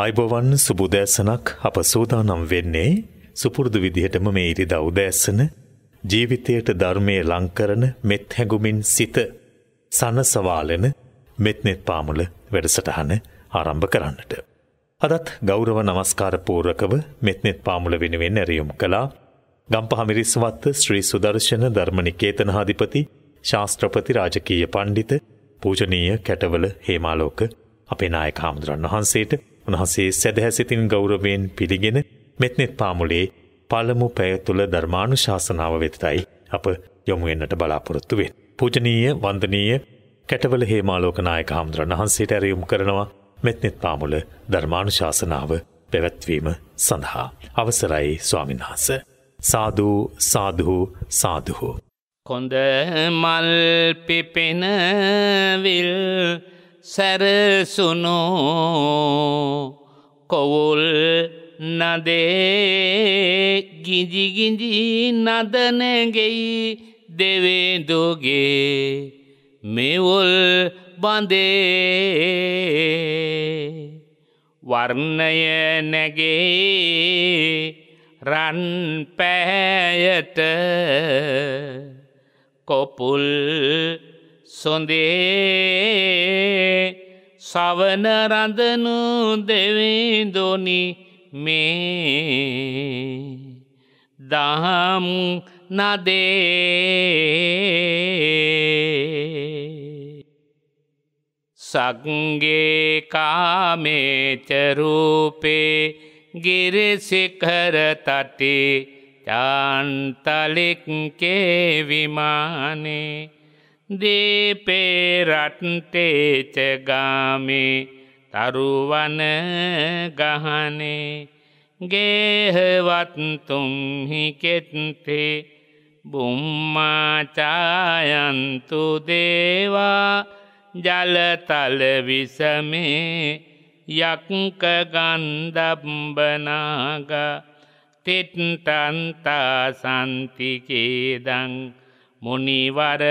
අයිබවන් සුබුදෑසනක් අප සෝදානම් වෙන්නේ සුපුරුදු විදිහටම මේ ඉරිදා උදෑසන ජීවිතයට ධර්මය ලංකරන මෙත් හැඟුමින් සිත සනසවාලන මෙත්නෙත් පාමුල වැඩසටහන ආරම්භ කරන්නට. අදත් ගෞරව නමස්කාර පූර්වකව මෙත්නෙත් පාමුල වෙනුවෙන් ඇරියුම් කළා ගම්පහ මිරිස්වත්ත ශ්‍රී සුදර්ශන ධර්මනිකේතනාධිපති ශාස්ත්‍රපති රාජකීය පණ්ඩිත පූජනීය කැටවල හේමාලෝක අපේ නායක හාමුදුරන් වහන්සේට උන්හසේ සැදැහැසිතින් ගෞරවයෙන් පිළිගෙන මෙත්නෙත් පාමුලේ පළමු පැය තුළ ධර්මාණු ශාසනාව වෙතටයි අප යොමුවෙන්න්නට බලාපොරොත්තු වෙන්. පූජනීය වන්දනීය කැටවල හේමාලෝකනායක හාමුදුරන් වහන්සේට ඇරයුම් කරනවා මෙත්නෙත් පාමුල ධර්මාණු ශාසනාව පැවැත්වීම සඳහා. අවසරයි ස්වාමින්හස. සාධූ සාධහූ සාධහෝ. කොඳ මල් පිපෙනවිල් සැරසුණු කොවුල් නදේ ගිජිගිජි නදනගෙයි දෙවේදුගේ මෙවුල් බඳේ වර්ණය නැගේ රන් පෑයට කොපුල් සොඳේ සවන රඳනු දෙවිඳොනි මේ දහම් නදේ සක්ගේ කාමේචරූපේ ගිරිසිකර තටි චාන්තලික්කේ විමානේ දීපේරට්ටේචගාමේ තරුවන ගහනේ ගේහවත්තුම්හි කෙත්තේ බුම්මාචායන්තු දේවා ජලතල විසමේ යක්කගන්දම්බනාග තෙට්ටන්තා සන්තිකේදං මුනිවර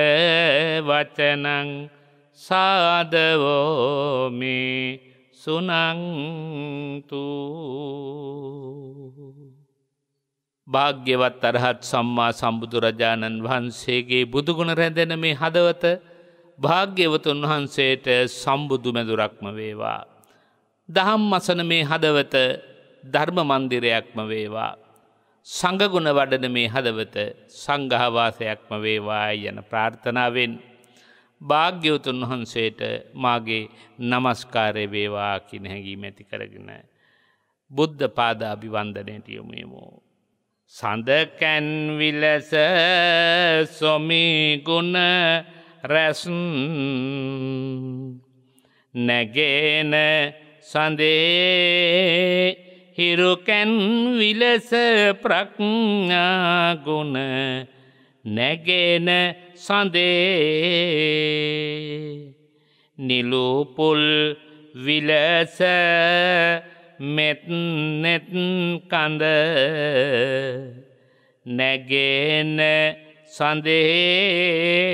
වචනං සාදවෝමේ සුනංතු භාග්‍යවත් අරහත් සම්මා සම්බුදුරජාණන් වහන්සේගේ බුදුගුණ රැඳෙන මේ හදවත භාග්‍යවතුන් වහන්සේට සම්බුදු මැදුරක්ම වේවා. දහම් අසන මේ හදවත ධර්ම මන්දිරයක්ම වේවා. සඟගුණ වඩන මේ හදවත සංගහවාසයක්ම වේවා යන ප්‍රාර්ථනාවෙන් භාග්‍යවතුන් වහන්සේට මාගේ නමස්කාරය වේවා කින හැඟීම ඇති කරගෙන බුද්ධ පාද අභිවන්දනයට යොමයමෝ. සඳකැන්විලස සොමිගුණ රැසුන් නැගේන සඳේ හිරුකැන් විලස ප්‍රඥාගුණ නැගෙන සඳේ නිලූපුල් විලස මෙත් නෙත් කඳ නැගෙන සඳේ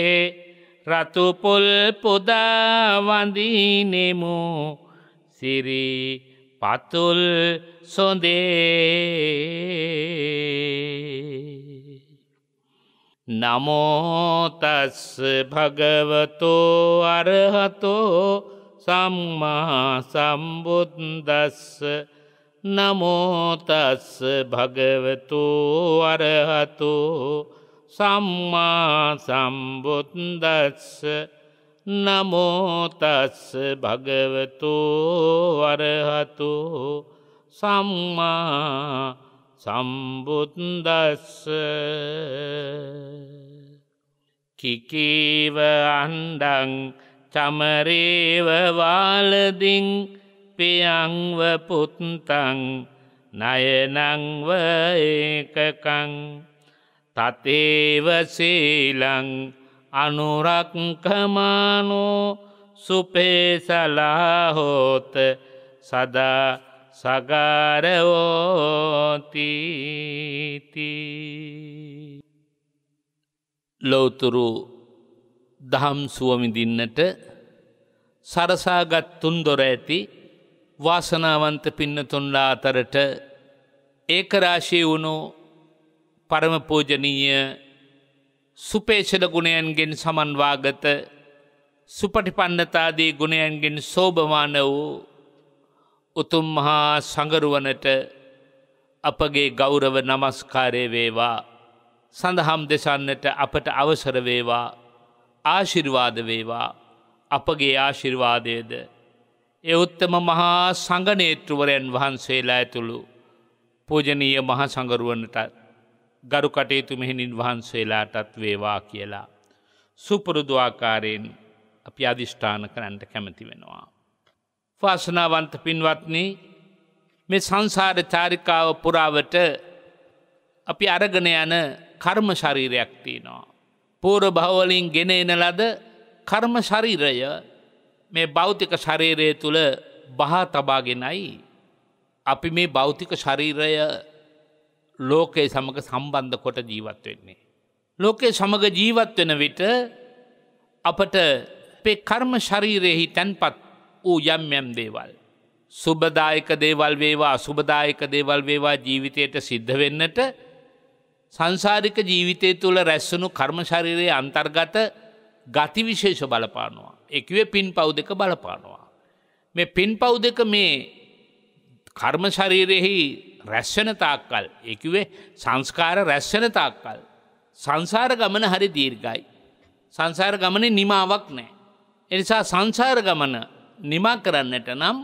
රතුපුල් පුදා වඳිනෙමු සිරී පතුල් සොඳේ නමෝතස්ස භගවතෝ අරහතෝ සම්මා සම්බුද්දස්ස නමෝතස්ස භගවතෝ අරහතෝ සම්මා සම්බුද්දස්ස නමෝතස්ස භගවතු වරහතු සම්මා සම්බුද්දස්ස කිකීව අන්ඩං චමරේව වාලදිං පියංව පුත්තං නයනංව ඒකකං තතේව සීලං අනුරක්කමානෝ සුපේසලාහෝත සදා සගාරවෝතීති ලොවතුරු දහම් සුවමිදින්නට සරසාගත් තුන් දොර ඇති වාසනාවන්ත පින්නතුන්ලා අතරට ඒකරාශය වුණු පරමපෝජනීය සුපේෂණ ගුණයන්ගෙන් සමන්වාගත සුපටිපන්නතාදී ගුණයන්ගෙන් සෝභමාන වූ උතුම් මහා සඟරුවනට අපගේ ගෞරව නමස්කාරය වේවා සඳහම් දෙසන්නට අපට අවසර වේවා ආශිර්වාද වේවා අපගේ ආශිර්වාදයද එ උත්තම මහා සංගනේත්‍රවරයන් වහන්සේලා ඇතුළු පූජනීය මහා සඟරුවනටත් ගරු කටයුතු මෙහිනින් වහන්සේලාටත් වේවා කියලා. සුපුරුදුආකාරයෙන් අපි අධිෂ්ඨාන කරන්නට කැමති වෙනවා. වාසනාවන්ත පින්වත්න මේ සංසාර චාරිකාව පුරාවට අපි අරගෙන යන කර්ම ශරීරයක් තියෙනවා. පූර භවලින් ගෙන එන ලද කර්ම ශරීරය මේ භෞතික ශරීරය තුළ බහා තබාගෙනයි. අපි මේ භෞතික ශරීරය ලෝකය සමඟ සම්බන්ධ කොට ජීවත් වෙන්නේ. ලෝකය සමඟ ජීවත් වෙන විට අපට පේ කර්ම ශරීරයෙහි තැන්පත් වූ යම් යම් දේවල්. සුබදායක දේවල් වේවා සුබදායක දේවල් වේවා ජීවිතයට සිද්ධ වෙන්නට සංසාරික ජීවිතය තුළ රැස්සුණු කර්මශරීරයේ අන්තර්ගත ගතිවිශේෂ බලපානවා. එකවේ පින් පව් දෙක බලපානවා. මේ පින් පව් දෙක මේ කර්මශරීරයෙහි රැස්වෙන තාක්කල් එකවේ සංස්කාර රැස්වෙන තාක්කල්. සංසාර ගමන හරි දීර්ගයි. සංසාර ගමන නිමාවක් නෑ. එනිසා සංසාර ගමන නිමා කරන්නට නම්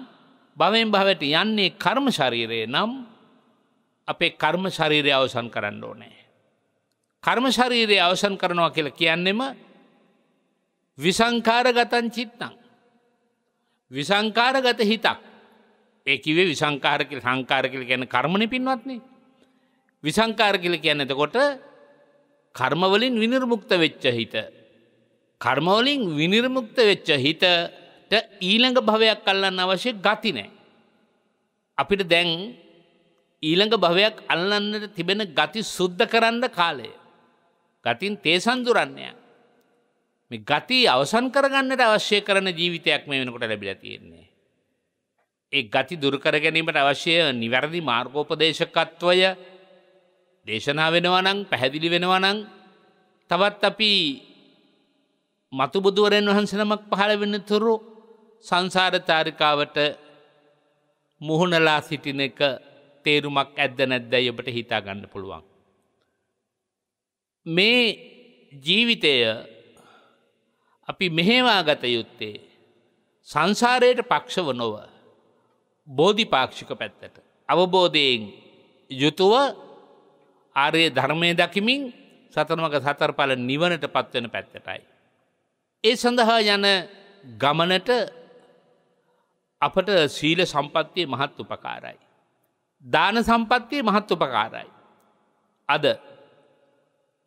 භවෙන් භවට යන්නේ කර්ම ශරීරයේ නම් අපේ කර්ම ශරීරය අවසන් කරන්න ඕනෑ. කර්ම ශරීරය අවසන් කරනවා කියල කියන්නෙම විසංකාරගතන් චිත්තං. විසංකාරගත හිතක්. ඒකිවේ විසංකාරකල සංකාරකල ගැන කර්මණ පින්වත්න්නේ. විසංකාරකල කියන්න එතකොට කර්මවලින් විනිර්මුක්ත වෙච්ච හිත. කර්මවලින් විනිර්මුක්ත වෙච්ච හිතට ඊළඟ භවයක් අල්ලන්න අවශ්‍ය ගති නෑ. අපිට දැන් ඊළඟ භවයක් අල්ලන්නට තිබෙන ගති සුද්ධ කරන්න කාලය. ගතින් තේසන්දුරන්නය. මේ ගති අවසන් කරගන්නට අවශ්‍ය කරන ජීවිතයක් මේ වෙනකොට ලැබිලා තියෙන්නේ. ඒ ගති දුරකර ගැනීමට අවශ්‍යය නිවැරදි මාර්ගෝපදේශකත්වය දේශනා වෙනවනං පැහැදිලි වෙනවනං තවත් අපි මතුබුදුවරෙන් වහන්සනමක් පහළ වෙන තුරු සංසාර තාරිකාවට මුහුණලා සිටින එක තේරුමක් ඇද්ද නැද්දැයි ඔබට හිතා ගන්න පුළුවන්. මේ ජීවිතය අපි මෙහෙවා ගත යුත්තේ සංසාරයට පක්ෂව නොව බෝධිපාක්ෂික පැත්තට. අවබෝධයෙන් යුතුව ආරය ධර්මය දකිමින් සතනමක සතරඵල නිවනට පත්වෙන පැත්තටයි. ඒ සඳහා යන ගමනට අපට සීල සම්පත්තිය මහත් උපකාරයි. දාන සම්පත්තිය මහත් උපකාරයි. අද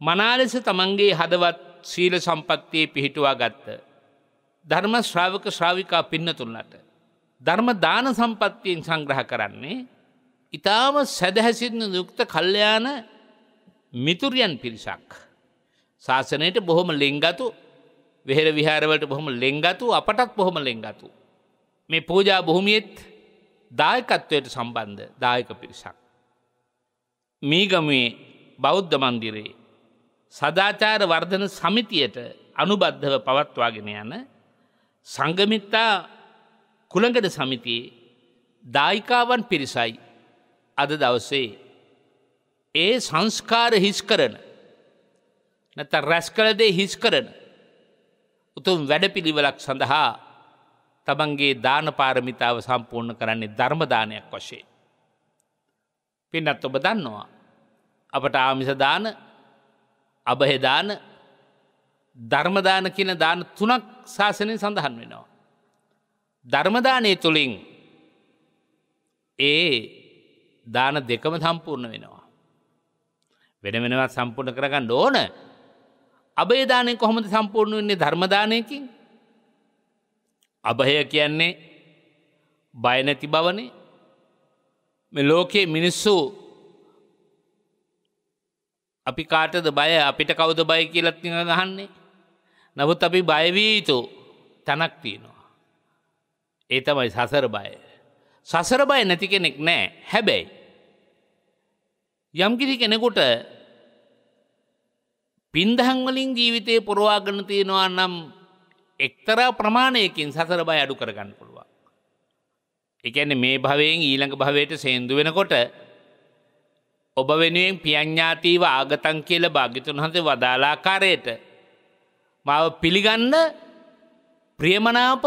මනාලෙස තමන්ගේ හදවත් සීල සම්පත්තියේ පිහිටුවා ගත්ත. ධර්ම ශ්‍රාවක ශ්‍රාවිකා පින්නතුන්නට. ධර්ම දාන සම්පත්තියෙන් සංග්‍රහ කරන්නේ ඉතාම සැදහැසිරන යුක්ත කල්්‍යයාන මිතුරියන් පිරිසක්. ශාසනයට බොහොම ලෙංගතු වෙහෙර විහාරවලට බොහොම ලෙංගතු අපටත් බොහොම ලෙංගතු. මේ පූජා බොහොමියත් දායකත්වයට සම්බන්ධ දායක පිරිසක්. මීගමේ බෞද්ධ මන්දිරයේ සදාචාර වර්ධන සමිතියට අනුබද්ධව පවත්වාගෙන යන සංගමිත්තා කුළඟට සමිතියේ දායිකාවන් පිරිසයි අද දවසේ ඒ සංස්කාර හිස් කරන නැත රැස් කළදේ හිස් කරන උතුම් වැඩපිළිවෙලක් සඳහා තමන්ගේ දාන පාරමිතාව සම්පූර්ණ කරන්නේ ධර්මදානයක් වශයෙන්. පින්නත් ඔබ දන්නවා. අපට ආමිසදාන අබහෙදාන ධර්මදාන කියන දාන තුනක් ශාසනය සඳහන් වෙනවා. ධර්මදානය තුළින් ඒ දාන දෙකම සම්පූර්ණ වෙනවා. වෙන වෙනවා සම්පූර්ණ කරගන්න ඕන අභයදානය කොහොමද සම්පූර්ණ වෙන්නේ ධර්මදානයකින් අභහය කියන්නේ බයනැති බවනේ මෙ ලෝකයේ මිනිස්සු අපි කාටද බය අපිට කවුද බය කියලත් ගහන්නේ නමුත් අපි බයවීතු තැනක් තියෙනවා. ඒ තමයි සසර බය. සසර බය නැති කෙනෙක් නෑ හැබැයි. යම්කිසි කෙනෙකුට පින්දහංවලින් ජීවිතය පුරවාගන තියෙනවා නම් එක්තරා ප්‍රමාණයකින් සසර බය අඩු කරගන්න පුළුවන්. එකන මේ භවයෙන් ඊළඟ භවයට සේන්දු වෙනකොට ඔබ වෙනුවෙන් පියඥාතීව ආගතන් කියල භාගිතුන් හන්සේ වදාලාකාරයට මාව පිළිගන්න ප්‍රියමනාප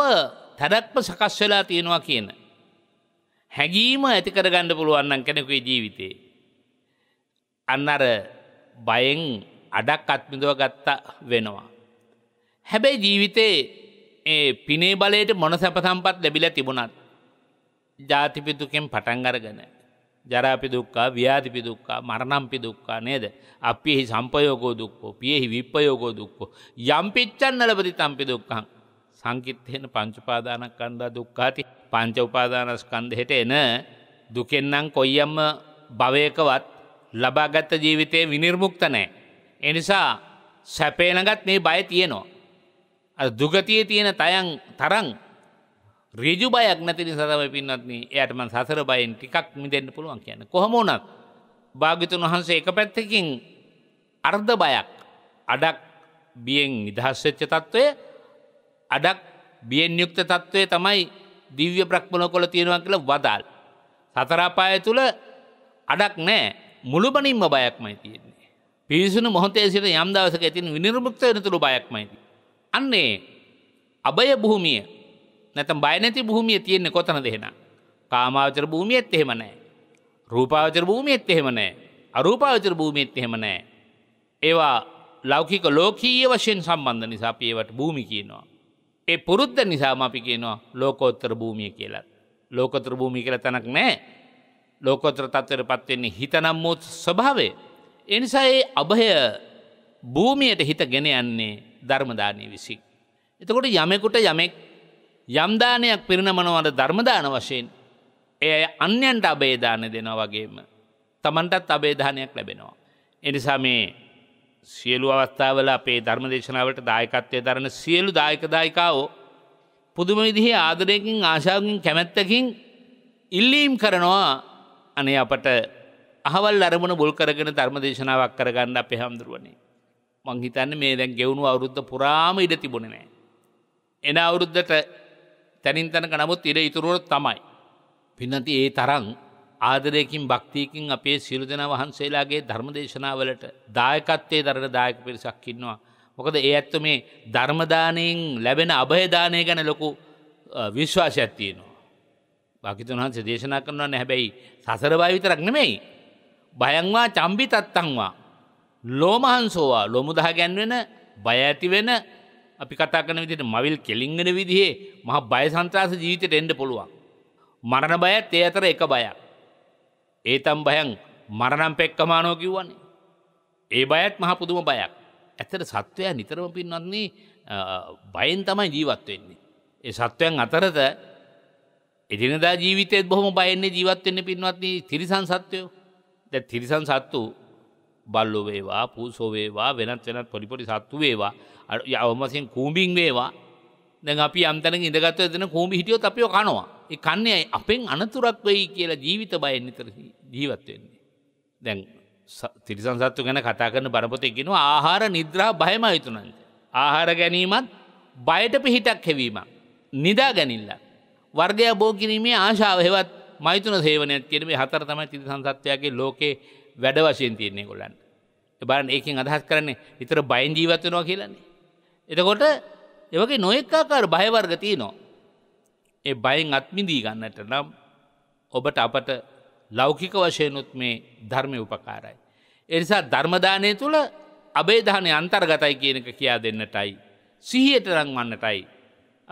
තැනැත්ම සකස් වෙලා තියෙනවා කියන. හැඟීම ඇති කරගන්න පුළුවන්නම් කෙනෙකුේ ජීවිතේ. අන්න අර බයෙන් අඩක් අත්මිදව ගත්තා වෙනවා. හැබැයි ජීවිතේ ඒ පිනේ බලයට මොන සැප සම්පත් ලැබිලා තිබුණත්. ජාතිපිදුකෙන් පටන් අරගෙන. ජරාපි දුක්කා ව්‍යාධිපි දුක්කා මරණම්පි දුක්කා නේද අපිෙහි සම්පයෝගෝ දුක්කෝ පියෙහි විප්පයෝගෝ දුක්කෝ යම්පිච්චන් නලපති තම්පි දුක්කං සංකිත්්‍යයෙන පංචුපාදානක් කන්දා දුක්කාති පංච උපාදානස්කන්දහෙට එන දුකෙන්නම් කොයියම්ම භවයකවත් ලබාගත්ත ජීවිතය විනිර්මුක්ත නෑ. එනිසා සැපේනගත් මේ බය තියෙනවා. අ දුගතිය තියෙන තයන් තරං රජු බයක් නැතිනි සදම පින්නත්න එයටම සසර බයෙන් ටිකක් මිදන්න පුළුවන් කියන්න. කොහොමෝනත් භාගිතුන් වහන්සේ එක පැත්තකින් අර්ධ බයක් අඩක් බියෙන් නිදහස්වෙච්ච තත්ත්වය අඩක් බියෙන් යුක්ත තත්ත්වය තමයි දිව්‍ය ප්‍රක්්මණ කොළ තියෙනවා කියල වදාල්. සතරාපාය තුළ අඩක් නෑ මුළුබනින්ම බයක්මයි තියෙන්නේ. පිරිසුණු මොහොතේ සිට යම් දවසක ඇතින් විනිර්මුක්ත නතුළු බයක්මයිති. අන්නේ අබය බොහමිය නැතම් බයනැති බොහමිය තියෙන්නේ කොතන දෙහෙන. කාමාවචර භූමියත් එහෙම නෑ. රූපාවචර භූමියත් එහෙම නෑ. අරූපාවචර භූමියත් එහෙම නෑ. ඒවා ලෞකික ලෝකීය වශයෙන් සම්බන්ධ නිසා පේවට භූමි කියනවා. ඒ පුරුද්ධ නිසාම අපි කියනවා ලෝකෝත්තර භූමිය කියලා. ලෝකොත්‍ර භූමි කර තැනක් නෑ. ලෝකොත්‍ර තත්වර පත්වෙන්නේ හිතනම් වූත් ස්වභාවේ. එනිසා ඒ අභය භූමියයට හිත ගෙන යන්නේ ධර්මදානය විසි. එතකොට යමෙකුට යමෙක් යම්දානයක් පිරිනමනවද ධර්මදාන වශයෙන් එය අන්‍යන්ට අබේධාන දෙනවා වගේම තමන්ටත් අබේධානයක් ලැබෙනවා. එනිසා මේ සියලු අවස්ථාවල අපේ ධර්ම දේශනාවට දායකත්වය දරන සියලු දායකදායිකාවෝ පුදුම විදිහේ ආදරයකින් ආශාවකින් කැමැත්තකින් ඉල්ලීම් කරනවා අනේ අපට අහවල් අරමුණ බොල් කරගෙන ධර්ම දේශනාවක් කරගන්න අප හාමුදුරුවනේ. මංහිතන්න මේ දැන් ගෙවුණු අවුද්ධ පුරාම ඉඩ තිබුණ නෑ. එන අවුරුද්ධට තැනින් තැනක නමුත් ඉඩ ඉතුරුවොත් තමයි. පින්නති ඒ තරන් ආදරයකින් භක්තියකින් අපේ සිරු දෙෙන වහන්සේලාගේ ධර්මදේශනාවලට දායකත්තේ දරට දායක පිරිසක් ඉන්නවා. මොකද ඒ ඇත්ත මේ ධර්මදානයෙන් ලැබෙන අභයදානය ගැන ලොකු විශ්වාස ඇත්තියනවා. භකිතුන් වහන්සේ දේශනා කරනවා නැහැබැයි සසරබය විතරක් නෙමෙයි. බයංවා චම්බි තත්තංවා. ලෝමහන්සෝවා ලොමුදහ ගැන්වෙන බය ඇතිවෙන අපි කතා කරන විදිට මවිල් කෙලින්ගෙන විදිහේ මහ බය සන්ත්‍රාස ජීවිතයට එන්ඩ පුළුවන්. මරණ බයත් ඒ අතර එක බයක්. ඒතම් බයන් මරණම් පෙක්කමානෝ කිව්වන්නේ. ඒ බයත් මහ පුදුම බයක්. ඇතට සත්වයා නිතරම පින්වන්නේ බයෙන් තමයි ජීවත් වෙන්නේ. ඒ සත්වයන් අතරත එදිනදා ජීවිතයත් බොහොම බයන්නේ ජීවත් වෙන්න පින්වත්නි තිරිසන් සත්වයෝ. දැන් තිරිසන් සත්තු බල්ලෝ වේවා, පූසෝ වේවා, වෙනත් වෙනත් පොඩි පොඩි සත්තු වේවා, යවමසින් කූඹින් වේවා දැන් අපි අම්තන ඉඳගත්ව දෙන කෝමි හිටියොත් අපිය කනවා ඒ කන්නේ අපෙන් අනතුරක් වෙයි කියලා ජීවිත බයෙන් නිතර ජීවත්වවෙන්නේ. දැන් තිරිසන් සත්තු ගැන කතා කරන බරපොතෙක්ගෙන ආහාර නිද්‍රා බයම යුතුනන්ද. ආහාර ගැනීමත් බයට පිහිටක් හැවීමක්. නිදා ගැනිල්ල. වර්ගය බෝකිරීමේ ආශාව හෙවත් මෛතුන සේවනයක් කිරීමේ හතර තමයි තිරිසන් සත්වයාගේ ලෝකේ වැඩ වශයෙන් තියන්නේ කොල්ලන්න. එබන් ඒකින් අදහස් කරන්නේ විතර බයින් ජීවත්වනවා කියලන්නේ. එතකොට ඒවගේ නොයෙක්කාකාර භයවර්ගතිය නෝ. ඒ බයෙන් අත්මිදී ගන්නට නම් ඔබට අපට ලෞකික වශයනුත් මේ ධර්මය උපකාරයි. එනිසා ධර්මදානය තුළ අබේධානය අන්තර්ගතයි කියනක කියා දෙන්නටයි. සිහියට රංවන්නටයි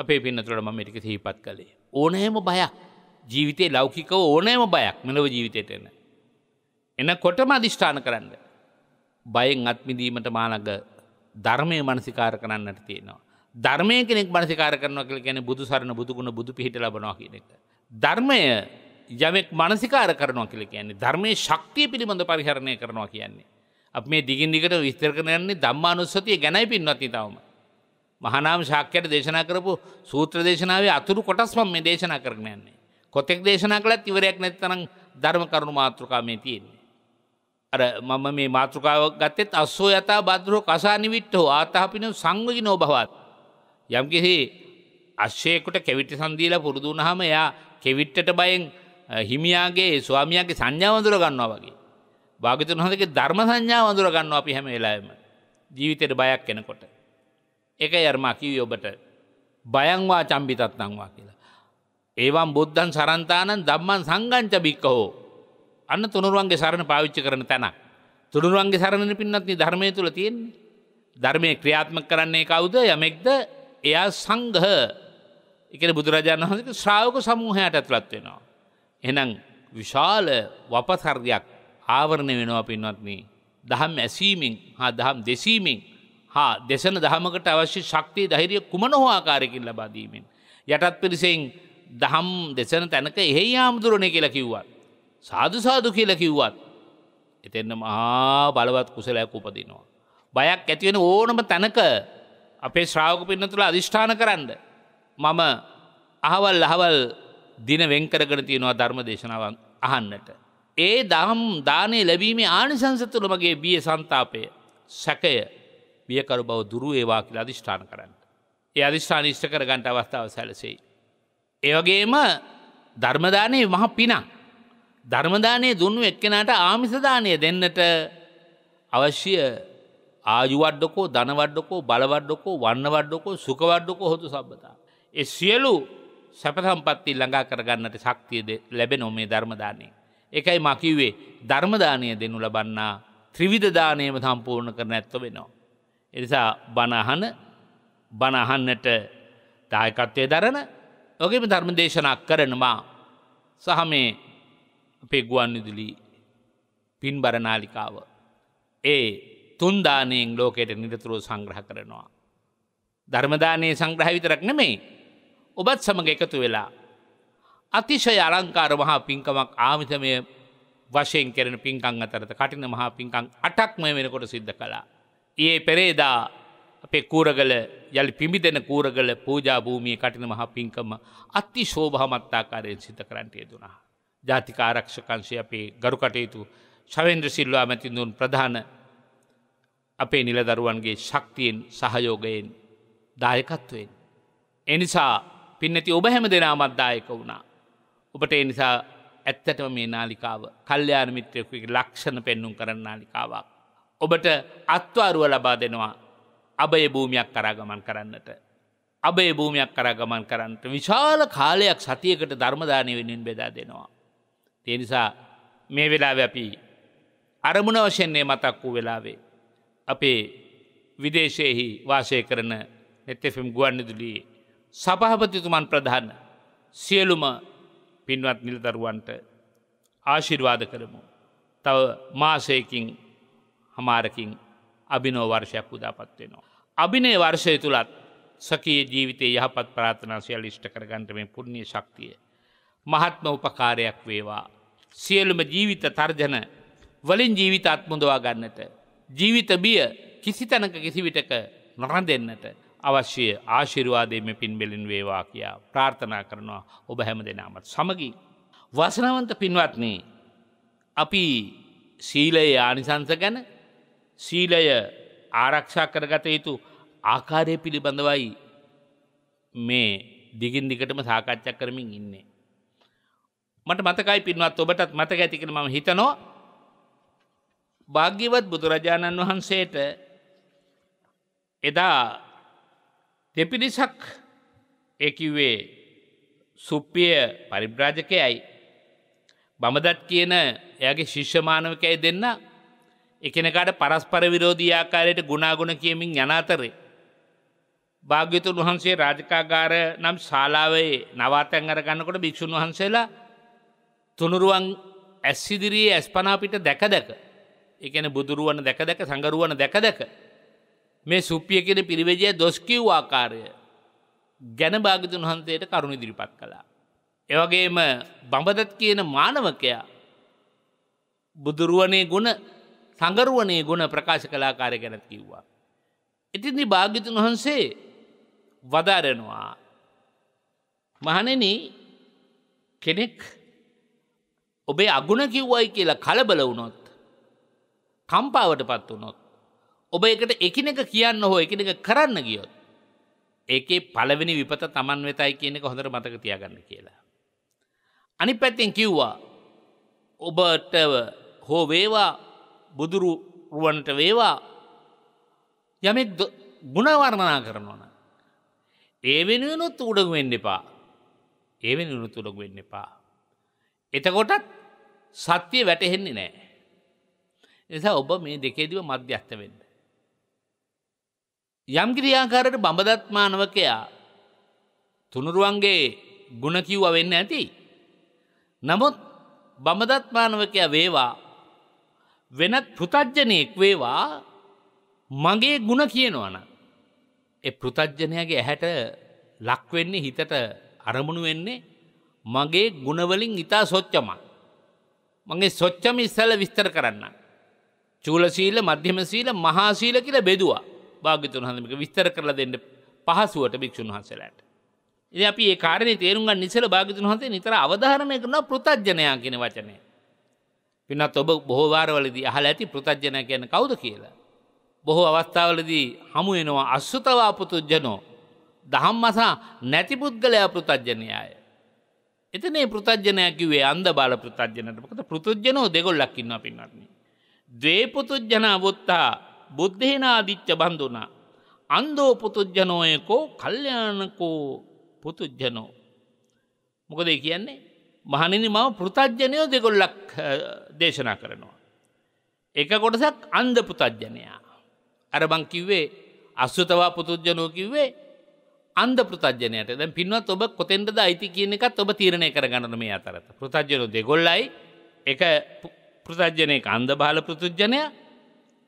අපේ පින්නතුළට ම ටික සහිපත් කළේ. ඕනහෙම බයක් ජීවිතේ ලෞකිකව ඕනෑම බයක් මෙලව ජීවිතයට එන. එන කොටම අධිෂ්ඨාන කරන්න. බයෙන් අත්මිදීමට මානග ධර්මය මනසිකාර කරන්නට තියෙනවා. ධර්මය කෙනෙක් මනසිකාර කරනවා කියල ගැන බුදු සරණ බුදුගුණ බුදු පිහිට ලබනවා කියන එක. ධර්මය යමෙක් මනසිකාර කරනවා කියල කියන්නේ ධර්මය ශක්තිය පිළිබඳ පරිහරණය කරනවා කියන්නේ. අප මේ දිගින් දිගට විස්තර කරනයන්නේ ධම්මානුස්සතිය ගැනයි පින්වත්ති තවම. මහනාම ශාක්‍යයට දේශනා කරපු සූත්‍ර දේශනාවේ අතුරු කොටස්මම් මේ දේශනා කරන යන්නේ. කොතෙක් දේශනා කළත් ඉවරයක් නැත්තනම් ධර්ම කරුණු මාතෘකා මේ තියෙන්නේ. අර මම මේ මාතෘකාව ගත්තෙත් අස්සෝ යතා බද්‍රෝ කසානිවිට්ටෝ ආතාපින සංවගි නෝභවත්. යම්කිසි අශ්වයෙකුට කෙවිටි සංදීලා පුරුදු වුණාම එයා කෙවිට්ටට බයෙන් හිමියාගේ ස්වාමියාගේ සංඥාව වඳුර ගන්නවා වගේ. භාග්‍යතුන් වහන්සේගේ ධර්ම සංඥාව වඳුර ගන්නවා අපි හැම වෙලාවෙම. ජීවිතේට බයක් එනකොට. ඒකයි අර මා කිව්වේ ඔබට බයං වා චම්බිතත්නම් වා කියලා. ඒවම් බුද්ධං සරන්තානං ධම්මං සංගංච බික්කහෝ. අන්න තුනුරුවන්ගේ සරණ පාවිච්චි කරන තැනක්. තුනුරුවන්ගේ සරණෙ පින්නත් ධර්මයේ තුල තියෙන්නේ. ධර්මයේ ක්‍රියාත්මක කරන්නේ කවුද? යමෙක්ද එයා සංගහ එක බුදුරජාණන් වහන්සේ ශ්‍රාවක සමූහයට ඇතුළත් වෙනවා. එනම් විශාල වපසර්යක් ආවරණය වෙනවා පින්වත්න. දහම් ඇසීමෙන් හා දහම් දෙසීමෙන් හා දෙසන දහමකට අවශ්‍ය ශක්තිය දහිරිය කුමන හෝ ආකාරයකින් ලබාදීමෙන්. යටත් පිරිසෙන් දහම් දෙසන තැනක එහෙ යාමුදුරණය කියලා කිව්වත්. සාධසාදු කියලා කිව්වත්. එතෙන්න මහා බලවත් කුසලයක් උපදිනවා. බයක් ඇතිවෙන ඕනම තැනක අපේ ශ්‍රාවක පින්න තුළ අධිෂ්ඨාන කරන්න. මම අහවල් අහවල් දින වෙන්කරගෙන තියෙනවා ධර්ම දේශනාවන් අහන්නට. ඒ දහම් දානය ලැබීමේ ආනිසංසතුළමගේ බිය සන්තාපය සැකය බියකරු බව දුරු ඒවා කියල අධිෂ්ඨාන කරන්න. ඒ අධිෂ්ඨාන ෂ්ට කර ගන්ට අවස්ථාව සැලසෙයි. ඒවගේම ධර්මදානය මහ පිනක්. ධර්මදානය දුන්නු එක්කෙනට ආමිසදානය දෙන්නට අවශ්‍ය ආයුවඩ්ඩකෝ ධනවඩ්ඩකෝ බලවඩ්ඩකෝ වන්නවඩ්ඩකෝ සුකවඩ්ඩකෝ හොතු සබ්බතා. එ සියලු සැපසම්පත්ති ළඟා කරගන්නට ශක්තියද ලැබෙනො මේ ධර්මදානය. එකයි මකිවේ ධර්මදානය දෙනු ලබන්නා ත්‍රිවිධදානයම සම්පූර්ණ කරන ඇත්ත වෙනවා. එනිසා බණහන බණහන්නට දායකත්වය දරන ඔගේම ධර්ම දේශනක් කරනවා සහ මේ අපේ ගුවන් විදුලි පින් බරනාලිකාව. ඒ තුන්දානයෙන් ලෝකයට නිරතුරුව සංග්‍රහ කරනවා. ධර්මදානය සංග්‍රහවිතරක් නෙමෙයි ඔබත් සමඟ එකතු වෙලා. අතිශය අලංකාර මහා පින්කමක් ආමිතමය වශයෙන් කරන පින්කං අතරත කටින මහා පින්කං අටක්ම වෙනකොට සිද්ධ කලා. ඒ පෙරේදා අපේ කූරගල යළි පිමිදෙන කූරගල පූජා භූමිය කටින මහා පින්කම අති ශෝභහමත්තාකාරයෙන් සිත කරන්ටය දුනා. ජාතික ආරක්ෂකංශය අපේ ගරු කටයුතු ශවෙන්ද්‍ර සිල්වා මැතිඳුන් ප්‍රධාන අපේ නිලදරුවන්ගේ ශක්තියෙන් සහයෝගයෙන් දායකත්වයෙන්. එනිසා පින්නති ඔබ හැම දෙනාමත් දායක වුණා. ඔබට එනිසා ඇත්තටම මේ නාලිකාව කල්්‍යයාන මිත්‍රයකුගේ ලක්ෂණ පෙන්නුම් කරන නාලිකාවක්. ඔබට අත්වාරුව ලබා දෙනවා අබය භූමයක් කරාගමන් කරන්නට. අබේ භූමයක් කරාගමන් කරන්නට විශාල කාලයක් සතියකට ධර්මදානය වෙනින් බෙදා දෙනවා. තියනිසා මේ වෙලාව අපි අරමුණ වශයෙන්නේ මතක් වූ වෙලාවේ. අපේ විදේශයෙහි වාසය කරන නැත්තෙෆම් ගුවන්නදුලියේ සභහපතිතුමන් ප්‍රධාන සියලුම පින්වත් නිලදරුවන්ට ආශිර්වාද කරමු. තව මාසයකින් හමාරකින් අභිනෝ වර්ෂයක් උදාපත්වෙනවා. අභිනය වර්ෂය තුළත් සකයේ ජීවිතය යහපත් ප්‍රාථනා සියල් ෂ්ට කරගන්ට මේ පුුණ්ණිය ශක්තිය. මහත්ම උපකාරයක් වේවා. සියලුම ජීවිත තර්ජන වලින් ජීවිත අත්මුදවා ගන්නට ජීවිත බිය කිසි තැනක කිසිවිටක නොහන් දෙන්නට අවශ්‍ය ආශිරවාදයම පින් බෙලින් වේවා කියා ප්‍රාර්ථනා කරනවා ඔබ හැම දෙනාමත් සමගී. වසනවන්ත පින්වත්නේ අපි සීලයේ ආනිසංස ගැන සීලය ආරක්ෂා කරගත යුතු ආකාරය පිළිබඳවයි මේ දිගින් දිගටම සාකච්ඡක් කරමින් ඉන්නේ. මට මතකයි පින්වත් ඔබටත් මතක ඇතිකෙන ම හිතනවා භාග්‍යවත් බුදුරජාණන් වහන්සේට එදා දෙපිරිසක් ඒකිවේ සුප්පිය පරිබ්‍රාජකයයි බමදත් කියන එයාගේ ශිෂ්‍යමානවකයි දෙන්න එකනකාට පරස්පර විරෝධී ආකාරයට ගුණාගුණ කියමින් යනාතරේ. භාග්‍යතුන් වහන්සේ රාජකාගාර නම් ශාලාවේ නවාතැන් අරගන්නකොට භික්‍ෂූන් වහන්සේලා තුනුරුවන් ඇස්සිදිරී ඇස්පනාපිට දැක දැක එකන බුදුරුවන දැක දැක සඟරුවන දැක දැක. මේ සුප්පිය කියෙන පිරිවජය දොස්කිව් ආකාරය ගැන භාගතුන් වහන්සේට කරුණ ඉදිරිපත් කළා. එවගේම බඹදත් කියන මානවකයා බුදුරුවනේ ගුණ සඟරුවනේ ගුණ ප්‍රකාශ කලාකාරය ගැනත් කිව්වා. ඉතිදි භාගිතුන් වහන්සේ වදාරෙනවා. මහනෙන කෙනෙක් ඔබේ අගුණ කිව්වයි කියලා කලබල වුණොත් කම්පාවට පත් වුණොත් ඔබ එකට එකිනෙක කියන්න හෝ එකිනෙක කරන්න ගියොත් ඒකේ පළවෙනි විපත Taman වෙතයි කියන එක හොඳට මතක තියාගන්න කියලා. අනිත් පැත්තෙන් කිව්වා ඔබට හෝ වේවා බුදුරු රුවන්ට වේවා යමෙක් ගුණ වර්ණනා කරනවන. ඒ වෙනුවෙනුත් උඩගු වෙන්න එපා. ඒ වෙනුවෙනුත් උඩගු වෙන්න එපා. එතකොටත් සත්‍යය වැටහෙන්නේ නෑ. නිසා ඔබ මේ දෙකේදිව මධ්‍යස්ත වෙන්න. යම් කිරියාකාරට බඹදත්මානවකයා තුනුරුවන්ගේ ගුණකිව්ව වෙන්න ඇති. නමුත් බඹදත්මානවකයා වේවා වෙනත් පෘතජ්ජනයෙක් වේවා මගේ ගුණ කියනවන. එ පෘතජ්ජනයගේ ඇහැට ලක්වෙන්නේ හිතට අරමුණු වෙන්නේ මගේ ගුණවලින් ඉතා සොච්චම. මගේ සොච්චම ඉස්සල විස්තර කරන්න. චූලශීල මධ්‍යමශීල මහාශීල කියල බෙදවා භාගිතුන් හඳමික විස්තර කරල දෙන්න පහසුවට භික්‍ෂන් වහන්සලට. එ අපි කාරණ තේරුන් නිසල භාගිතුන් වහන්සේ නිතර අවධාරණය කරන පෘතජ්ජනයා කියෙන වචනය. පිනත් ඔබ බොහෝවාරවලදී අහල ඇති පෘතජ්ජනය කියන කවුද කියලා. බොහෝ අවස්ථාවලදී හමුවෙනවා අස්සුතවාපුතුජ්ජනෝ දහම් මසා නැති පුද්ගලයා පෘතජ්ජනයාය. එතනේ පෘතජ්ජනයක් කිවේ අන්ද බාල පෘතජ්ජනට පොකත පෘතුජ්ජනෝ දෙගොල්ලක්කින්න පින්නන්නේ. දේපුතුජ්ජනා වොත්තා බුද්ධේනාදිච්ච බඳුනා. අන්දෝ පුතුජ්ජනෝයකෝ කල්්‍යයානකෝ පුතුජ්ජනෝ. මොකද කියන්නේ මහනිනි මම පෘතජ්ජනයෝ දෙකොල්ලක් දේශනා කරනවා. එක කොටසක් අන්ද පුතජ්ජනයා. අරබං කිව්වේ අස්වතවා පුතුජ්ජනෝ කිව්වේ අන්ද පෘතජ්ජනයට දැ පින්වත් ඔබ කොතෙන්ටද අයිති කියන එකත් ඔබ තීරණය කර ගණන මේ අතරත. පෘතජ්ජනු දෙගොල්ලයි එක පෘතජ්ජනය අන්ද බාල පෘතුජ්ජනය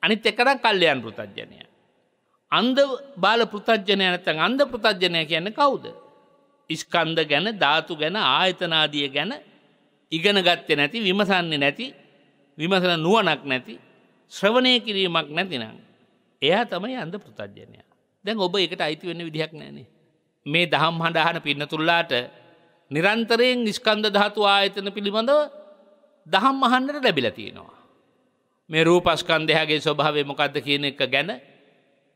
අනිත් එකන කල්්‍යයන් පෘතජ්ජනය. අන්ද බාල පෘතජ්ජනය නැතන් අන්ද පෘතජ්ජනය කියන්න කවුද. ඉස්කන්ද ගැන ධාතු ගැන ආයතනාදිය ගැන ඉගෙන ගත්තය නැති විමසන්නේ නැති විමසන නුවනක් නැති ශ්‍රවණය කිරීමක් නැතිනම්. එයා තමයි අන්ද පෘතජ්ජනය දැන් ඔබ එකට අයිති වෙන්න විදිහක් නෑනේ. මේ දහම් හඬහන පින්න තුල්ලාට නිරන්තරයෙන් නිස්කන්ද ධාතු ආයතන පිළිබඳව දහම් අහන්නට ලැබිල තියෙනවා. මේ රූපස්කන්දයාගේ ස්වභාවය මොකක්ද කියන එක ගැන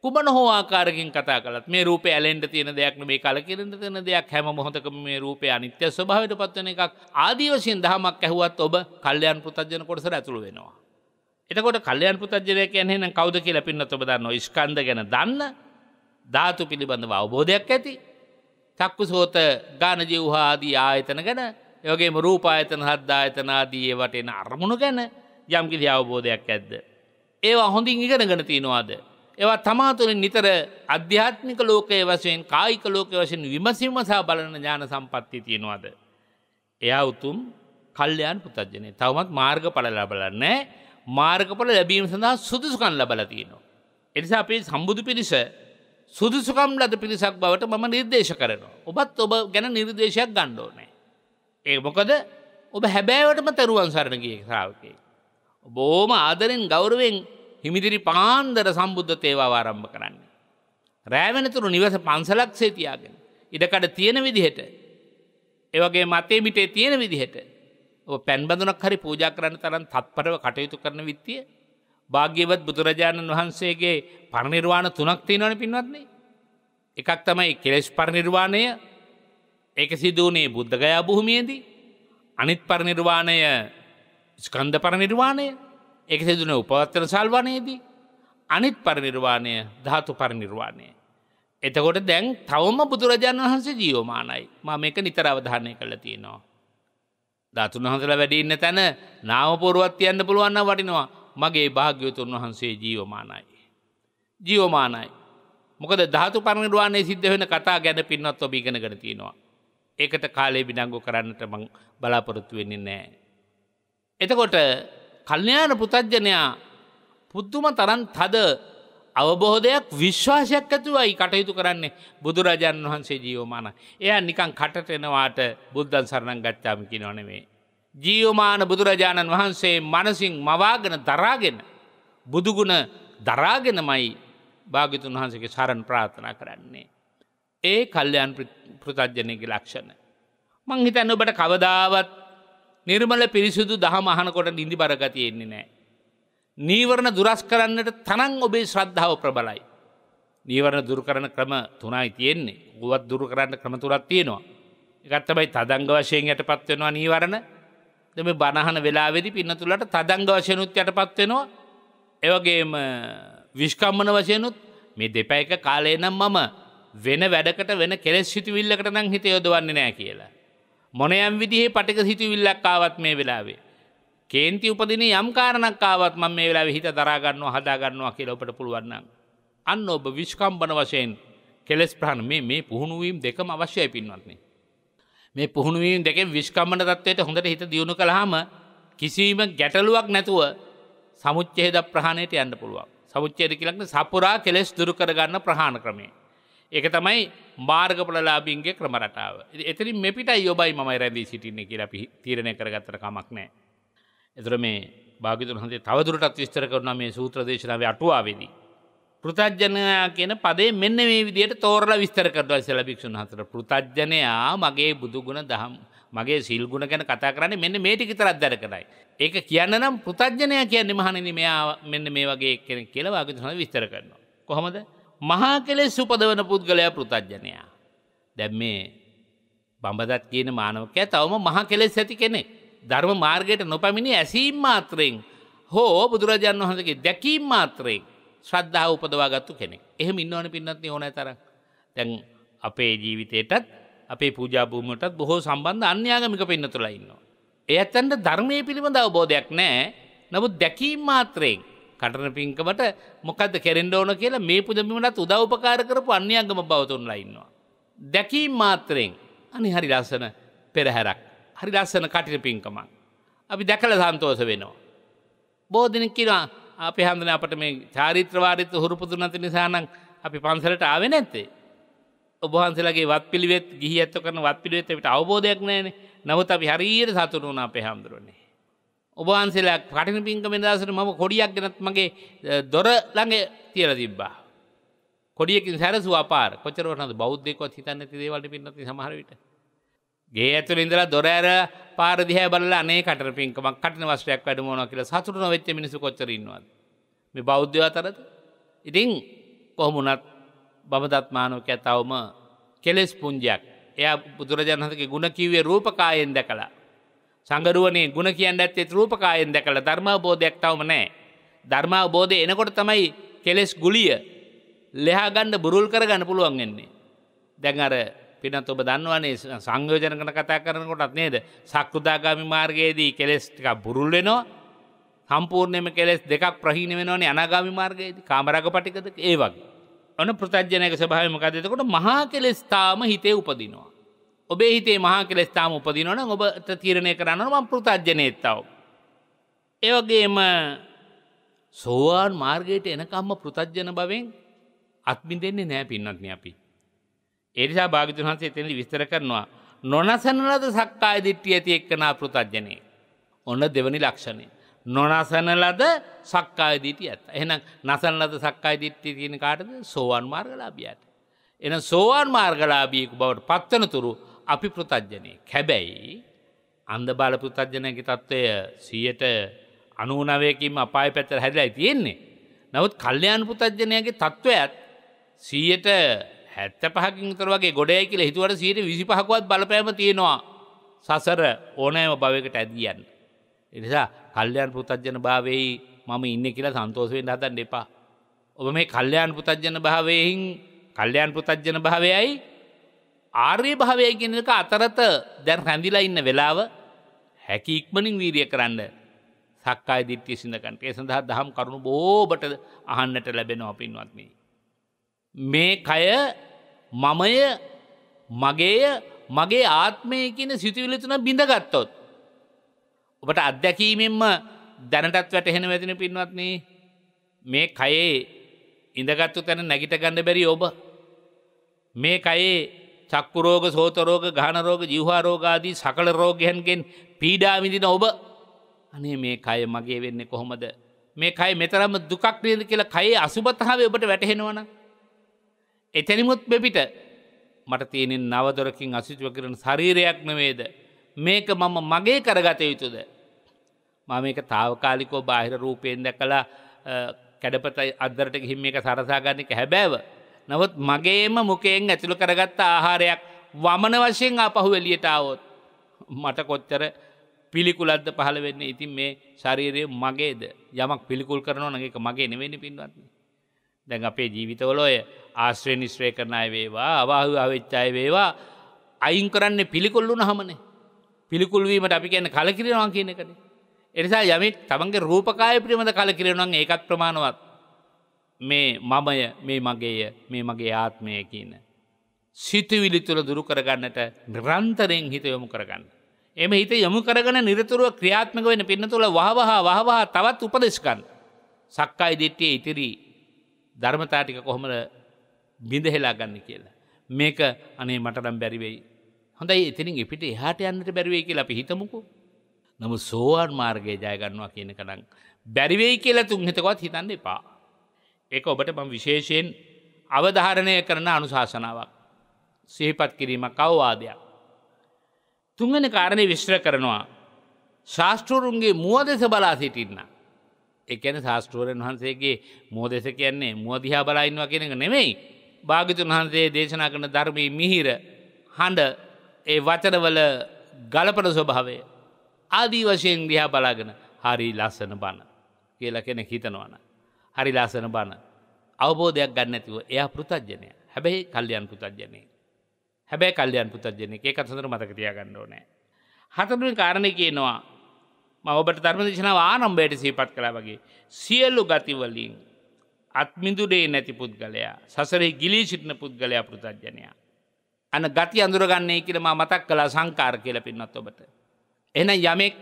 කුමන හෝ ආකාරකින් කතා කලත් මේ රූප ඇලෙන්ට තියෙන දෙයක් මේ කල කිරට තියෙන දෙයක් හැම මොහොතක මේ රූපය අනිත්‍ය ස්වභාවට පත්වන එකක් ආදීවශයෙන් දහමක් ඇහුවත් ඔබ කල්්‍යයන් පුතජන කොටස ඇතුළ වෙනවා. එතකොට කල්්‍යයන් පුතජනය කියනෙන කවද කියල පින්න ඔබ දන්න ස්කන්ද ගැන දන්න ධාතු පිළිබඳව අවබෝධයක් ඇති. තක්කු සෝත ගානජීවහාදී ආයතන ගැන යොගේම රූපායතන හද්දායතනාදයේ වටෙන අරමුණු ගැන යම්කිසි අවබෝධයක් ඇද්ද. ඒවා හොඳින් ඉගෙනගෙන තියෙනවාද. ඒවා තමාතුළින් නිතර අධ්‍යාත්මික ලෝකය වශයෙන් කායික ලෝකය වශයෙන් විමසිමසා බලන ඥාන සම්පත්ති තියෙනවාද. එයා උතුම් කල්්‍යයන් පුතජ්ජනය තවමත් මාර්ග පල ලබලන්නේ මාර්ගපල ලැබීම සඳහා සුදුසුකන් ලබල තියෙනවා. එනිසා අපේ සම්බුදු පිරිස සුදුසුකම් ලද පිරිසක් බවට මම නිර්දේශ කරනවා. ඔබත් ඔබ ගැන නිර්දේශයක් ගණ්ඩෝනෑ. ඒ මොකද ඔබ හැබෑවටම තරුවන් සරණ ගිය ශ්‍රාවකේ. බෝම ආදරෙන් ගෞරවෙන් හිමිදිරි පාන්දර සම්බුද්ධ තේවා ආරම්භ කරන්න. රෑවෙනතුරු නිවස පන්සලක් සේතියාගෙන. ඉඩකඩ තියෙන විදිහට. ඒවගේ මතේ මිටේ තියෙන විදිහට. පැන්බඳනක් හරි පූජා කරන්න තරන් තත්පරව කටයුතු කරන විත්තිය. භාග්‍යවත් බුදුරජාණන් වහන්සේගේ පරනිර්වාණ තුනක් තියෙනවන පින්වත්න්නේ. එකක් තමයි කෙලෙස් පරනිර්වාණය ඒක සිදුවනේ බුද්ධගයා බොහොමියදී අනිත් පරනිර්වාණය ස්කන්ධ පරනිර්වාණය ඒක සිදුන උපවත්තන සල්වනයේදී අනිත් පරනිර්වාණය ධාතු පරනිර්වාණය. එතකොට දැන් තවම බුදුරජාණන් වහන්සේ ජීවමානයි මම එක නිතර අවධානය කළ තියෙනවා. ධාතුන් වහන්සලා වැඩින්න තැන නාවපොරුවත් යන්න පුළුවන්න වටිනවා මගේ භාග්‍යවතුන් වහන්සේ ජීවමානයි. ජීවමානයි. මොකද ධාතු පරනිර්වාණය සිද්ධ වෙන කතා ගැන පින්නත් ඔබිගෙනගෙන තියෙනවා. ඒකට කාලේ බිඩංගු කරන්නට මං බලාපොරොත්තු වෙන්නේ නෑ. එතකොට කල්්‍යයාන පුතජ්ජනයා පුද්දුම තරන් තද අවබෝධයක් විශ්වාසයක් ඇතුවයි කටයුතු කරන්නේ බුදුරජාණන් වහන්සේ ජීවමාන. එයා නිකං කටටෙනවාට බුද්ධන් සරණං ගච්චාමකි නොනවේ. ජීවමාන බුදුරජාණන් වහන්සේ මනසිං මවාගෙන දරාගෙන බුදුගුණ දරාගෙනමයි භාගිතුන් වහන්සගේ සරණ ප්‍රාථනා කරන්නේ. ඒ කල්්‍යයන් පෘතජ්ජනයගේ ලක්ෂණ. මං හිතැන් ඔබට කවදාවත් නිර්මල පිරිසුදු දහම අහනකොට නිදි බරගතියෙන්නේ නෑ. නීවරණ දුරස් කරන්නට තනං ඔබේ ශ්‍රද්ධාව ප්‍රබලයි. නීවරණ දුරකරන ක්‍රම තුනයි තියෙන්නේ ගුවත් දුරු කරන්න ක්‍රම තුරත් තියෙනවා. එකත්තබයි තදංග වශයෙන් යට පත්වෙනවා නීවරණ දෙම බණහන වෙලාවෙදි පින්න තුළට තදංග වශයනුත් යට පත්වෙනවා ඒවගේම විශ්කම්මන වශයනුත් මේ දෙපැයික කාලේ නම් මම වෙන වැඩකට වෙන කෙලෙස් සිතුවිල්ලකට නම් හිත යොදවන්නේ නෑ කියලා. මොනයම් විදිහේ පටික සිතුවිල්ලක් ආවත් මේ වෙලාවේ. කේන්ති උපදින යම් කාරණක් ආවත් මම මේ වෙලාවේ හිත දරා ගන්නවා හදා ගන්නවා කියලා ඔබට පුළුවන් නම් අන්න ඔබ විස්කම්බන වශයෙන් කෙලෙස් ප්‍රහාණ මේ මේ පුහුණු වීම දෙකම අවශ්‍යයි පින්වත්නි. මේ පුහුණු වීම දෙකෙන් විස්කම්බන தത്വයට හොඳට හිත දියුණු කළාම කිසිම ගැටලුවක් නැතුව සමුච්ඡේද ප්‍රහාණයට යන්න පුළුවන්. සමුච්ඡේද කියලක්න සපුරා කෙලෙස් දුරු කරගන්න ප්‍රහාණ ක්‍රමේ. එක තමයි මාර්ගපලලාබින්ගේ ක්‍රමරටාව එතරින් මෙ පිට යොබයි මයි රැදී සිටින්නේ කියලා පි තීරණය කරගත්තර කමක් නෑ. එතර මේ භාගතුන්හන්සේ තවදුරටත් විස්තර කරන මේ සූත්‍ර දේශනාව අටුවාවෙදී. පෘතජ්ජනයා කියන පදේ මෙන්න මේ විදියට තෝරල විස්තර කරව සල භික්ෂුන් හතර පෘතජ්ජනයා මගේ බුදුගුණ දහම් මගේ සිල්ගුණ ගැන කතා කරන්නේ මෙන්න මේටිකි තරත් දැර කරයි. ඒක කියන්න නම් පෘතජ්ජනය කියන්නේ මහනනි මෙයා මෙන්න මේ වගේ කෙන කියලා වාගතුහන විස්තර කරනවා. කොහොමද? මහා කලේ සුපදවන පුද්ගලයා පෘතජ්ජනයා. දැම් මේ බඹදත් කියන මානවකෑ තවම මහ කෙලෙස් ඇති කෙනෙ. ධර්ම මාර්ගයට නොපැමිණි ඇසීම් මාත්‍රයෙන් හෝ බුදුරජාණන් වහන්සගේ දැකීම් මාත්‍රයෙන් ශ්‍රද්ධා උපදවාගත්තු කෙනෙක් එහෙම ඉන්නවන පින්නත්න ඕන තර තැන් අපේ ජීවිතයටත් අපේ පූජාභූමටත් බොහෝ සම්බන්ධ අන්‍යාගමික පෙන්න්න තුළ ඉන්නවා. එඇත්තන්ට ධර්මය පිළිබඳ අවබෝධයක් නෑ නමුත් දැකීම් මාත්‍රයෙන් කටන පින්කමට මොකද කෙරෙන්ඩ ඕන කියලා මේ පුදමිමනත් උදව්පකාර කරපු අන්‍යංගම බවතුන්ලා ඉන්නවා. දැකීම් මාත්‍රයෙන් අනි හරි ලස්සන පෙරහැරක් හරි ලස්සන කටිට පින්කමක්. අපි දැකල සන්තෝස වෙනවා. බෝධන කිරවා අප හඳන අපට මේ චාරිත්‍රවාරිත හුරුපුතු නැති නිසානං අපි පන්සලට ආවෙ නැත්තේ. ඔබහන්සලගේ වත් පිළිවෙත් ගිහි ඇත්ත කරන වත් පිළිවෙත් අපට අවබෝධයක් නෑන නමුත් අපි හරියට සතුරුණ අපේ හාමුදුරුවන්නේ. ඔබහන්සේලා කටින පින්කම දසට මම කොඩියක් ගෙනත් මගේ දොර ළඟ තියල තිබ්බා. කොඩියකින් සැරසු අපාර කොචරවටන බෞද්ධයකොත් හිතන්න තිදේවලට පින්නති සමහරවිට. ගේ ඇතුළ ඉඳර දොරෑර පාරදිහ බල අනේ කට පින්කමක් කටන වස්ටයක් වැඩ මෝන කියල සතුරන වෙච්ච මිනිසු කොචරන්නවා. මේ බෞද්ධ අතරද. ඉතිං කොහමුණත් බමදත්මානෝක ඇතවම කෙලෙස් පුංජයක් එය බුදුරජාණන්සගේ ගුණ කිවේ රූපකායෙන් දැකලා සඟරුවනේ ගුණ කියන්න ඇත්තේ රූපකායෙන් දැකළ ධර්මබෝධයක් තවම නෑ. ධර්මාබෝධය එනකොට තමයි කෙලෙස් ගුලිය ලෙහාගණ්ඩ බුරුල් කරගන්න පුළුවන් එන්නේ. දැන් අර පිනත් ඔබ දන්නවනේ සංයෝජන කන කතා කරනකොටත් නේද සක්කෘදාගාමි මාර්ගයේදී කෙලෙස් ටික බුරුල් වෙනවා සම්පූර්ණයම කෙලෙස් දෙකක් ප්‍රහීණ වෙනවනේ අනාගාමි මාර්ගයේදී කාමරාග පටිකද ඒ වගේ. ඔන්න පෘතජ්ජනයක ස්වභාවය මොකද එතකොට මහා කෙලෙස් තාම හිතේ උපදිනවා. ඔබේ හිතේ මහා කෙලෙස්ථාම උපදිනවන ඔබට තීරණය කරන්නම පෘතජ්ජනයත්තාව. ඒවගේම සෝවාන් මාර්ගයට එනකම්ම පෘතජ්ජන බවෙන් අත්මි දෙන්නේ නෑ පින්නත්න අපි. එනිසා භාගිතුන් වහන්සේ එතෙදි විස්තර කරනවා නොනසනලද සක්කාය දිට්ටිය ඇති එක්කනා පෘතජ්ජනය. ඔන්න දෙවනි ලක්ෂණය. නොනසනලද සක්කාය දිටි ඇත්. එහෙනම් නසනලද සක්කාය දිට්ටි තියෙන කාටද සෝවන් මාර්ගලාබියට. එන සෝවාන් මාර්ගලාබියකු බවට පත්වන තුරු අපි පෘතජ්ජනය හැබැයි අන්ද බාල පෘතජ්ජනයකි තත්ත්වය සියයට අනුනවයකින් අපාය පැත්තර හැදලයි තියෙන්නේ. නවත් කල්්‍යයාන පුතජ්ජනයගේ තත්ත්වයත් සීයට හැත්ත පහකින්තර වගේ ගොඩය කියල හිතුවට සීට විසි පහකුවත් බලපෑම තියෙනවා සසර ඕනෑම භවකට ඇදගියන්න. එනිසා කල්්‍යයාන් පුතජ්ජන භාවයි මම ඉන්න කියලා සන්තෝසයෙන් හතන් දෙපා. ඔබ මේ කල්්‍යයාන් පුතජ්ජන භාවයහින් කල්්‍යයාන් පුතජ්ජන භාවයයි ආර්ය භාවය කියනක අතරත දැන් රැඳිලා ඉන්න වෙලාව හැකි ඉක්මනින් වීරිය කරන්න සක්කාය දිට්්‍යය සිඳකන්ට ඒ සඳහා දහම් කරුණු බෝබට අහන්නට ලැබෙනවා පින්වත්මී. මේ කය මමය මගේය මගේ ආත්මය කියන සිතුවිලි තුන බිඳගත්තොත්. ඔබට අත්දැකීමෙන්ම දැනටත් වැටහෙන වැතින පින්වත්න්නේ මේ කයේ ඉඳගත්තු තැන නැගිට ගන්න බැරි ඔබ මේ කයේ චක්කුරෝග සෝතරෝග ගානරෝග ජිහාරෝගාදී සකළ රෝගයන්ගෙන් පීඩා විඳින ඔබ අනේ මේ කය මගේ වෙන්නේ කොහොමද මේ කය මෙතරම දුකක් නේද කියලා කයේ අසුබතහාව ඔබට වැටහෙනවන එතැනිමුත් මෙපිට මට තියෙනෙන් නවදොරකින් අසිචුව කරන ශරීරයක් නවේද මේක මම මගේ කරගත යුතුද මම එක තාවකාලිකෝ බාහිර රූපයෙන් දැකලා කැඩපත අදරට ගිහිම් මේක සරසාගන්නක හැබෑව නවත් මගේම මොකයෙන් ඇතුළු කරගත්ත ආහාරයක් වමන වශයෙන් අපහු වෙලියටාවොත් මට කොච්චර පිළිකුලද්ද පහළ වෙන්න ඉතින් මේ ශරීරය මගේද යමක් පිළිකුල් කරනවා නගේක මගේ නෙවෙනි පින්වත්න්නේ. දැන් අපේ ජීවිතවල ඔය ආශ්‍රය නිශ්‍රය කරණය වේවා අවාහු අවෙච්චාය වේවා අයින් කරන්නේ පිළිකුල්ලු නහමනේ පිළිකුල්වීමට අපි කියන්න කලකිරෙනවා කියන එකට. එනිසා යමි තමන්ගේ රූපකාය ප්‍රිමද කලකිරෙනවා ඒකත් ප්‍රමාණවත් මේ මමය මේ මගේය මේ මගේ ආත්මය කියන. සිතුවිලි තුළ දුරු කරගන්නට නිරන්තරයෙන් හිත යොමු කරගන්න. එම හිත යොමු කරගන නිරතුරුව ක්‍රියාත්මක වෙන පින්න තුළ වහවහා වහවා තවත් උපදේශකන්. සක්කායි දිට්ටිය ඉතිරි ධර්මතාටික කොහොමද බිඳහෙලා ගන්න කියලා. මේක අනේ මටනම් බැරිවෙයි. හොඳයි ඉතිනින් එපිට එහාට යන්නට බැරිවේ කියලා අපි හිතමුකු. නමු සෝවාන් මාර්ගය ජයගන්නවා කියන කඩන්. බැරිවෙයි කියලා තුන්හිතකවත් හිතන්න එපා. එක ඔබට මම විශේෂයෙන් අවධාරණය කරන අනුශාසනාවක්. සිහිපත් කිරීමක් අවවාදයක්. තුංගන කාරණය විශ්්‍ර කරනවා. ශාස්තෘරුන්ගේ මුවදෙස බලා සිටින්න. එකන ශාස්තෘරන් වහන්සේගේ මෝදෙස කියන්නේ මුවදිහා බලායින්වා කෙනෙක නෙමෙයි. භාගිතුන් වහන්සේ දේශනා කරන ධර්මී මිහිර හඬ ඒ වචනවල ගලපන ස්වභාවය. ආදී වශයෙන් දිහා බලාගෙන හරි ලස්සන බන්න කියල කෙනෙ හිතනවන. හරිලාසන බණ අවබෝධයක් ගන්නැතිව එයා පෘතජ්ජනය හැබැයි කල්්‍යයන් පුතජ්ජනය හැබැයි කල්්‍යයන් පුතජ්ජනය එක කසඳර මතකතියා ගණ්ඩෝනෑ හතරුවෙන් කාරණය කියනවා ම ඔබට ධර්ම දේශනාව ආනම්බයට සීපත් කලා වගේ සියල්ලු ගතිවලින් අත්මිදුරේ නැති පුද්ගලයා සසරේ ගිලී සිටින පුද්ගලයා පෘතජ්ජනයා අන ගති අඳුරගන්නේ කියලම මතක් කලා සංකාර කියල පින්නත් ඔබට එන යමෙක්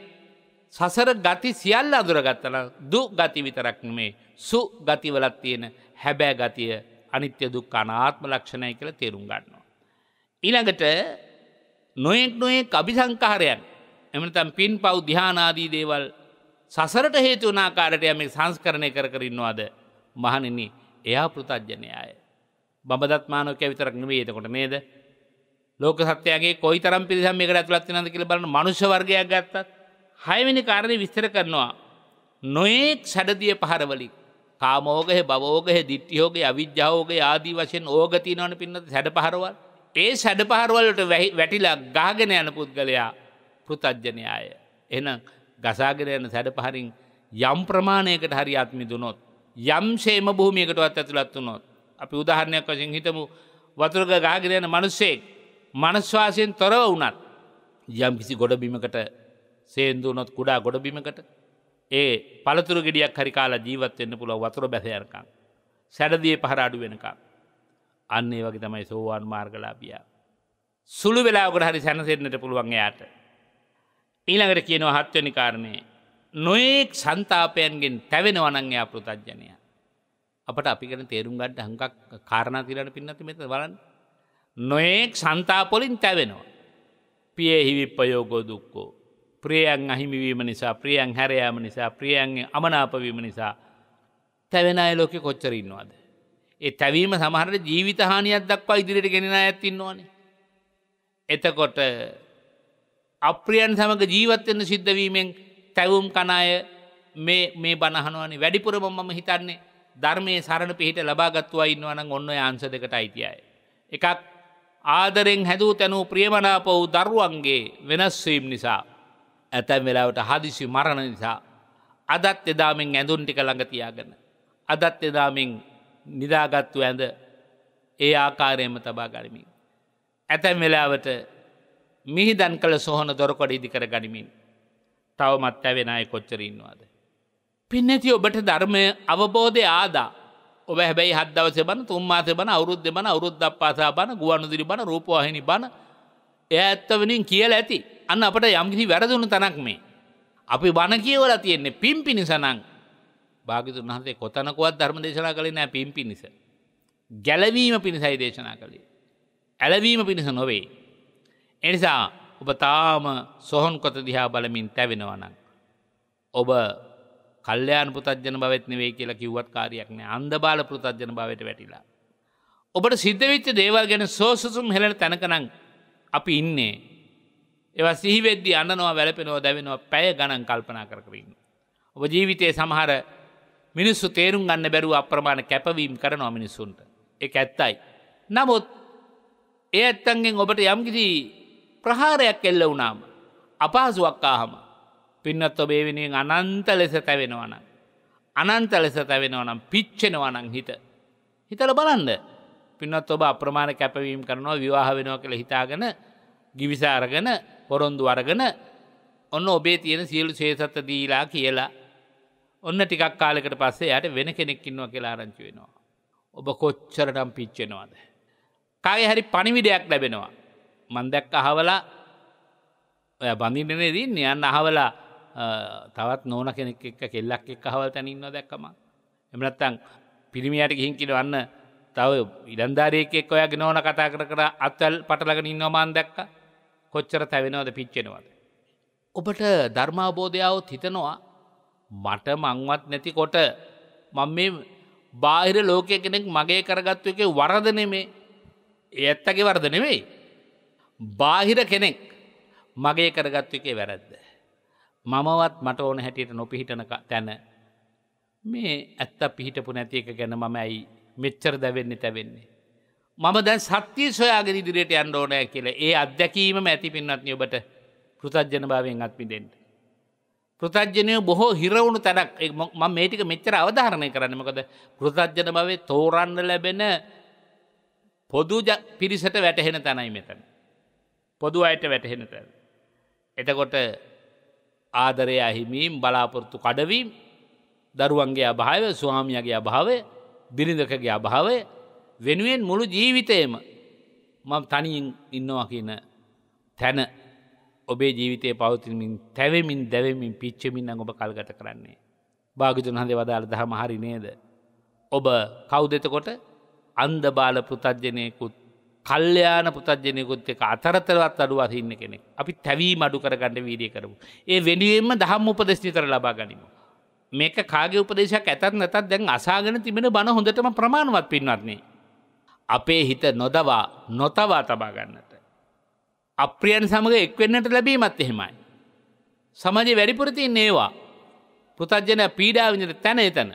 සසර ගති සියල්ල අදුරගත්තන දු ගති විතරක් නෙමේ සු ගතිවලත් තියෙන හැබෑ ගතිය අනිත්‍ය දුක් අනාත්ම ලක්ෂණය කළ තේරුම් ගන්නවා. ඊළඟට නොයෙක් නොයේ කබි සංකාරයන් එමනතම් පින් පව් දිහානාදී දේවල් සසරට හේතුනාකාරට යම සංස්කරණය කර කරන්නවාද මහනෙන එයා පෘතජ්ජනයාය. බදත්මානෝකය විතරක් නවේතකොට නේද ලෝක සත්‍යයගේ කොයි තරම් පිරිසම් එකට ඇතුලත් නද කියල බලන මනුෂ වර්ගයක් ගත්තත් හයවෙනි කාරණය විස්තර කරනවා. නොයෙක් සැඩදිය පහරවලින්. කාමෝගහ බවෝගහ දිට්ටියෝගේ අවිද්‍යාවෝගේ ආදී වශයෙන් ඕගතිනවන පින්නත සැඩ පහරවල්. ඒ සැඩ පහරවලට වැටිලා ගාගෙන යන පුද්ගලයා පෘතජ්ජනයාය. එන ගසාගෙන යන සැඩ පහරින් යම් ප්‍රමාණයකට හරි අත්මි දුනොත්. යම් ශේම භූමියකටවත් ඇතුළත් වනොත්. අපි උදාහරණයක් වශයෙන් හිතමු වතුරක ගාගෙන යන මනුස්සෙක් මනස්වාසයෙන් තොරව වුනත් යම් කිසි ගොඩ බිමකට සේන්දුනොත් කුඩා ගොඩබිමකට ඒ පළතුරු ගෙඩියක් හරිකාලා ජීවත්වෙන්න්න පුළුව වතුර බැසයරකම්. සැඩදිය පහර අඩු වෙනකම්. අන්න ඒ වගේ තමයි සෝවාන් මාර්ගලාපියා. සුළු වෙලාගට හරි සැනසෙන්න්නට පුළුවන් එයාට. ඊළඟට කියනවා හත්වනි කාරණය. නොයෙක් සන්තාපයන්ගෙන් තැවෙනවනංයා පෘතජ්ජනය. අපට අපිකට තේරුම් ගඩ හඟක් කාරණා තිරට පින්නති මෙත වලන් නොයෙක් සන්තාපොලින් තැවෙනවා. පිය හිවිප්පයෝගෝ දුක්කෝ ප්‍රියයන් අහිමිවීම නිසා ප්‍රියන් හැරයාම නිසා ප්‍රියන්ගේ අමනාපවීම නිසා තැවෙන අය ලෝකෙ කොච්චරන්නවාද. ඒ තැවීම සමහරට ජීවිතහානියක් දක්වා ඉදිරිට ගෙනෙන ඇත්තින්නවානේ. එතකොට අප්‍රියන් සමඟ ජීවත්වෙන්න සිද්ධවීමෙන් තැවුම් කනාය මේ බණහනුවනි වැඩිපුරම මම හිතන්නේ ධර්මය සරණ පිහිට ලබාගත්තුවා ඉන්නවනම් ඔන්න අන්ස දෙකට අයිතියයි. එකක් ආදරෙන් හැදූ තැනූ ප්‍රියමනාප වූ දරුවන්ගේ වෙනස්වීම් නිසා ඇතැම් වෙලාවට හදිසි මරණ නිසා අදත් එදාමෙන් ඇඳුන් ටික ළඟතියාගන්න. අදත් එදාමෙන් නිදාගත්තු ඇඳ ඒ ආකාරයම තබා ගනිමින්. ඇතැම් වෙලාවට මිහිදන් කළ සොහන දොරකොඩ ඉදිකර ගනිමින්. තවමත් ඇවෙනය කොච්චරඉන්නවාද. පින්නැති ඔබට ධර්මය අවබෝධය ආදා ඔබ හැබැයි හදවස බන තුම්මාස බන අවුරුද්ධ බන අවුරුද්ධ පාසා බන ගුවනුදිරි බන රූපවාහිනි බන එය ඇත්තවනින් කියල ඇති. අන්න අපට යම්ගිහි වැරදුුණු තනක් මේ. අපි බණ කියවල තියෙන්නේ පිම් පිනිසනං භාගිතුන් වහන්සේ කොතනකුවත් ධර්ම දේශනා කළේ නෑ පිම් පිනිස. ගැලවීම පිණිසයි දේශනා කළේ. ඇලවීම පිණිස නොවෙයි. එනිසා ඔබ තාම සොහොන් කොත දිහා බලමින් තැවෙනවනං. ඔබ කල්්‍යයාන පුතජන භවත්න වේ කියලා කිව්වත් කාරයක් නෑ අන්ද බාල පුතජන භාවට වැටිලා. ඔබට සිද්ධවෙච්ච දේවල් ගැන සෝසුම් හෙළ තැනකනං අපි ඉන්නේ ඒව සිහිවෙද්දි අන්නනවා වැලපෙනෝ දැවෙනවා පැය ගණන් කල්පනා කරකරන්න. ඔබ ජීවිතයේ සමහර මිනිස්සු තේරුම් ගන්න බැරුව අප්‍රමාණ කැපවීම් කරනවා මිනිස්සුන්ට එක ඇත්තයි. නමුත් ඒ ඇත්තන්ගෙන් ඔබට යම්කිසි ප්‍රහාරයක් එල්ල වුනාම අපහසුවක්කාහම පින්නත් ඔබ ඒවෙනින් අනන්ත ලෙස තැවෙනවනම්. අනන්ත ලෙස තැවෙනවනම් පිච්චෙනවනං හිත. හිතල බලන්න පින්නත් ඔබ අප්‍රමාණ කැපවීම් කරනවා විවාහ වෙනවා කළ හිතාගෙන ගිවිස අරගෙන පොරොන්දු අරගෙන ඔන්න ඔබේ තියෙන සියලු සේසත්ත දීලා කියලා ඔන්න ටිකක් කාලෙකට පස්සේ යට වෙන කෙනෙක්කින්ව කියලා ආරංචි වෙනවා. ඔබ කොච්චරටම් පිච්චෙනවාද. කාය හරි පණිවිඩයක් ලැබෙනවා. මන්දැක් අහවලා ඔය බඳින්නනේදී යන්න අහවලා තවත් නෝන කෙනෙක් එක්ක කෙල්ලක් එක් අහවල් තැනින්ව දැක්කම. එමනත්තං පිරිමියට ගිහින් කිලවන්න තව ඉඩන්ධාරයකෙක් ඔයගේ නෝන කතා කර කර අත්තල් පටලගෙන ඉන්නවමාන් දැක්කා කොච්චර තැවෙනවද පිච්චෙනවද. ඔබට ධර්මාබෝධයාවත් හිතනවා මට මංවත් නැතිකොට මං මේ බාහිර ලෝකය කෙනෙක් මගේ කරගත්තු එක වරද නෙමේ ඒ ඇත්තගේ වර්ද නෙමෙයි. බාහිර කෙනෙක් මගේ කරගත්තු එකේ වැරැද්ද. මමවත් මට ඕන හැටියට නොපිහිටන තැන මේ ඇත්ත පිහිටපු නැති එක ගැන මම ඇයි මෙච්චර දැවෙන්නේ තැවෙන්නේ. මම දැන් සත්‍යය සොයාගෙන ඉදිරියට යන්න ඕනෑ කියලා ඒ අත්දැකීම ඇති පින්නත් ඔබට පෘතජ්ජන භාවයෙන් අත්මිදෙන්ට. පෘතජ්ජනය බොහෝ හිරවුණු තැනක් ම මේටික මෙච්චර අවධාරණය කරන්නමකද පෘතජ්ජන භවේ තෝරන්න ලැබෙන පොදු පිරිසට වැටහෙන තැනයි මෙතන. පොදු අයට වැටහෙන තැන. එතකොට ආදරය අහිමීම් බලාපොරොත්තු කඩවීම් දරුවන්ගේ අභාව ස්වාමියගේ අභාවය බිරිඳකගේ අභාවය වෙනුවෙන් මුළු ජීවිතයම මම තනියෙන් ඉන්නවා කියන තැන ඔබේ ජීවිතය පවතිමින් තැවමින් දැවමින් පිච්චමින් ඔබ කල්ගත කරන්නේ. භාගිතුන් හඳේ වදාළ දහ මහරි නේද. ඔබ කවුදෙතකොට අන්ද බාල පෘතජ්ජනයකුත් කල්්‍යයාන පුතජනයකුත් එක අතරතරවත් අඩු අහින්න කෙනෙක් අපි තැවී මඩු කරගන්න වීඩිය කරපු. ඒ වෙනුවෙන්ම දහම් උපදෙස්්ිතර ලබා ගනිමු. මේක කාගේ උපදේශයක් ඇතත් නැතත් දැන් අසාගෙන තිබෙන බණ හොඳටම ප්‍රමාණවත් පින්වත්න්නේ. අපේ හිත නොදවා නොතවා තබා ගන්නට. අප්‍රියන් සමඟ එක්වෙන්නට ලැබීමත් එහෙමයි. සමජ වැඩිපුරතින් ඒවා පෘතජ්ජනය පීඩාවිඳට තැන එතන.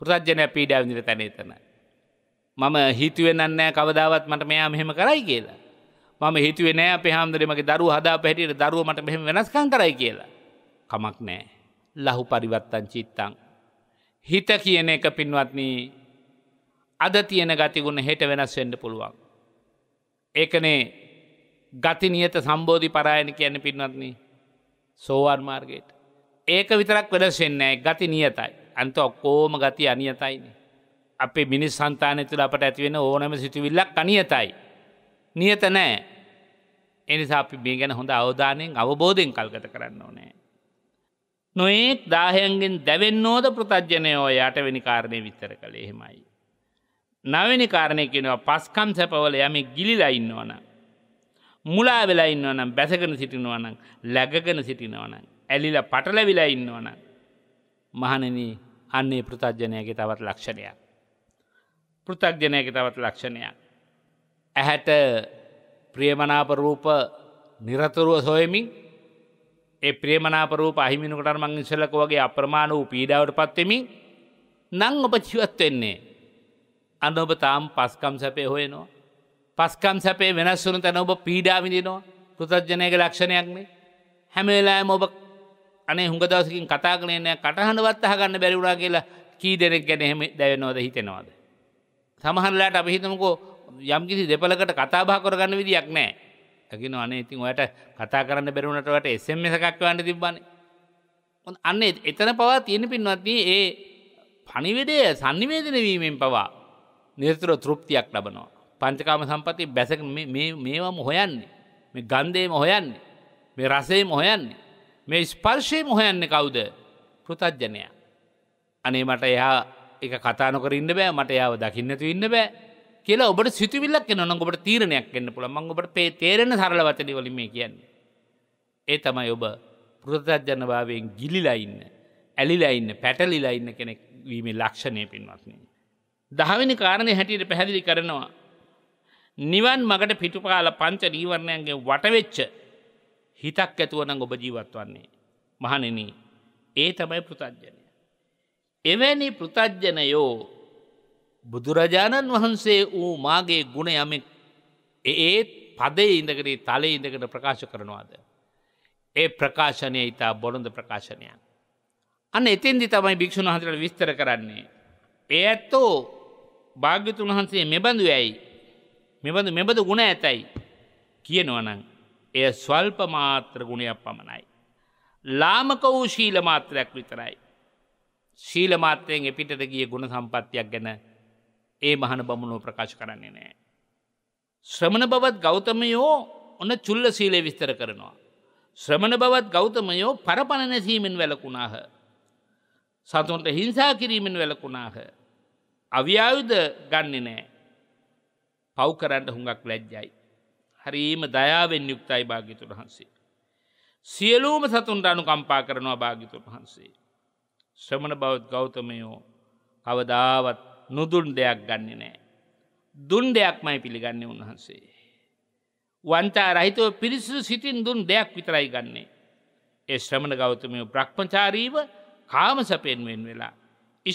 පෘතජ්ජනය පීඩාවිඳට තැන එතන. මම හිතුවෙනන්නෑ කවදාවත් මට මෙයා මෙහෙම කරයි කියලා. මම හිතුවේ නෑ පහාමුදුරමගේ දරු හදා පැටියට දරුවමට මෙහෙම වෙනස්කං කරයි කියලා. කමක් නෑ. ලහු පරිවත්තන් චිත්තං. හිත කියන එක පින්වත්නී අද තියෙන ගතිගුණ හෙට වෙනස් වෙන්න පුළුවන්. ඒකනේ ගති නියත සම්බෝධි පරායන කියන්න පින්නත්න සෝවාර් මාර්ගයට. ඒක විතරක් වෙනස්වෙන්නෑ ගති නියතයි. අන්ත ඔක්කෝම ගති අනියතයිනේ. අපේ මිනිස් සන්තානය තුළ අපට ඇතිවෙන ඕනම සිතුවිල්ලක් අනියතයි. නියත නෑ. එනිසා අපි මේ ගැන හොඳ අවධානයෙන් අවබෝධයෙන් කල්ගත කරන්න ඕනෑ. නොඒක් දාහයන්ගෙන් දැවෙන්නෝද පෘතජ්ජනයෝ යට වෙනි කාරණය විතර කළ එහෙමයි. නවැනි කාරණය කෙනවා පස්කම් සැපවල යම ගිලිලා ඉන්නවන. මුලා වෙලා ඉන්නවනම් බැසගෙන සිටිනවනම් ලැගගෙන සිටිනවනම්. ඇලිල පටලවිලා ඉන්නවන. මහනනී අන්නේ පෘතජ්ජනයගේ තවත් ලක්ෂණයක්. පෘතක්ජනයගේ තවත් ලක්ෂණයක්. ඇහැට ප්‍රියමනාපරූප නිරතුරුව සොයමින් ඒ ප්‍රේමනාපරූප අහිමිනකට මං ඉසලක වගේ අප්‍රමාණ වූ පීඩාවට පත්වෙමින් නං ඔප ජීවත් වෙන්නේ. අඳ ඔබ තාම් පස්කම් සැපේ හොයනවා. පස්කම් සැපේ වෙනස් වුණු තැන ඔබ පීඩාවිදිනවා පෘතජ්ජනයක ලක්ෂණයක්නේ හැමවෙලාෑම ඔබ අනේ හුඟ දවසකින් කතා කලේ නෑ කටහනුවත් අහගන්න බැරිවුණා කියලා කී දෙනෙක් ගැන එහෙම දැවෙනවද හිතෙනවාද. සමහරලාට අපිහිතමකෝ යම්කිසි දෙපලකට කතාබා කරගන්න විදියක් නෑ. ඇගෙන අනේ ඉතින් ඔයට කතා කරන්න බැරුණටට එසම එකක් වන්න තිබ්බන්නේ. අන්න එතන පවා තියෙන පින්වත්දී ඒ පනිවිඩය සනිවේදන වීමෙන් පවා නිර්තුර තෘප්තියක් ලබනවා. පංචකාම සම්පති බැසක මේවම හොයන්නේ. මේ ගන්දේම හොයන්නේ. මේ රසේම හොයන්නේ. මේ ස්පර්ශයම හොයන්න කවුද පෘතජ්ජනය. අනේ මට එයා එක කතානොකර ඉන්න බෑ මට යාව දකින්නතු ඉන්න බෑ කියලා ඔබට සිතුවිල්ලක් එන නොඟොට තීරණයක් එන්න පුළ මං ඔබට පේ තේරෙන සරල වචනය වලින් මේ කියන්නේ. ඒ තමයි ඔබ පෘතජ්ජන භාවයෙන් ගිලිලා ඉන්න. ඇලිලා ඉන්න පැටලිලා ඉන්න කෙනෙක් වීමේ ලක්ෂණය පින්වත්න්නේ. දහවිනි කාරණය හැටියට පැහැදිලි කරනවා. නිවන් මගට පිටුපාල පංච නීවරණයන්ගේ වටවෙච්ච හිතක් ඇතුවන ඔබ ජීවත් වන්නේ. මහනෙන ඒ තමයි පෘතජ්ජනය. එවැනි පෘතජ්ජනයෝ බුදුරජාණන් වහන්සේ වූ මාගේ ගුණ යමෙක් ඒත් පදේ ඉඳකට තලේ ඉඳකට ප්‍රකාශ කරනවාද. ඒ ප්‍රකාශනය ඉතා බොළොඳ ප්‍රකාශනයක්. අන්න එතින්දි තමයි භික්‍ෂුන් හතර විස්තර කරන්නේ. ඒ ඇත්තෝ භාග්‍යතුන් වහන්සේ මෙබඳු ඇයි මෙබඳු මෙබඳු ගුණ ඇතැයි කියනවනං එය ස්වල්ප මාත්‍ර ගුණයක් පමණයි. ලාමක වූ ශීල මාත්‍රයක් විතරයි. ශීල මාත්‍රයෙන් එපිටට ගිය ගුණ සම්පත්තියක් ගැන ඒ මහන බමුණෝ ප්‍රකාශ කරන්නේ නෑ. ශ්‍රමණ බවත් ගෞතමයෝ ඔන්න චුල්ල සීලේ විස්තර කරනවා. ශ්‍රමණ බවත් ගෞතමයෝ පරපණ නැසීමෙන් වැලකුණාහ. සතුන්ට හිංසා කිරීමෙන් වැලකුණාහ. අව්‍යයුධ ගන්නෙ නෑ. පව් කරන්න හුඟක් ලැජ්ජයි. හරීම දයාවෙන් යුක්තයි භාගිතුන් වහන්සේ. සියලූම සතුන්ට අනුකම්පා කරනවා භාගිතුන් වහන්සේ. ශ්‍රමණ බෞද් ගෞතමයෝ කවදාවත් නොදුන් දෙයක් ගන්න නෑ. දුන් දෙයක්මයි පිළිගන්නේ උන්වහන්සේ. වන්තා රහිතව පිරිසිදු සිතින් දුන් දෙයක් විතරයි ගන්නේ. ඒ ශ්‍රමණ ගෞතමයෝ ප්‍රක්්පචාරීව කාම සපෙන්වෙන් වෙලා.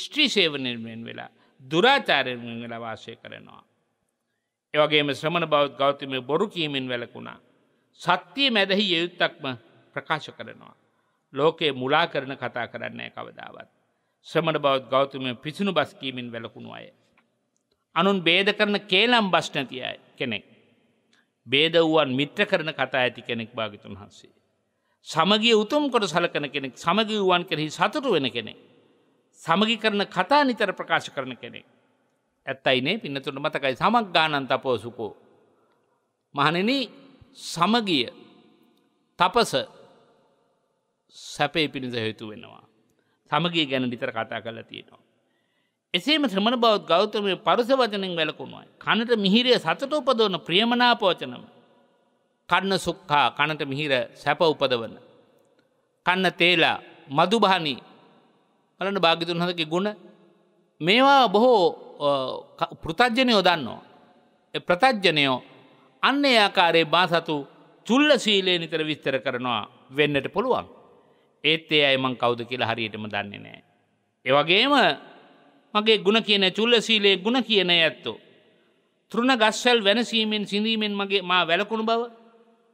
ස්ට්‍රී සේවනෙන්වෙන් වෙලා දුරාචාරයගල වාසය කරනවා. ඒවගේම ශ්‍රමණ බෞද් ගෞතම බොරු කීමෙන් වැලකුණා. සත්‍යය මැදහි යයුත්තක්ම ප්‍රකාශ කරනවා. ලෝකයේ මුලා කරන කතා කරන්නේ කවදාවත්. ශ්‍රමණ බෞද් ගෞතම පිසිුණු බස්කීමෙන් වැලකුණු අය. අනුන් බේද කරන කේලම් බශ්නතිය කෙනෙක්. බේද වුවන් මිත්‍ර කරන කතා ඇති කෙනෙක් භාගිතුන් වහන්සේ. සමගිය උතුම් කොට සලකන කෙනෙක් සමගිය වුවන් කෙරෙහි සතුටු වෙන කෙනෙක්. සමගි කරන කතා නිතර ප්‍රකාශ කරන කෙනෙක්. ඇත්තයිනේ පින්නතුට මතකයි සමක් ගානන් තපෝසුකෝ. මහනෙන සමගිය තපස සැපේ පිණිස හේතු වෙනවා. සමගිය ගැන නිතර කතා කල තියෙනවා. එසේම ශ්‍රමණ බෞද් ගෞතමය පරුස වචනෙන් වැලකුණුවයි. කනට මිහිරය සතට උපදවන ප්‍රියමනාපෝචනම. කන්න සුක්කා කනට මිහිර සැප උපදවන. කන්න තේලා මදුභානී බලන්න භාගිතුන් හඳක ගුණ මේවා බොහෝ පෘතජ්ජනයෝ දන්නවා. ප්‍රතජ්ජනයෝ අන්න ආකාරයේ බාසතු චුල්ල සීලේ නිතර විස්තර කරනවා වෙන්නට පුළුවන්. ඒත් ඒ අයමං කෞද කියලා හරියටම දන්නේ නෑ. ඒවගේම මගේ ගුණ කියන චුල්ල සීලේ ගුණ කියන ඇත්තු. තෘණ ගස්සල් වෙනසීමෙන් සිඳීමෙන් මගේ මා වැලකුණු බව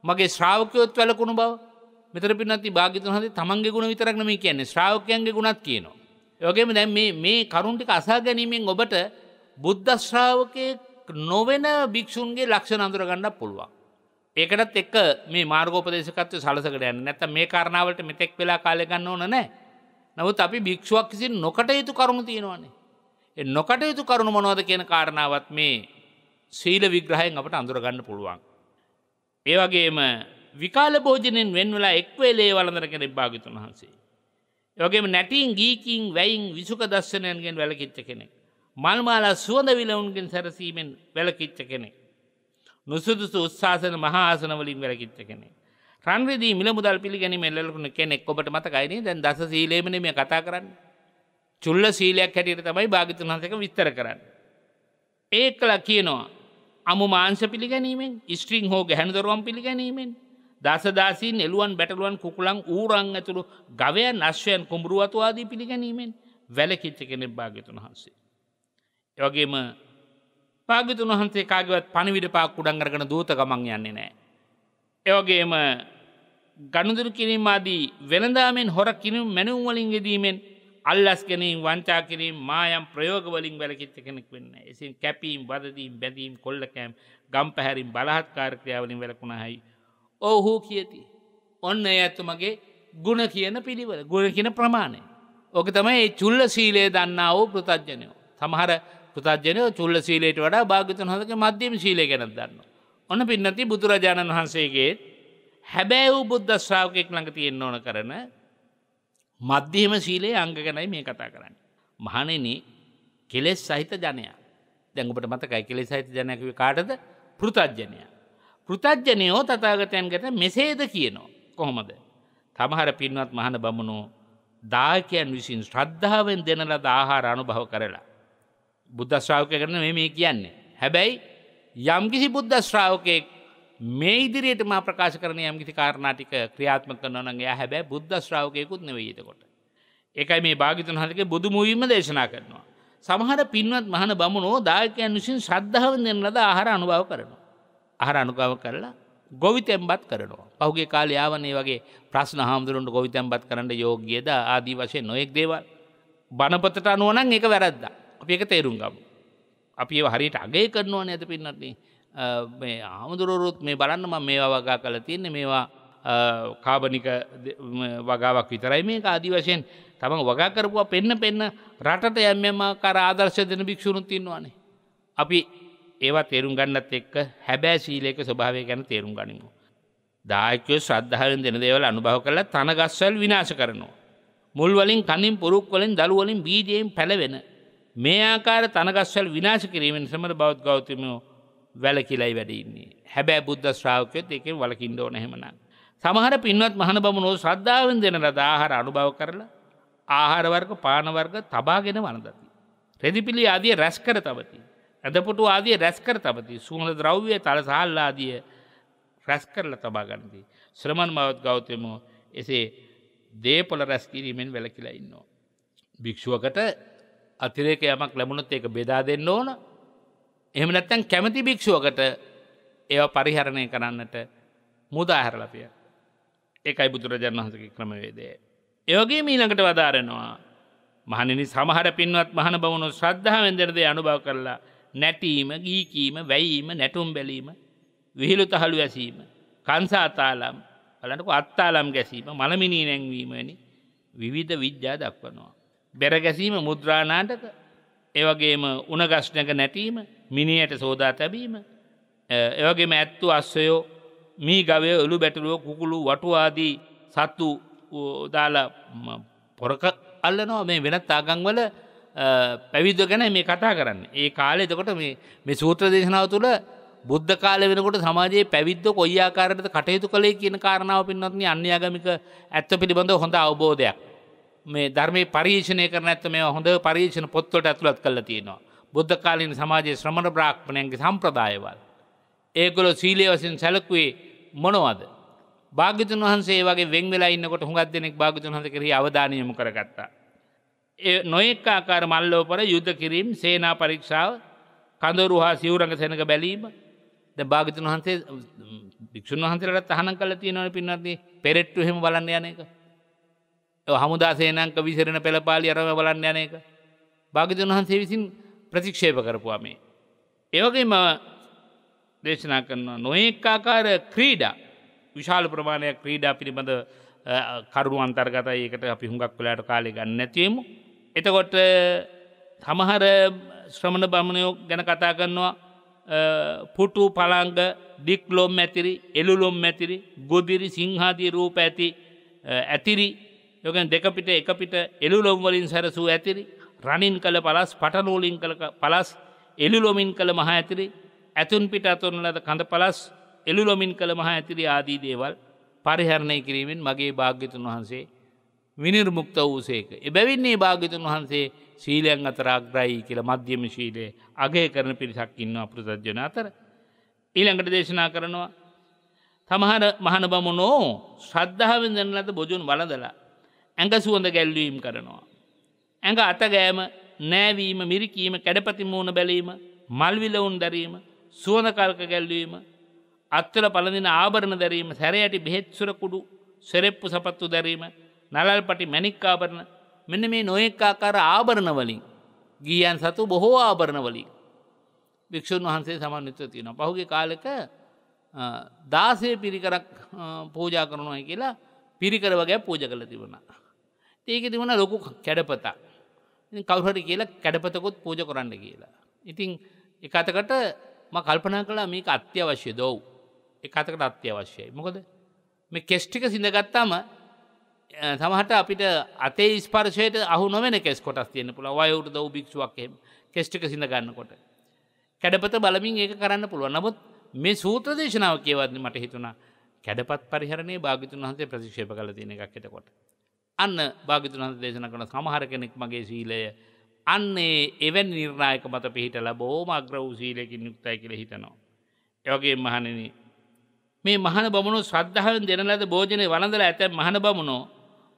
මගේ ශ්‍රාවකයොත් වැලකුණු බව මෙතර පිනති භාගිතන් හද තමන්ගේ ගුණ විතරක්න මේ කියන්නේ ශ්‍රාවකයන්ගේ ගුණත් කියනවා. යොගේම දැන් මේ කරුන්ටික අසා ගැනීමෙන් ඔබට බුද්ධ ශ්‍රාවකයෙක් නොවෙන භික්‍ෂූන්ගේ ලක්ෂණ අඳුරගන්නක් පුළුවන්. ඒකටත් එක්ක මේ මාර්ගෝපදේශකත්ව සලසකට යන්න නැත මේ කාරණාවට මෙතෙක් වෙලා කාලගන්න ඕන නෑ. නවත් අපි භික්ෂුවක් කිසි නොකටයුතු කරුණු තියෙනවානේ. එ නොකටයුතු කරුණු මොනවද කියන කාරණාවත් මේ සීල විග්‍රහයෙන් අපට අඳුරගන්න පුළුවන්. ඒවගේම විකාල භෝජනෙන් වෙන්වලා එක්වේලේ වලඳර කෙනෙ භාගිතුන් වහන්සේ. යොගේම නැටීන් ගීකින් වැයින් විසුක දස්සනයන්ගෙන් වැලකිච්ච කෙනෙක්. මල්මාලා සුවඳ විලවුන්ගෙන් සැරසීමෙන් වැලකිච්ච කෙනෙක්. නුසුදුසු උත්සාසන මහාසනවලින් වැලකිච්ච කෙනෙක්. රන්විදී මිල මුදල් පිළිගැනීම එල්ලකුණ කෙනෙක් ඔබට මතකයිනේ දැන් දස සීලේමන මේ කතා කරන්න. චුල්ල සීලයක් හැටියට තමයි භාගිතුන් වහන්සක විස්තර කරන්න. ඒකලා කියනවා අමු මාංශ පිළිගැනීමෙන් ස්ට්‍රිං හෝ ගැහැනුදරුවම් පිළිගැනීමෙන් දසදාසින් එළුවන් බැටලුවන් කුකුලන් ඌරං ඇතුළු ගවයන් අශ්වයන් කුඹරුවතුවාදී පිළිගැනීමෙන් වැලකිච්ච කෙනෙක් භාග්‍යතුන් වහන්සේ. එවගේම පාගිතුන් වහන්සේ කාගවත් පණවිඩ පාක් උඩංගරගන දූත ගමන් යන්නේ නෑ. එවගේම ගණුදුරු කිරීම ආදී වෙළඳාමෙන් හොර කිනම් මැනුම්වලින් ගෙදීමෙන් අල්ලස් කෙනින් වංචා කිරීම මායම් ප්‍රයෝගවලින් වැලකිච්ච කෙනෙක් වෙන්න එසින් කැපීම් බදදීම් බැඳීම් කොල්ලකෑම් ගම් පැහැරින් බලහත්කාරක්‍රියාවලින් වැලකුණහයි ඔහු කියති. ඔන්න ඇත්තු මගේ ගුණ කියන පිළිවල ගුණ කියන ප්‍රමාණය. ඕක තමයි චුල්ල සීලේ දන්නා වූ පෘතජ්ජනයෝ. සමහර පෘතජනය චුල්ල සීලේට වඩා භාගතන් හොඳක මධ්‍යම සීලේ ගැන දන්න. ඔන්න පින්නති බුදුරජාණන් වහන්සේගේත් හැබැයි වූ බුද්ධ ශ්‍රාවකෙක් ළඟ තියෙන්න්න ඕන කරන මධ්‍යම සීලේ අංග ගැනයි මේ කතා කරන්න. මහනෙන කෙලෙස් සහිත ජනයා දැඟුපට මතකයි කෙලෙ සහිත ජනයකව කාටද පෘතජ්ජනයා. පෘතජ්ජනයෝ තතාගතයන් ගැන මෙසේද කියනවා. කොහොමද. තමහර පින්වත් මහන බමුණු දාකයන් විසින් ශ්‍රද්ධාවෙන් දෙනල දාහාර අනුභව කරලා. බුද්ධශ්‍රාවකය කරන මෙ මේ කියන්නේ. හැබැයි යම්කිසි බුද්ධශ්‍රාවකයෙක් මේ ඉදිරියට මා ප්‍රකාශ කරන යම්කිසි කාරණාටික ක්‍රියාත්ම කරනවනගේ හැබැයි බුද්ධශ්‍රාවකයකුත් නෙවීතකොට. එකයි මේ භාගිතන් හතක බුදු මුවීම දේශනා කරනවා. සමහර පින්වත් මහන බමුණෝ දායකයන් විසින් ශ්‍රද්ධාව දෙන ලද ආහාර අනුභව කරනවා. අහර අනුගව කරලා ගොවි තැම්බත් කරනවා. පහුගේ කාල යාවන්නේ වගේ ප්‍රශ්න හාමුදුරුන්ට ගොවි තැම්බත් කරන්න යෝගියද ආදී වශයෙන් නොයෙක් දේවල්. බණපතට අනුවනන් එක වැරද්ද. අපි එක තේරුම් ගමු. අපි ඒ හරියට අගේ කරනවා නැත පින්නන්නේ. මේ හාමුදුරුවරුත් මේ බලන්න ම මේවා වගා කල තියන්නේ මේවා කාබනික වගාවක් විතරයි මේ ආදී වශයෙන් තමන් වගා කරපුවා පෙන්න පෙන්න රටට යම් යම කර ආදර්ශ දෙන භික්ෂුණුත් තින්නවානේ. අපි ඒවා තේරුම් ගන්නත් එක්ක හැබෑ සීලයක ස්වභාවය ගැන තේරුම් ගනිමු. දායකයෝ ශ්‍රද්ධාවෙන් දෙන දේවල් අනුභව කරලා තනගස්වල විනාශ කරනවා. මුල් වලින් කනින් පුරුක් වලින් දළු වලින් බීජයෙන් පැලවෙන මේ ආකාර තනගස්වල විනාශ කිරීමෙන් සමර බෞද්ධ ගෞතමයෝ වැලකිලයි වැඩ ඉන්නේ. හැබැයි බුද්ධ ශ්‍රාවකයොත් ඒකෙන් වලකින්න ඕන එහෙමනම්. සමහර පින්වත් මහණ බමුණෝ ශ්‍රද්ධාවෙන් දෙන ලද ආහාර අනුභව කරලා ආහාර වර්ග පාන වර්ග තබාගෙන වළඳති. රෙදිපිලි ආදී රැස් කර තබති. ඇදපොටු ආදිය රැස්කර තබති සූහල ද්‍රව්‍ය තල සහල්ලාදිය රැස් කරල තබා ගනදී. ශ්‍රමන් මවත් ගෞතයමෝ එසේ දේපොල රැස්කිරීමෙන් වැලකිලා ඉන්නවා. භික්‍ෂුවකට අතිරේක යමක් ලැබුණොත් ඒක බෙදා දෙන්න ඕන එහම නැත්තැන් කැමති භික්‍ෂුවකට ඒව පරිහරණය කරන්නට මුදාහැරලපිය. ඒකයි බුදුරජාණන් වහසක ක්‍රමවේදය. ඒවගේ මීළඟට වදාරෙනවා මහනිනි සමහර පින්වත් මහන බවුණු ශ්‍රද්ධාවෙන්දරද අනුභව කරලා නැටීම ගීකීම වැයීම නැටුම් බැලීම විහිළු තහළු ඇසීම කංසාතාලම් බලන්නකො අත්තාලම් ගැසීම මලමිනී නැංවීමනි විවිධ විද්‍යා දක්වනවා. බැර ගැසීම මුද්‍රානාටක එවගේම උනගශ්නක නැටීම මිනියට සෝදා තැබීම එවගේම ඇත්තු අස්සයෝ මී ගවය ඔළු බැටලුව කුකුළු වටුවාදී සත්තු දාලා පොරක අල්ලනවා මේ වෙනත් ආගංවල පැවිද්ව ගැන මේ කතා කරන්න. ඒ කාලේ එතකොට මේ මේ සූත්‍ර දේශනාව තුළ බුද්ධ කාල වෙනකොට සමාජයේ පැවිද්ද කොයි ආකාරයට කටයුතු කළේ කියන කාරණාව පින්නත්නි අන්‍යාගමික ඇත්ත පිළිබඳව හොඳ අවබෝධයක්. මේ ධර්මයේ පරීක්ෂණය කරන ඇත්ත මේ හොඳ පරීක්ෂණ පොත්වලට ඇතුළත් කරලා තියෙනවා. බුද්ධ කාලීන සමාජයේ ශ්‍රමණ බ්‍රාහ්මණයන්ගේ සම්ප්‍රදායවල ඒගොල්ලෝ සීලය වශයෙන් සැලකුවේ මොනවද? භාග්‍යතුන් වහන්සේ වගේ වෙන් වෙලා ඉන්නකොට හුඟක් දෙනෙක් භාග්‍යතුන් වහන්සේ කෙරෙහි අවධානය යොමු කරගත්තා. නොයෙක් ආකාර මල්ලෝපර යුද්ධ කිරීම් සේනා පරීක්ෂාව කඳුරු හා සිවරඟ සෙනක බැලීම ද භාගිතන් වහන්සේ භික්ෂන් වහන්සේලට තහන කල තියෙනවන පින්නත්දී පෙරෙට්ටු හෙම බලන්න යන එක හමුදා සේනංක විසිරෙන පෙළපාලි අරම බලන්න යන එක භාගිතන් වහන්සේ විසින් ප්‍රතික්ෂේප කරපුවා මේ. ඒවගේම දේශනා කරනවා නොයෙක් ආකාර ක්‍රීඩා විශාල ප්‍රමාණයක් ක්‍රීඩා පිළිබඳ කරුණු අන්තර්ගත ඒකට අපි හුඟක් වෙලාට කාලෙ ගන්න නැතිවීම. එතකොට සමහර ශ්‍රමණ බමණයෝ ගැන කතා කරනවා පුටු පළංග ඩික්ලොම් ඇතිරි එලුලොම් ඇතිරි ගොදිරි සිංහාදී රූප ඇති ඇතිරි යොගෙන් දෙකපිට එකපිට එලුලොම්වලින් සැරසූ ඇතිරි රණින් කළ පලස් පටනූලින් කළ පලස් එලුලොමින් කළ මහ ඇතිරි ඇතුන් පිට අතුරන ලද කඳ පලස් එලුලොමින් කළ මහ ඇතිරි ආදී දේවල් පරිහරණය කිරීමෙන් මගේ භාග්‍යතුන් වහන්සේ විනිර්මුක්ත වූසේක. එබැවින්නේ භාගිතුන් වහන්සේ සීලයන් අතර අග්‍රයි කියල මධ්‍යම ශීලයේ අගේ කරන පිරිසක් ඉන්න අපෘතජ්ජන අතර. ඊළඟට දේශනා කරනවා. තමහර මහන බමුණෝ ශ්‍රද්ධාවෙන් දෙන්නලද බොජුන් වලදලා. ඇඟ සුවඳ ගැල්ලවීම් කරනවා. ඇඟ අතගෑම නෑවීම මිරිකීම කැඩපතිමූුණ බැලීම මල්විලවුන් දැරීම සුවනකල්ක ගැල්ලවීම අත්තුල පළඳින ආභරණ දැරීම සැරයටි බෙහෙත්සුරකුඩු සෙරෙප්පු සපත්තු දැරීම නලල්පටි මැනික්කාභරණ මෙන මේ නොයෙක්කාකාර ආභරණවලින් ගියන් සතු බොහෝ ආභරණවලින් භික්‍ෂූන් වහන්සේ සමන්විත්ව තියෙන පහුගේ කාලක දාසය පිරිකරක් පූජා කරනවා කියලා පිරිකර වගේ පූජ කළ තිබුණ. ඒක තිබුණ ලොකු කැඩපතා කවුහරි කියලා කැඩපතකොත් පූජ කරන්න කියලා. ඉතිං එකතකට ම කල්පනා කලා මේක අත්‍යවශ්‍ය දොව්. එක අතකට අත්‍යවශ්‍යයි. මොකද මේ කෙස්්ටික සිඳගත්තාම සමහට අපිට අතේ ස්පර්ශයට අහු නොවෙන කෙස් කොටස් තියන්න පුළ වයවුට දව භික්ෂුවක්හෙම කෙස්්ටික සිඳගන්න කොට. කැඩපත බලමින් ඒක කරන්න පුළුව නමුත් මේ සූත්‍ර දේශනාව කියවදන මට හිතුණා කැඩපත් පරිහරණය භාගිතුන් වහන්සේ ප්‍රතික්ෂේප කල තියෙන එකක් එතකොට. අන්න භාගිතුන් වහස දේශන කන සමහර කෙනෙක් මගේ සීලය අන්නේ එවැන් නිර්ණයක මත පිහිටල බෝම අග්‍ර වූ සීලයකින් යුක්තයි කියල හිතනවා. යොගේ මහනෙන මේ මහන බමුණු ශ්‍රද්ධාවෙන් දෙන ලද භෝජනය වළඳලා ඇතැම් මහන බමුණෝ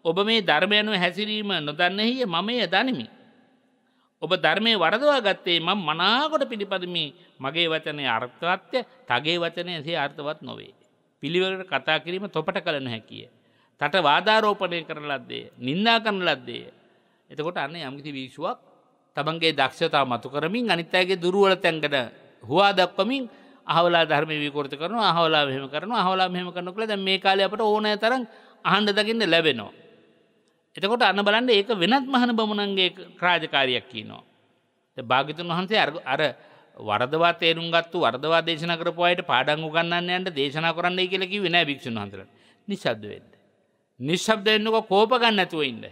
ඔබ මේ ධර්මයනුව හැසිරීම නොදන්නෙහිය මමය දනිමි. ඔබ ධර්මය වරදවා ගත්තේ මං මනාකොට පිළිපදමි මගේ වචනය අර්ථවත්ය තගේ වචනය සේ අර්ථවත් නොවේ. පිළිවලට කතා කිරීම තොපට කළ නොහැකිය. තට වාධාරෝපනය කරන ලද්දේ නින්දා කරන ලද්දේ. එතකොට අන්න යම්කිසි වීශුවක් තමන්ගේ දක්ෂතා මතු කරමින් අනිත් අයගේ දුරුවල තැන්කට හවා දක්වමින් හවලා ධර්ම විකෘති කරන හවලා මෙහම කරන හවලා මෙහම කරන කළ ද මේ කාල අපට ඕනෑ තරන් අහන්ඩ දකින්න ලැබෙනවා. එතකොට අන්න බලන්න ඒක වෙනත් මහන බමුණන්ගේ ක්‍රාජකාරයක් කියනවා. භාගිතුන් වහන්සේ අර වරදවා තේරුම් ගත්තු වරදවා දේශන කරපුවායට පාඩංගු ගන්නන්නයන්ට දේශනා කරන්න කියලකි වෙන භික්ෂණ හන්තර නිශබ්ද වෙන්න. නිශ්ශබ්ද එන්නක කෝප ගන්න ඇතුව ඉන්න.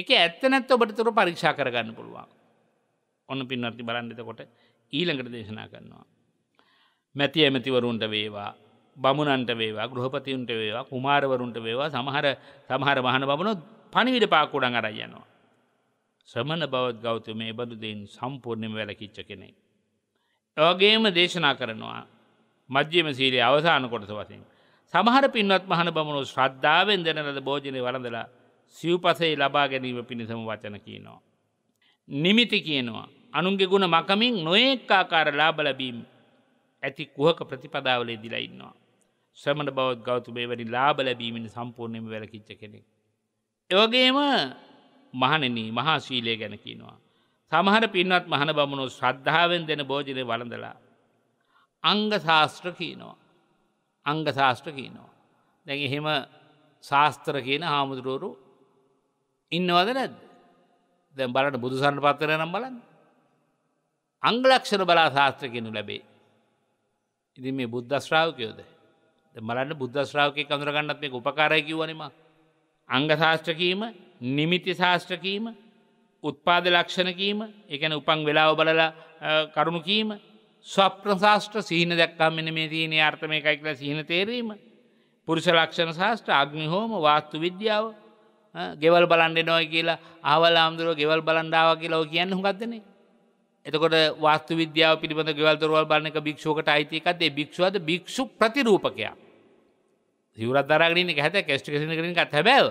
එක ඇත්ත නැත්ත ඔබට තුර පරීක්ෂා කරගන්න පුළුවන්. ඔන්න පින්නර්ති බලන්නතකොට ඊළඟට දේශනා කරනවා. මැති ඇමතිවරුන්ට වේවා බමුණන්ට වේවා ගෘහපතින්ට වේවා කුමාරවරුන්ට වේවා සමහර සමහර වහන බමුණොත් පනිවිට පාකුඩන් අරයනවා. ශ්‍රමණ බවත් ගෞතු මේ බදුදයින් සම්පූර්ණයම වැලකිච්ච කෙනෙක්. ඔගේම දේශනා කරනවා මධ්‍යම සීලේ අවසාන කොටස වසින්. සමහර පින්වත් මහන බමුණු ශ්‍රද්ධාවෙන් දෙනලද බෝජනය වරඳලා සිව්පසේ ලබා ගැනීම පිණිසම වචන කියනවා. නිමිති කියනවා. අනුන්ගේ ගුණ මකමින් නොඒක්කාකාර ලාබලබීම ඇති කුහක ප්‍රතිපදාවල දිලා ඉන්නවා. ශ්‍රමණ බෞද් ගෞතුමේ වැනි ලාබ ලැබීමෙන් සම්පූර්ණයම වැලකිච්ච කෙනෙක්. එවගේම මහනෙනී මහාශීලය ගැනකිනවා. සමහර පින්වත් මහන බමුණු ශ්‍රද්ධාවෙන් දෙන බෝජනය වලඳලා. අංග ශාස්ත්‍ර කියනවා. අංග ශාස්ත්‍ර කියනවා. දැන් එහෙම ශාස්ත්‍ර කියන හාමුදුරුවරු ඉන්නවද නැද දැ බලට බුදුසන්න පත්තර නම් බලන්න. අංගලක්ෂර බලා ශාස්ත්‍ර කියනු ලැබේ. ඉති මේ බුද්ධ ශ්‍රාවකයෝද මලන්න බුද්ධ ශ්‍රාවකය කඳුරගන්නත් මේ උපකාරය කිවනම අංග ශාස්ත්‍රකීම නිමිති ශාස්ත්‍රකීම උත්පාද ලක්ෂණකීම එකන උපන් වෙලාව බලලා කරුණුකීම ස්වප්‍ර ශාස්ත්‍ර සීන දැක්කම් මෙන මේ දීන අර්ථමය එකයිකල සිහින තේරීම පුරුෂ ලක්ෂණ ශාස්ත්‍ර අග්නි හෝම වාස්තු විද්‍යාව ගෙවල් බලන්න නොයි කියලා ආවල ආමුදුරුව ගෙවල් බලන්ඩාව කියලා කියන්න හුගක්දනේ එතකොට වාස්තු විද්‍යාව පිළිබඳ ගෙවල්දරවල් බලනක භික්ෂෝකට අයිතිකත්ේ භික්ෂුවද භික්ෂු ප්‍රතිරූපකයා සිවරදරගනින හැත කෙස්ටිකසින කරින් කත් හැබැව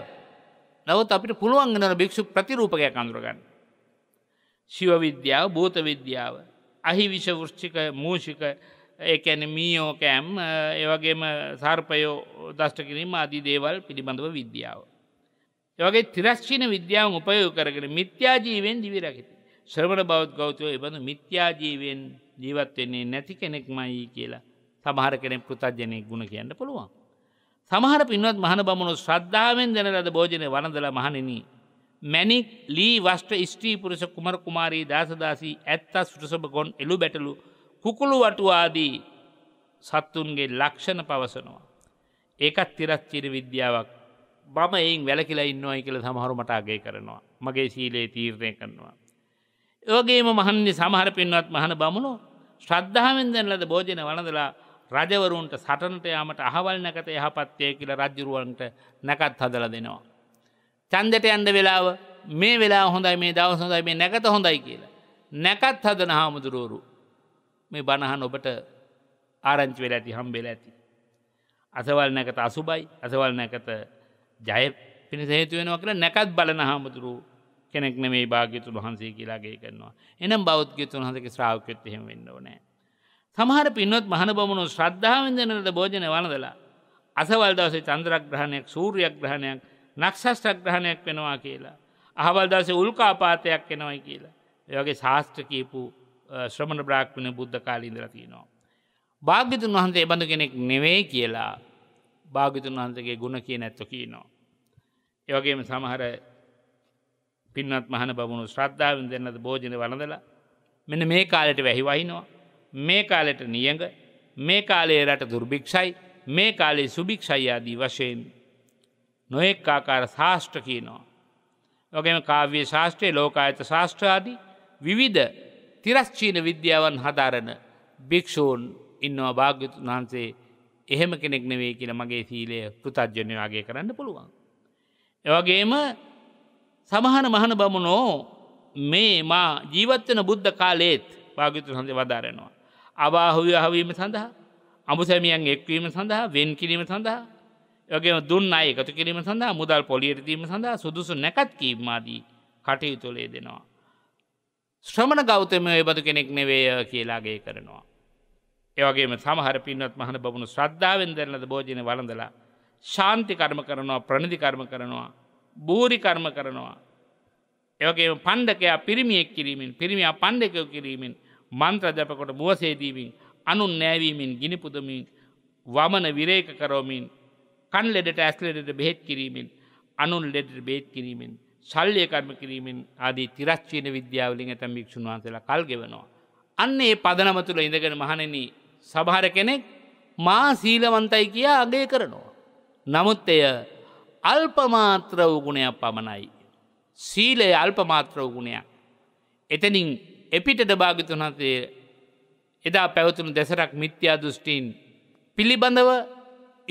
නවත් අපිට පුළුවන්ගන භික්ෂු ප්‍රතිරූපකය කඳුරගන්න. ශිව විද්‍යාව භූත විද්‍යාව අහි විෂවෘෂ්චික මූෂික ඒඇන මීෝකෑම් ඒවගේම සර්පයෝ දෂ්ටකිරීම අධි දේවල් පිළිබඳව විද්‍යාව. ඒවගේ තිරශ්චීන විද්‍යාව උපයෝ කරගෙන මිත්‍යාජීවෙන් දිවිරකිති. ශ්‍රවණ බෞද් ගෞතය එබඳු මිත්‍යාජීවෙන් ජීවත්වෙන්නේ නැති කෙනෙක් මයි කියලා සමහර කෙනෙක් පෘතජ්ජනය ගුණ කියන්න පුළුවන්. සමහර පින්වත් මහන බමුණු ශ්‍රද්ධාවෙන් දැනලද භෝජනය වනදල මහණෙනී. මැනික් ලී වස්ට ස්ට්‍රී පුරුෂ කුමර කුමාරී දාසදාසී ඇත්තත් සුටසභ ගොන් එළු බැටලු කුකුළු වටුවාදී සත්තුන්ගේ ලක්ෂණ පවසනවා. ඒකත් තිරච්චිර විද්‍යාවක් මම එයින් වැලකිලා ඉන්නවායි කියල සමහරුමට අගේ කරනවා. මගේ සීලයේ තීරණය කරනවා. ඒගේම මහන්නේ සමහර පින්වත් මහන බමුණු ශ්‍රද්ධාවෙන් දැන් ලද භෝජන වනදලා රජවරුන්ට සටනට යාමට අහවල් නැකත යහපත්වය කියල රජ්ජුරුවන්ට නැකත් හදල දෙනවා. චන්දට යන්ඩ වෙලාව මේ වෙලා හොඳයි මේ දවස් හොඳයි මේ නැකත හොඳයි කියලා. නැකත් හදන හාමුදුරුවරු මේ බණහන් ඔබට ආරංචි වෙලා ඇති හම්බෙල ඇති. අසවල් නැකත අසුබයි අසවල් නැකත ජය පිණිස හේතුවෙනවා කියලා නැකත් බලන හාමුදුරුවූ කෙනෙක් මේ භාග්‍යතුන් වහන්සේ කියලාගේ කරනවා. එනම් බෞද්ධගතුන් හසක ශ්‍රාවකයොත් එහෙම වෙන්න ඕනෑ. සමහර පින්වත් මහන බමුණු ශ්‍රද්ධාවෙන්දනට භෝජන වනදලා. අසවල් දවසේ චන්ද්‍රග්‍රහණයක් සූරයක් ග්‍රහණයක් නක්ෂස්ට්‍රග්‍රහණයක් වෙනවා කියලා. අහවල් දවසේ උල්කාපාතයක් එනවයි කියලා. ඒවගේ ශාස්ත්‍ර කීපු ශ්‍රමණ බ්‍රාක්්මණ බුද්ධ කාලීඉදර තියනවා. භාග්‍යතුන් වහන්සේ බඳු කෙනෙක් නෙවේ කියලා භාගිතුන් වහන්සගේ ගුණ කිය නැත්ත කියනවා. ඒවගේම සමහර පින්වත් මහන බමුණු ශ්‍රද්ධාවෙන් දෙන්නද භෝජන වලඳලා මෙන මේ කාලෙට වැහි වහිනවා මේ කාලෙට නියඟ මේ කාලයේ රට දුර්භික්ෂයි මේ කාලේ සුභික්ෂයි ආදී වශයෙන් නොයෙක් ආකාර ශාෂ්ට්‍ර කියනවා. ඔගේම කාව්‍ය ශාස්ත්‍රයේ ලෝකායත ශාස්ත්‍රාදී විවිධ තිරස්චීන විද්‍යාවන් හදාරන භික්‍ෂූන් ඉන්නවා භාග්‍යතුන් වහන්සේ එහෙම කෙනෙක් නෙවේ කියලා මගේ සීලය පෘතජ්ජනය වගේ කරන්න පුළුවන්. එවගේම සමහන මහන බමුණෝ මේ මා ජීවත්වන බුද්ධ කාලේත් පාගිතුන් සඳ වදාරෙනවා. අවාහුය හවීම සඳහා අමුසැමියන් එක්වීම සඳහා වෙන් කිරීම සඳහා යගේ දුන්න අය එකතු කිරීම සඳහා මුදල් පොලියටදීම සඳහා සුදුසු නැකත් කීමමාදී කටයුතුලේ දෙනවා. ශ්‍රමණ ගෞතම ඒබඳු කෙනෙක් නෙවේය කියලාගේ කරනවා. ඒවගේම සමහර පින්වත් මහන බමුණු ශ්‍රද්ධාවෙන් දැරලද භෝජන වලඳලා ශාන්ති කර්ම කරනවා ප්‍රණධි කර්ම කරනවා බූරි කර්ම කරනවා. ඒවගේ පණ්ඩකයා පිරිමියෙක් කිරීමෙන් පිරිමියා පණ්ඩකයෝ කිරීමෙන් මන්ත්‍ර ජපකොට බුවසේදීමින් අනුන් නෑවීමෙන් ගිනිපුදමින් වමන විරේක කරෝමින් කන් ලෙඩට ඇස්ලෙඩට බෙහෙත් කිරීමෙන් අනුන් ලෙඩට බේත් කිරීමෙන් ශල්ලය කර්ම කිරීමෙන් ආදී තිරච්චීන විද්‍යාවලින් ඇතැම් භික්ෂුන් වහන්සලා කල් ගෙවනවා. අන්න ඒ පදනම තුළ ඉඳගෙන මහණෙන සභාර කෙනෙක් මා සීලවන්තයි කියා අගේ කරනවා. නමුත් එය අල්පමාත්‍ර වූ ගුණයක් පමණයි. සීලය අල්පමාත්‍ර වූ ගුණයක්. එතනින් එපිටද භාගිතුන් වහන්සේ එදා පැවතුණු දෙසරක් මිත්‍යා දෘෂ්ටීන් පිළිබඳව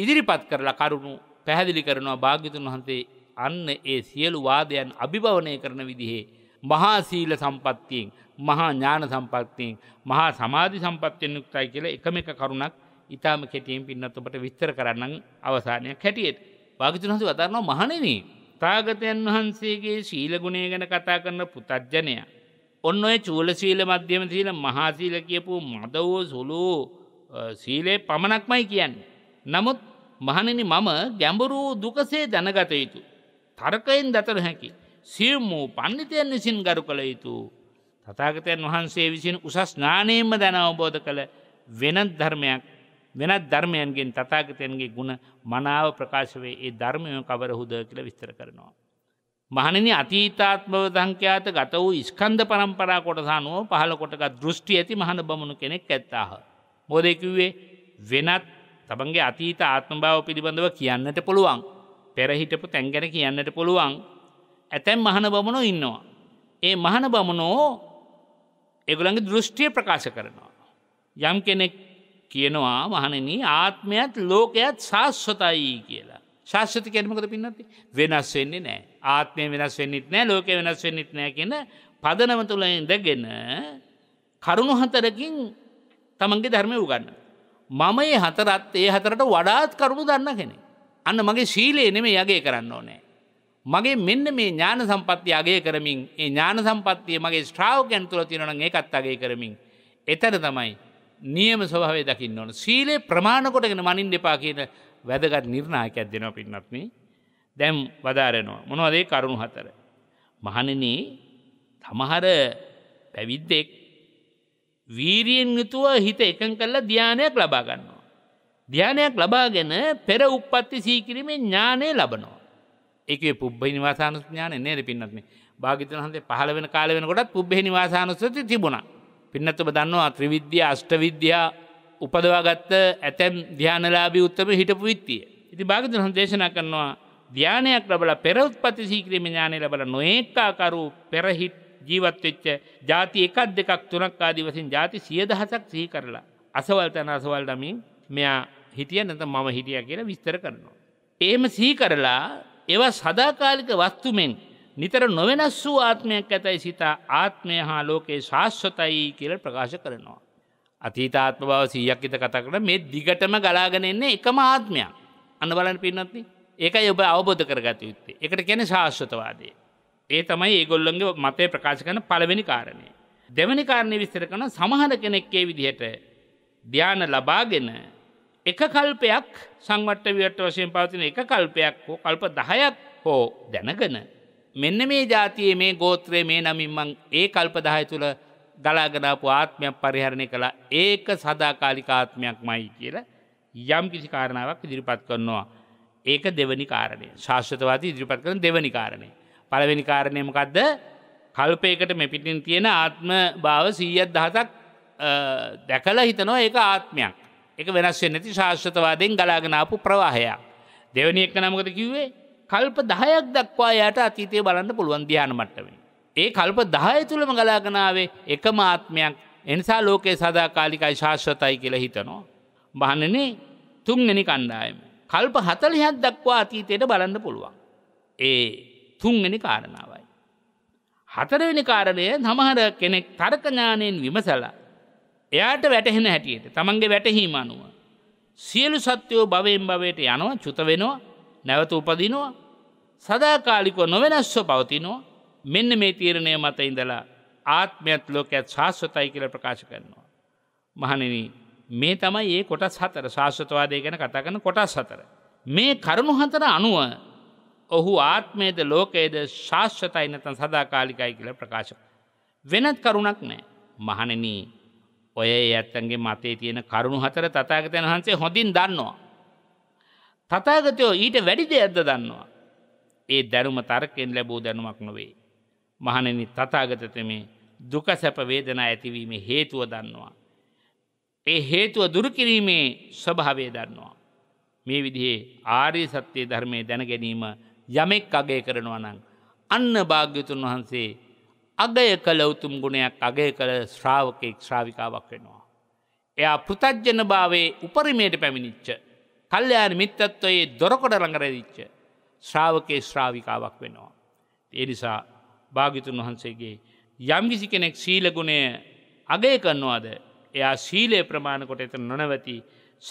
ඉදිරිපත් කරලා කරුණු පැහැදිලි කරනවා භාග්‍යතුන් වහන්සේ අන්න ඒ සියලු වාදයන් අභිභවනය කරන විදිහේ මහා සීල සම්පත්තියෙන් මහා ඥාන සම්පත්තියෙන් මහා සමාධි සම්පත්තියෙන් යුක්තයි කියලා එකම එක කරුණක් ඉතාම කෙටියෙන් පින්නත් ඔබට විස්තර කරන්න අවසානයක් හැටියට භාගතුන් වහන්සේ වදාරනවා මහණෙනි තථාගතයන් වහන්සේගේ ශීල ගුණය ගැන කතා කරන පුතඥය ඔන්න ඔය චූල සීල මධ්‍යම සීල මහා සීල කියපු මදවෝ සුළු සීලේ පමණක්මයි කියන්නේ. නමුත් මහණෙනි මම ගැඹුරු දුකසේ දැනගත යුතු. තර්කයෙන් දතර හැකි. සියුම් වූ පණ්ඩිතයන් විසින් ගරු කළ යුතු. තථාගතයන් වහන්සේ විසින් උසස් ඥානයෙන්ම දැන අවබෝධ කළ වෙනත් ධර්මයක් වෙනත් ධර්මයන්ගෙන් තථාගතයන්ගේ ගුණ මනාව ප්‍රකාශ වේ ඒ ධර්මය කවරහුද කියලා විස්තර කරනවා. මහණනි අතීතාත්මව සංඛ්‍යාත ගත වූ ස්කන්ධ පරම්පරා කොටස අනුව පහළ කොටගත් දෘෂ්ටි ඇති මහන බමුණු කෙනෙක් ඇත්තාහ. මොකද ඒ කිව්වේ වෙනත් තමන්ගේ අතීත ආත්ම භාව පිළිබඳව කියන්නට පුළුවන්. පෙර හිටපු තැන් ගැන කියන්නට පුළුවන්. ඇතැම් මහන බමුණෝ ඉන්නවා. ඒ මහන බමුණෝ ඒගොල්ලන්ගේ දෘෂ්ටිය ප්‍රකාශ කරනවා. යම් කෙනෙක් කියනවා මහණෙනි ආත්මයත් ලෝකයත් ශාස්වතයි කියලා. ශාස්වත කැනමකට පින්නති වෙනස් වෙන්නේ නෑ ආත්මය වෙනස් වෙන්නෙත් නෑ ලෝක වෙනස් වෙන්නෙත් නෑ කියන පදනම තුළ ඉඳගෙන කරුණු හතරකින් තමන්ගේ ධර්මය උගන්න. මම ඒ හතරත් ඒ හතරට වඩාත් කරුණු දන්න කෙනෙ. අන්න මගේ ශීලයේ නෙමේ යගේ කරන්න ඕනෑ. මගේ මෙන්න මේ ඥාන සම්පත්තිය අගේ කරමින් ඒ ඥාන සම්පත්තිය මගේ ශ්‍රාවකයන් තුළ තියෙනන ඒකත් අගේ කරමින් එතර තමයි නියම ස්වභාවය දකින්න ඕන. සීලේ ප්‍රමාණකොටගෙන මනින් දෙපා කියන වැදගත් නිර්ණායකයක් දෙනවා පින්නත්මි. දැම් වදාරනවා. මොනවදේ කරුණු හතර. මහණනි තමහර පැවිද්දෙක් වීරියෙන් යුතුව හිත එකන් කල්ලා ධ්‍යානයක් ලබා ගන්නවා. ධ්‍යානයක් ලබාගෙන පෙර උප්පත්ති සීකිරීමේ ඥානය ලබනවා. ඒකේ පුබ්බහි නිවාසානුඥානය නේද පින්නත්මේ භාගිතන් හන්සේ පහළ වෙන කාල වෙනකොටත් පුබ්බෙහි නිවාසානුස්සති තිබුණා. පින්නතුබ දන්නවා ත්‍රිවිද්‍ය අෂ්ටවිද්‍යා උපදවාගත්ත ඇතැම් ධ්‍යානලාබී උත්තම හිටපු විත්තිය. ඉති භාගතන දේශනා කරනවා ධ්‍යානයක් ලබල පෙරඋත්පති සීක්‍රීම ඥානය ලබල නොඒක්කාකරු පෙරහිට් ජීවත්වෙච්ච ජාති එකක් දෙකක් තුනක් ආදිවසින් ජාති සිය දහසක් සිහි කරලා. අසවල් තැන අසවල් දමින් මෙයා හිටිය නැත මම හිටිය කියලා විස්තර කරනවා. එහෙම සිහි කරලා ඒව සදාකාලික වස්තුමෙන් නිතර නොවෙනස් වූ ආත්මයක් ඇතැයි සිතා ආත්මය හා ලෝකයේ ශාශ්වතයි කියල ප්‍රකාශ කරනවා. අතීතාත්ම බව සීයක් හිත කතා කරන මේ දිගටම ගලාගෙන එන්නේ එකම ආත්මයක් අන්න බලන්න පින්නත්ති ඒක යඔබ අවබෝධ කරගත යුත්තේ එකට කැන ශාශ්වතවාදය. ඒ තමයි ඒගොල්ලොන්ගේ මතය ප්‍රකාශ කන පළවෙනි කාරණය. දෙවැනි කාරණය විස්තර කන සමහර කෙනෙක්කේ විදිහට ධ්‍යාන ලබාගෙන එක කල්පයක් සංවට විවට වශයෙන් පවතින එක කල්පයක් හෝ කල්ප දහයක් හෝ දැනගෙන මෙන්න මේ ජාතියේ මේ ගෝත්‍රයේ මේ නමින්මං ඒ කල්පදාය තුළ ගලාගනාපු ආත්මයක් පරිහරණය කළ ඒක සදාකාලිකාත්මයක් මයි කියලා යම් කිසි කාරණාවක් ඉදිරිපත් කරනවා. ඒක දෙවනි කාරණය ශාශ්‍යතවාති ඉදිරිපත් කරන දෙවනි කාරණය. පළවෙනි කාරණයමකක්ද කල්පයකට මෙ පිටින් තියෙන ආත්ම භාව සීයත් දහතක් දැකලා හිතනවා ඒක ආත්මයක් එක වෙනස් නැති ශාශ්‍රතවාදයෙන් ගලාගෙනාපු ප්‍රවාහයක්. දෙවනි එක්ක නමකට කිව්වේ කල්ප දහයක් දක්වා යට අතීතය බලන්න පුළුවන් ධ්‍යාන මට්ටමේ. ඒ කල්ප දහය තුළම ගලාගනාවේ එක මාත්මයක් එනිසා ලෝකයේ සදා කාලිකයි ශාශ්වතයි කියලා හිතනවා. බහනනේ තුන්ගනි කණ්ඩායම. කල්ප හතලිහත් දක්වා අතීතයට බලන්න පුළුවන්. ඒ තුන්ගනි කාරණාවයි. හතරවෙනි කාරණය නමහර කෙනෙක් තර්කඥානයෙන් විමසලා. එයාට වැටහෙන හැටියට තමන්ගේ වැටහීම අනුව. සියලු සත්‍යයෝ භවයෙන් භවයට යනවා චුත වෙනවා නැවත උපදිනවා සදාකාලිකව නොවෙනස්ව පවතිනවා මෙන්න මේ තීරණය මත ඉඳලා ආත්මයත් ලෝකයත් ශාස්වතයි කියල ප්‍රකාශ කරනවා. මහනෙන මේ තමයි ඒ කොටස් හතර ශාස්වතවාදය ගැන කතා කරන කොටස් හතර. මේ කරුණු හතර අනුව ඔහු ආත්මේද ලෝකයේද ශාස්වතයි නැතන් සදාකාලිකයි කියල ප්‍රකාශ. වෙනත් කරුණක් නෑ මහනෙනී ඔය ඇත්තන්ගේ මතේ තියෙන කරුණු හතර තතාගතයන් වහන්සේ හොඳින් දන්නවා. තතාගතයෝ ඊට වැඩිද ඇද දන්නවා. ඒ දැනුම තර්කෙන් ලැබූ දැනුමක් නොවේ. මහණනි තතාගතතම දුක සැප වේදනා ඇතිවීම හේතුව දන්නවා. ඒ හේතුව දුරුකිරීමේ ස්වභාවය දන්නවා. මේ විදිහේ ආරය සත්‍යය ධර්මය දැනගැනීම යමෙක් අගේ කරනවා නං. අන්න භාග්‍යතුන් වහන්සේ අගය කළ උතුම් ගුණයක් අගය කළ ශ්‍රාවකෙක් ශ්‍රාවිකාවක් වෙනවා. එයා පෘතජ්ජන භාවේ උපරිමයට පැමිණිච්ච කල්්‍යයාන මිත්තත්වයේ දොරකොට ළඟරදිච්ච ශ්‍රාවකයේ ශ්‍රාවිකාවක් වෙනවා. එනිසා භාගිතුන් වහන්සේගේ යම්ගිසි කෙනෙක් සීලගුණය අගය කරනවාද එයා සීලය ප්‍රමාණකොට එත නොනවති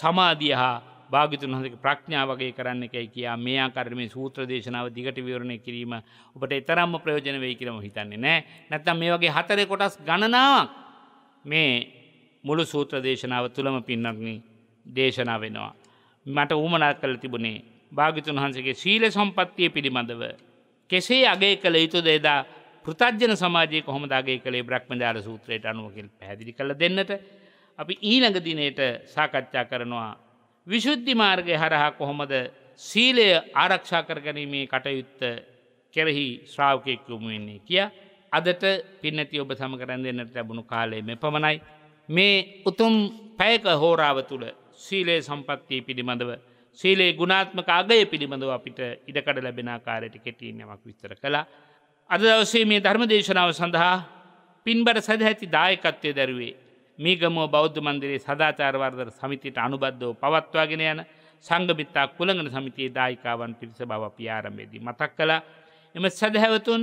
සමාධිය හා භාගිතුන් හඳක ප්‍රඥාවගේ කරන්න එකයි කියා මේ කරම සූත්‍ර දේශනාව දිගට විවරණය කිරීම ඔබට එතරම්ම ප්‍රයෝජන වෙයි කියරම හිතන්නේ නෑ නැත්තම් මේ වගේ හතර කොටස් ගණනාවක් මේ මුළු සූත්‍ර දේශනාව තුළම පින්නක්න දේශනා වෙනවා. මට ඌමනා කළ තිබුණේ භාගිතුන් වහන්සගේ ශීල සම්පත්තිය පිළිබඳව. කෙසේ අගේ කළ යුතු දෙදා පෘතජ්ජන සමාජය කොහොමදාගේ කළේ බ්‍රක්්මජාල සූත්‍රයට අනුවකල් පැදිි කළ දෙන්නට අපි ඊළඟදිනයට සාකච්ඡා කරනවා. විශුද්ධි මාර්ගය හරහා කොහොමද සීලය ආරක්ෂා කරගැනීමේ කටයුත්ත කෙරෙහි ශ්‍රාවකයෙක් යොමුවෙන්නේ කියා අදට පින්නති ඔබ සමකරන් දෙන්නට ලැබුණු කාලය මෙ පමණයි. මේ උතුම් පැයක හෝරාව තුළ සීලේ සම්පත්තිය පිළිබඳව සීලේ ගුණාත්මක අගය පිළිබඳව අපිට ඉඩකඩ ලැබෙන කාරයට කෙටියෙන් යමක් විස්තර කළා. අද දවසේ මේ ධර්ම දේශනාව සඳහා පින්බට සැදැහැති දායකත්වය දැරුවේ මීගමෝ බෞද්ධ මන්දිරේ සදාචාරවර්ධර සමිතිට අනුබද්ධව පවත්වාගෙන යන සංගමිත්තා කුළඟන සමිතියේ දායිකාවන් පිරිස බව පියාරම්බේදී මතක් කළ එම සැදහැවතුන්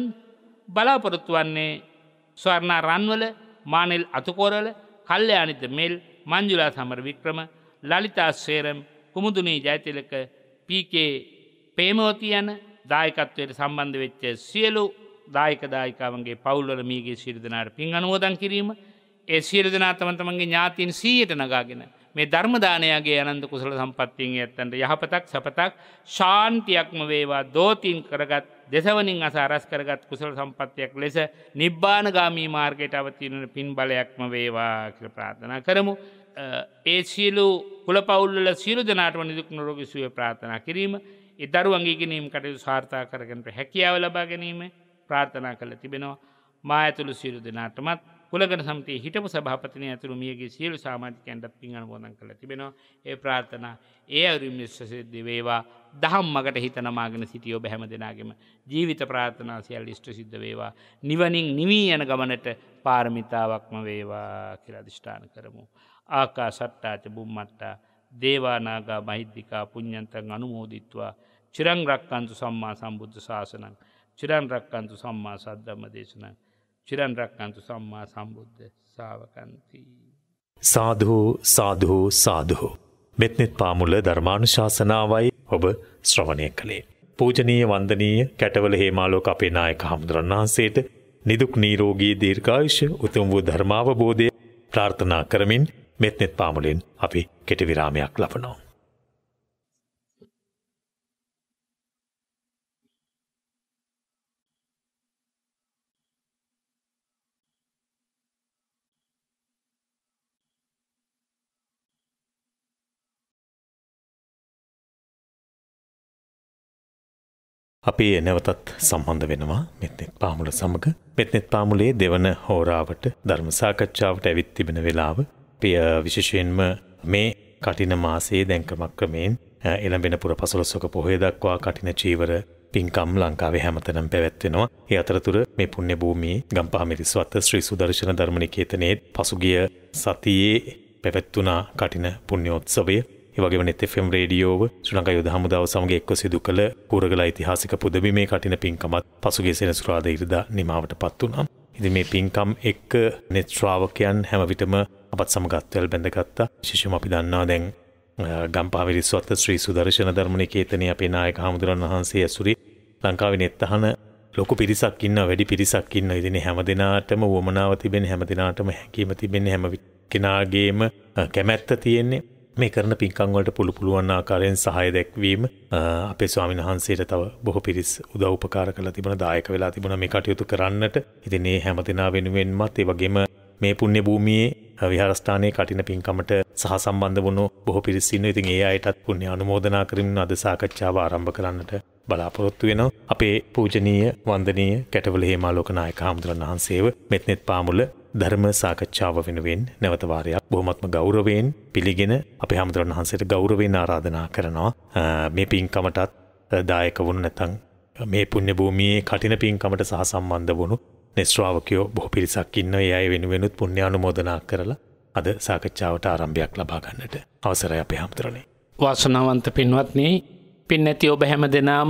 බලාපොරොත්තු වන්නේ ස්වර්ණා රන්වල මානෙල් අතුකෝරල කල්්‍යයානිත මෙල් මංජුලා සමර වික්‍රම ලලිතා ස්වේරම් කුමුදුනේ ජයතිලක පීකේ පේමෝති යන දායකත්වයට සම්බන්ධ වෙච්ච සියලු දායක දායිකාවන්ගේ පවුල්වල මීගේ සිරිදනාට පින් අනුවෝදන් කිරීම ඒ සියරදනා තමන්තමන්ගේ ඥාතින් සීයට නගාගෙන මේ ධර්මදානයගේ අනන්ද කුසල සම්පත්තියෙන් ඇත්තන්ට යහපතක් සපතක් ශාන්තියක්ම වේවා දෝතින් කරගත් දෙසවනින් අස අරස් කරගත් කුසල සම්පත්තියක් ලෙස නිබ්බානගාමී මාර්ගයට අවතිරෙන පින් බලයක්ම වේවා කියල ප්‍රාථනා කරමු ඒ සියලු කුල පවුල්ල සියලු දෙනාට නිදුක් නොරෝගිසුව ප්‍රාථනා කිරීම ඒ දරු අගේගෙනීම් කටයු සාර්ථා කරගනට හැකියාව ලබා ගැනීම ප්‍රාර්ථනා කළ තිබෙනවා මා ඇතුළු සියලු දෙනාටමත් කුලගන සමති හිටපු සභාපතනය ඇතුළු මියගේ සියලු සාමාජිකයන්ට පින් අනුබෝධන් කළ තිබෙනවා ඒ ප්‍රාර්ථනා ඒ අවරුම් නිශ්වසිද්ධ වේවා දහම් මගට හිතනමාගෙන සිටියෝ බැහැම දෙනාගෙම ජීවිත ප්‍රාර්ථනා සියල් ෂ්ට සිද්ධ වේවා නිවනින් නිවී යන ගමනට පාරමිතාවක්ම වේවා කියලා අධිෂ්ඨාන කරමු. ආකා සට්ටාච බුම්මට්ටා දේවානාගා මහිද්දිිකා පුඤ්ඥන්තන් අනුමෝදිත්වා චිරං රක්කන්තු සම්මා සම්බුද්ධ ශාසනං චිරන් රක්කන්තු සම්මා සද්ධම දේශනං චිරන් රක්කන්තු සම්මා සම්බුද්ධ සාාවකන්තිී. සාධූ සාධූ සාධහෝ. මෙත්නෙත් පාමුල ධර්මාණු ශාසනාවයි ඔබ ශ්‍රවණය කළේ. පූජනීය වන්දනීය කැටවල හේමාලෝක අපේ නායක හමුදුරන් වහන්සේට නිදුක් නීරෝගී දීර්ඝායුෂ උතුම් වූ ධර්මාවබෝධය ප්‍රාර්ථනා කරමින් මෙත් නෙත් පාමුලින් අපි කෙටි විරාමයක් ලබනවා. අපි නැවතත් සම්බන්ධ වෙනවා මෙත්නෙත් පාමුල සමග මෙත්නෙත් පාමුලේ දෙවන හෝරාවට ධර්ම සාකච්ඡාවට ඇවිත් තිබෙන වෙලාව විශේෂයෙන්ම මේ කටින මාසේ දැන්කමක් ක්‍රමයෙන් එළඹෙන පුර පසළොස්වක පොහොය දක්වා කටින චීවර පින්කම් ලංකාවේ හැමතැනම් පැවැත්වෙනවා. ඒ අතරතුර මේ පුණ්‍ය භූමියේ ගම්පහ මිරිස්වත්ත ශ්‍රී සුදර්ශන ධර්ම නිකේතනයේ පසුගිය සතියේ පැවැත්වුණා කටින පුණ්‍යෝත්සවය. ඒ වගේම NetFM රේඩියෝව ශ්‍රී ලංකා යුද හමුදාව සමග එක්ව සිදු කළ පූර්වගල ඓතිහාසික පුදබිමේ කටින පින්කමත් පසුගිය සෙනසුරාදා ඉරිදා නිමාවටපත් වුණා. ඉතින් මේ පින්කම් එක්ක net ශ්‍රාවකයන් හැම විටම අපත් සමගත්වල් බැඳගත්තා ශිෂම අපි දන්නා දැන් ගම්පාවිරිස්වත්ත ශ්‍රී සුදර්ශන ධර්මණ කේතනය අපේ නායක හාමුදුරන් වහන්සේ ඇසුරි ලංකාවේ නෙත්තහන ලොකු පිරිසක් ඉන්න වැඩි පිරිසක් ඉන්න ඉතින් හැම දෙනාටම වුවමනාව තිබෙන හැම දෙනාටම හැකීම තිබෙන හැම කෙනාගේම කැමැත්ත තියෙන්නේ මේ කරන පින්කංවලට පුළු පුළුවන් ආකාරයෙන් සහය දැක්වීම අපේ ස්වාමින් වහන්සේට තව බොහෝ පිරිස් උදව්පකාර කළ තිබුණ දායක වෙලා තිබුණ මේ කටයුතු කරන්නට ඉතින් මේ හැම දෙනා වෙනුවෙන්මත් ඒ වගේම මේ පුණ්‍ය භූමියේ විහාරස්ථානයේ කටින පින්කමට සහ සම්බන්ධ වුණු බොහෝ පිරිසින්න ඉතින් ඒ අයටත් පුුණ්‍ය අනුමෝදනා කරමින් අද සාකච්ඡාව ආරම්භ කරන්නට බලාපොරොත්තු වෙනවා අපේ පූජනීය වන්දනීය කැටවල හේමාලෝකනායක හාමුදුරන් වහන්සේව මෙත්නෙත් පාමුල ධර්ම සාකච්ඡාව වෙනුවෙන් නැවතවාරයක් බොහොමත්ම ගෞරවයෙන් පිළිගෙන අපේ හාමුදුරන් වහන්සේට ගෞරවයෙන් ආරාධනා කරනවා මේ පින්කමටත් දායක වුණ නැතන් මේ පුුණ්‍ය භූමියයේ කටින පින්කමට සහ සම්බන්ධ වුණු නෙස්්‍රාවකයෝ බොහ පිරිසක් ඉන්න ඒ අය වෙනුවෙනුත් පුුණ්‍යානුමෝදනා කරලා අද සාකච්ඡාවට ආරම්භයක් ලබාගන්නට අවසරය අපේ හාමුදුරණේ. වාසනාවන්ත පින්වත්න්නේ පින් ඇති ඔබ හැම දෙනාම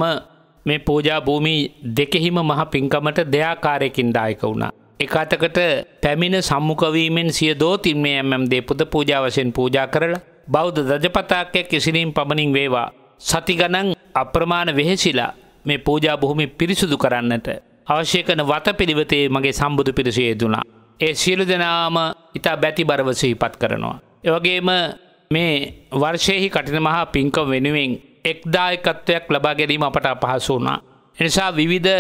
මේ පූජා භූමි දෙකෙහිම මහ පින්කමට දෙයාකාරයකින් දායක වුණා. එක අතකට පැමිණ සම්මුකවීමෙන් සිය දෝතින් මේ ඇම්ම් දේපුද පූජාවසයෙන් පූජා කරලා බෞද්ධ දජපතාක්‍ය කිසිරීම් පමණින් වේවා. සතිගනන් අප්‍රමාණ වෙහෙසිලා මේ පූජා බොහොමි පිරිසුදු කරන්නට අවශ්‍ය කන වත පිළිවතේ මගේ සම්බුදු පිරිසේ දුනා. ඒ සියලු දෙනාම ඉතා බැති බරවසහිපත් කරනවා. එවගේම මේ වර්ෂයෙහි කටින මහා පින්ක වෙනුවෙන් එක්දායකත්වයක් ලබා ගැනීම අපට අපහසු වුණා. එනිසා විවිධ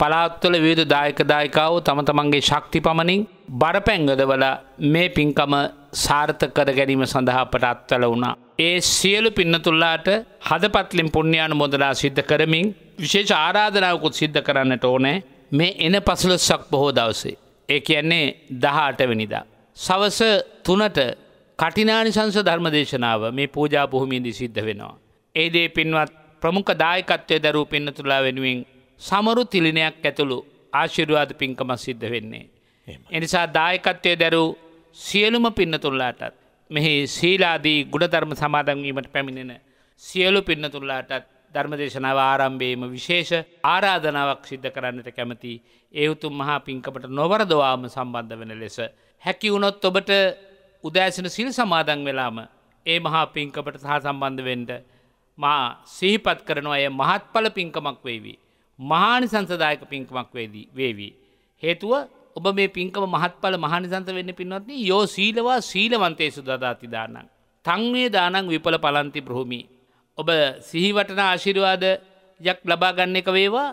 පලාත්වල විවිධ දායකදායකාව තම තමන්ගේ ශක්ති පමණින් බරපැංගදවල මේ පින්කම සාර්ථකර ගැනීම සඳහා අපට අත්වල වුණා. ඒ සියලු පින්නතුල්ලාට හදපත්ලින් පුුණ්‍යාන මොදලා සිද්ධ කරමින් විශේෂ ආරාධනාවකුත් සිද්ධ කරන්නට ඕනෑ මේ එන පසුලොස්සක් බොහෝ දවසේ. ඒ කියන්නේ දහටවැනිදා. සවස තුනට කටිනානිසංස ධර්මදේශනාව මේ පූජා පුහමින්දී සිද්ධ වෙනවා. ඒදේ පින්වත් ප්‍රමුඛ දායකත්වය දරූ පින්න තුලා වෙනුවෙන් සමරු තිලිනයක් ඇතුළු ආශිරවාද පින්කමක් සිද්ධ වෙන්නේ. එනිසා දායකත්වය දැරූ සියලුම පින්න තුල්ලාටත්. මෙහි සීලාදී ගුණධර්ම සමාදන්වීමට පැමිණෙන සියලු පින්නතුල්ලාටත් ධර්මදේශනාව ආරම්භයේම විශේෂ ආරාධනාවක් සිද්ධ කරන්නට කැමති ඒ උතුම් මහා පින්කමට නොවරදවාම සම්බන්ධ වෙන ලෙස. හැකි වුණොත් ඔබට උදෑසන සිල් සමාදන් වෙලාම ඒ මහා පින්කමට සහ සම්බන්ධ වෙන්ට මා සිහිපත් කරනවා අය මහත්ඵල පින්කමක් වේවී. මහානි සංසදායක පින්කමක් වේදී වේවී. හේතුව ඔබ මේ පින්කම මහත්ඵල මහනිසන්ත වෙන්න පින්වත්න්නේ යෝ සීලවා සීලවන්තේසු දදාති දානං. තංවේ දානං විපල පලන්ති බ්‍රහමි. ඔබ සිහිවටන ආශිරවාද යක් ලබාගන්න එක වේවා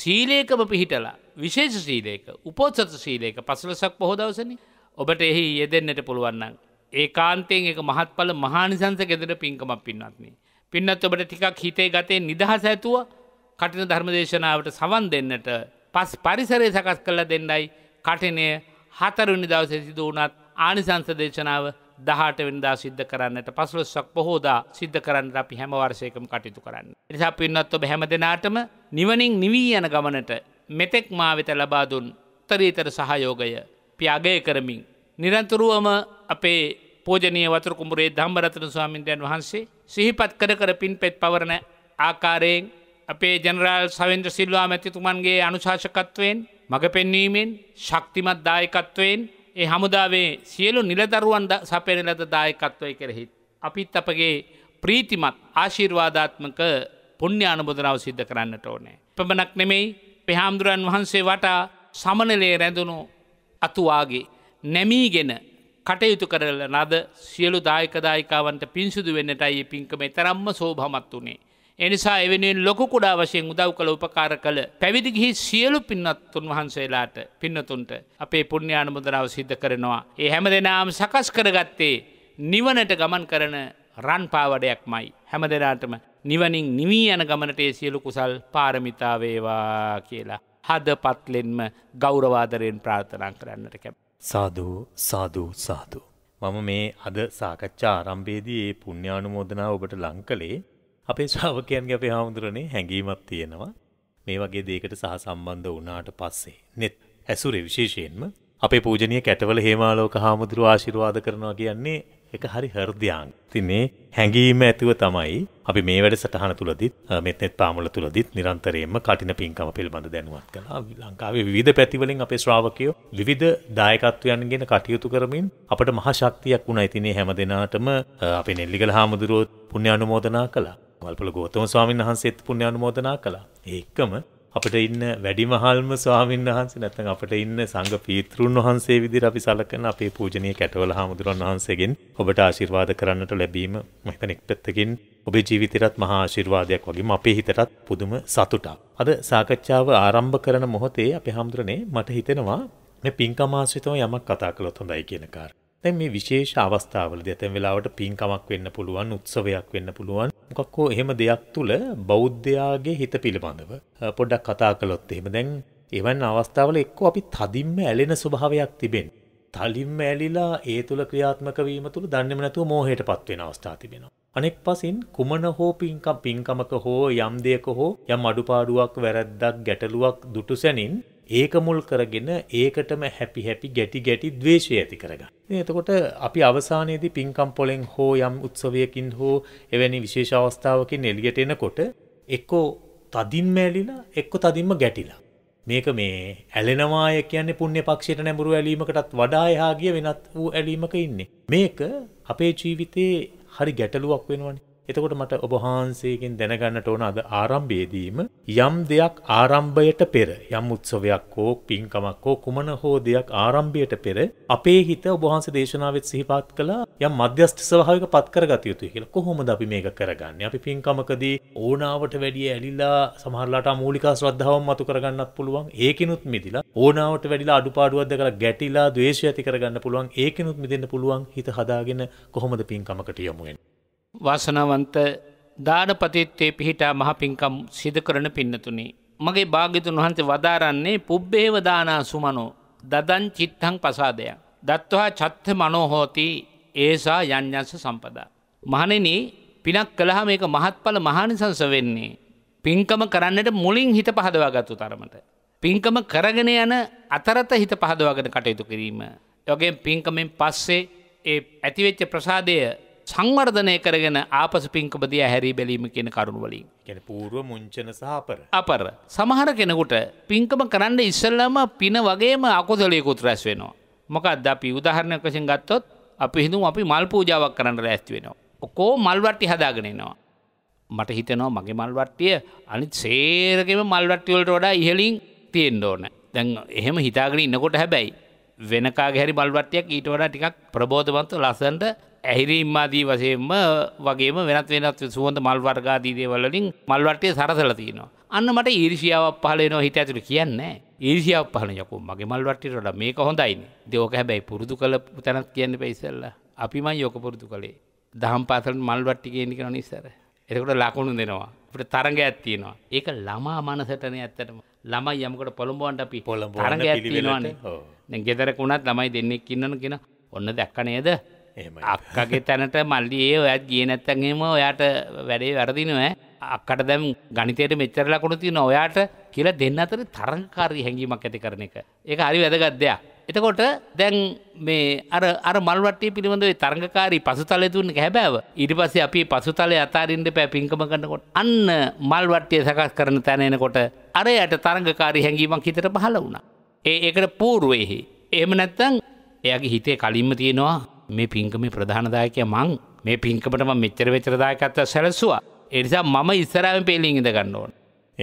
සීලේකම පිහිටලා විශේෂ සීලේක උපෝත්සත සීලේක පසලසක් පොහෝදවසනි ඔබට එහි යෙදෙන්න්නට පුළුවන්නන්. ඒ කාන්තයෙන් එක මහත්ඵල මහානිසංස ගෙදර පින්කමක් පින්නත්න්නේ. පින්නත් ඔබට ටිකක් හිතේ ගතේ නිදහස ඇතුව කටින ධර්මදේශනාවට සවන් දෙන්නට පස් පරිසරය සකස් කළ දෙන්නයි කටිනය හතරුනි දවස සිදු වනත් ආනිසංස දේශනාව දහට වෙනදා සිද්ධ කරන්නට පසලොස්සක් පොහෝදා සිද්ධ කරන්න අපි හැම වර්ෂයකම කටයුතු කරන්න. නිසා පින්නත් ඔබ හැම දෙනාටම නිවනින් නිවී යන ගමනට මෙතෙක් මාවිත ලබාදුන් උත්තරීතර සහයෝගය පියාගය කරමින්. නිරන්තුරුවම අපේ පෝජනය වතුර කුමරේ ධම්මරතන ස්වාමින්දයන් වහන්සේ සිහිපත් කර කර පින් පෙත් පවරණ ආකාරයෙන් අපේ ජනරාල් සවෙන්ද්‍ර සිල්වා මැතිතුමන්ගේ අනුශාසකත්වයෙන් මඟ පෙන්වීමෙන් ශක්තිමත් දායකත්වයෙන් ඒ හමුදාවේ සියලු නිලදරුවන් සපෙන ලද දායකත්වය කෙරෙහිත්. අපිත් අපගේ ප්‍රීතිමත් ආශිර්වාධාත්මක පුුණ්‍ය අනුබුදනාව සිද්ධ කරන්නට ඕනෑ. පමණක් නෙමෙයි පෙහාමුදුරන් වහන්සේ වටා සමනලේ රැඳුණු අතුවාගේ නැමීගෙන කටයුතු කරල නද සියලු දායකදායිකාවන්ට පින්සුදු වෙන්නටයි පින්කම තරම්ම සෝභමත් වනේ. එනිසා එවෙනෙන් ලොකු කුඩා වශයෙන් උදව් කළ උපකාර කළ පැවිදිගිහි සියලු පින්නත්තුන් වහන්සේලාට පින්නතුන්ට අපේ පුුණ්‍යානුමුදරාව සිද්ධ කරනවා. ඒ හැම දෙනාම් සකස් කරගත්තේ නිවනට ගමන් කරන රන්පාවඩයක් මයි. හැම දෙනාටම නිවනින් නිවී යන ගමනට ඒ සියලු කුසල් පාරමිතාවේවා කියලා. හද පත්ලෙන්ම ගෞරවාදරයෙන් ප්‍රාර්ථනා කරන්නට කැප. සාධූ සාධූ සාධූ. මම මේ අද සාකච්ඡා ආරම්භේදී ඒ පුුණ්‍යානුමෝදනාව ඔබට ලංකලේ අපේ ශ්‍රාවකයන්ගේ අපේ හාමුදුරනේ හැඟීමක් තියෙනවා මේ වගේ දේකට සහ සම්බන්ධ වුණාට පස්සේ නෙත් ඇසුරේ විශේෂයෙන්ම අපේ පූජනීය කැටවල හේමාලෝක හාමුදුරුව ආශිර්වාද කරනවා කියන්නේ එක හරි හෘදයාංග. ඉතින් මේ හැඟීම ඇතුව තමයි අපි මේ වැඩසටහන තුලදීත් මෙත්නෙත් පාමුල තුලදීත් නිරන්තරයෙන්ම කටින පිංකම පිළිබඳ දැනුවත් කළා. ලංකාවේ විවිධ පැතිවලින් අපේ ශ්‍රාවකයෝ විවිධ දායකත්වයන් ගැන කටයුතු කරමින් අපට මහා ශක්තියක් වුණා. ඉතින් මේ හැම දිනාටම අපේ නෙල්ලිගල හාමුදුරුවෝ පුණ්‍ය අනුමෝදනා කළා. මල්පල ගෝතම ස්වාමීන් වහන්සේත් පුුණ්‍ය අනුමෝදනා කළා. ඒක්කම අපට ඉන්න වැඩිමහල්ම ස්වාමීන් වහන්සේ නැතන් අපට ඉන්න සංග පීතෘන් වහන්සේ විදිර අපි සලකන අපේ පූජනය කැටවල හාමුදුරන් වහන්සේගෙන් ඔබට ආශිර්වාද කරන්නට ලැබීම මහිතන එක් පැත්තකින් ඔබේ ජීවිතරත් මහා ආශිර්වාදයක් වගේම අපේ හිතටත් පුදුම සතුටක්. අද සාකච්ඡාව ආරම්භ කරන මොහොතේ අපේ හාමුදුරනේ මට හිතෙනවා මේ පින්කමාශ්‍රිතව යමක් කතා කළොත් හොඳයි කියන කාරණා. දැන් මේ විශේෂ අවස්ථාවලදී ඇතැම් වෙලාවට පින්කමක් වෙන්න පුළුවන් උත්සවයක් වෙන්න පුළුවන් මොකක් හෝ එහෙම දෙයක් තුළ බෞද්ධයාගේ හිත පිළිබඳව පොඩ්ඩක් කතා කළොත් එහෙම දැන් එවන් අවස්ථාවල එක්කෝ අපි තදින්ම ඇලෙන ස්වභාවයක් තිබෙන. තලින්ම ඇලිලා ඒ තුළ ක්‍රියාත්මක වීම තුළ දන්නේම නැතුව මෝහයට පත්වෙන අවස්ථා තිබෙනවා. අනෙක් පසින් කුමන හෝ පින්කම් පින්කමක හෝ යම් දෙයක හෝ යම් අඩුපාඩුවක් වැරද්දක් ගැටලුවක් දුටුසැනින් ඒක මුල් කරගෙන ඒකටම හැපි හැපි ගැටි ගැටි දවේශය ඇති කරග. එතකොට අපි අවසානයේදී පින්කම් පොලෙන් හෝ යම් උත්සවයකින් හෝ එවැනි විශේෂ අවස්ථාවකින් එලියට එනකොට එක්කෝ තදින්ම ඇලිලා එක්කො තදින්ම ගැටිලා. මේක මේ ඇලෙනවාය කියන්නේ පුුණ්‍ය පක්ෂයට නැඹුරු ඇලීමකටත් වඩා එහාගිය වෙනත් වූ ඇලීමක ඉන්නේ. මේක අපේ ජීවිතයේ හරි ගැටලුවක් වෙනවනි. එතකොට මට ඔබහන්සේගෙන් දැනගන්නට ඕන අද ආරම්භයේදීම යම් දෙයක් ආරම්භයට පෙර යම් උත්සවයක් හෝ පින්කමක් හෝ කුමන හෝ දෙයක් ආරම්භයට පෙර අපේ හිත ඔබහන්ස දේශනාවත් සිහිපත් කළා යම් මධ්‍යස්ථ ස්වභාවයක පත් කරගත යුතුයි කියලා. කොහොමද අපි මේක කරගන්නේ? අපි පින්කමකදී ඕනාවට වැඩිය ඇලිලා සමහරලාට මූලිකා ශ්‍රද්ධාවම මතු කරගන්නත් පුළුවන්. ඒකිනුත් මිදිලා ඕනාවට වැඩිලා අඩුපාඩුවක් දැකලා ගැටිලා ද්වේෂය ඇති කරගන්න පුළුවන්. ඒකිනුත් මිදෙන්න පුළුවන් හිත හදාගෙන කොහොමද පින්කමකට යොමු වෙන්නේ? වසනවන්ත දාඩපතිත්තේ පිහිටා මහපින්කම් සිද කරන පින්නතුනේ. මගේ භාගිතුන් වහන්සේ වදාරන්නේ පුබ්බේව දානා සුමනෝ දදන් චිත්තං පසාදයක්. දත්වා චත්ත මනෝහෝති ඒසා යං්ඥස සම්පදා. මහනෙන පිනක් කළහම මේක මහත්ඵල මහානිසංස වෙන්නේ. පින්කම කරන්නට මුලින් හිත පහදවා ගත්තු තරමට. පින්කම කරගෙන යන අතරත හිත පහදවාගෙන කටයුතු කිරීම. යොගේ පින්කමෙන් පස්සේ ඒ ඇතිවෙච්ච ප්‍රසාදය සංවර්ධනය කරගෙන ආපස පින්කපදිය හැරි බැලීම කියෙන කරුණුවලින්. ගැන පූර්ව මුංචන සහපර. අපර සමහර කෙනෙකුට පින්කම කරන්න ඉස්සල්ලම පින වගේම අකුදලයකුත් රැස් වෙනවා. මොකක්ද අපි උදාහරණයක් වසින් ගත්තොත් අපි හිදුම් අපි මල් පූජාවක් කරන්න ඇස්ති වෙනවා. ඔකෝ මල්වට්ටි හදාගෙනෙනවා. මට හිතනවා මගේ මල්වට්ටිය අනිත් සේරකම මල්වට්ටියවලට වඩා ඉහලින් තියෙන් ඕන. දැන් එහෙම හිතාගෙන ඉන්නකොට හැබැයි. වෙනකා ගැරි මල්වට්ටයක් ඊට වඩා ටිකක් ප්‍රබෝධමත්ව ලසන්ට ඇහිරීම්මාදී වසයෙන්ම වගේම වෙනත් වෙනත් සුවන්ද මල්වර්ගාදීදේවලින් මල්වටේ සරසල තියනවා. අන්න මට ඊර්ෂියාවක් පහලනවා හිත ඇතුළ කියන්නේ ඒර්ෂියාව පහල යකු මගේ මල්වටට මේක හොඳයින්න දෝක හැබැයි පුරුදු කළ තැනත් කියන්න පැයිසල්ල අපිම යෝක පුරුදු කළේ දහම් පාසල මල්වට්ටි කියනි කන නිසර. එකට ලකුණු දෙනවා. අපට තරග ඇත්තියෙනවා. ඒක ළමා මනසටන ඇත්තටම ළමයි යමකට පොළඹුවන්ට අපි පොළ තරග ඇත්තිෙනවානේ ගෙදරකුණත් ළමයි දෙන්නෙක් ඉන්නන කියෙන ඔන්න දැක්කනේද අක්කගේ තැනට මල්ලි ඒ ඔයත් ගිය නැත්තන්ගේම ඔයාට වැඩේ වැරදිනව අක්කට දැම් ගනිතයට මෙච්චරලකුණු තියන ඔයාට කියලා දෙන්න අතර තරංකාරී හැඟීමක් ඇති කරන එක. ඒක හරි වැදගත්දයක්. එතකොට දැන් මේ අර අර මල්වටේ පිළිබඳව තරඟකාරී පසුතලය දුන්න හැබැව ඉරි පස අපි පසුතලය අතාරින්ට පැ පින්කම කන්නකොට අන්න මල්වට්ටිය සකස් කරන තැනෙනකොට අරයට තරඟකාරී හැඟීමක් හිතට පහල වුණා. ඒ ඒකට පූරුවයෙහි. එහෙම නැත්තං එයාගේ හිතේ කලින්ම තියෙනවා මේ පින්කමේ ප්‍රධානදායකය මං මේ පින්කමටම මෙච්චර වෙචරදායකත්ව සැලසවා. එනිසා මම ඉස්සරාම පෙලින් ඉඳ ගන්න ඕන.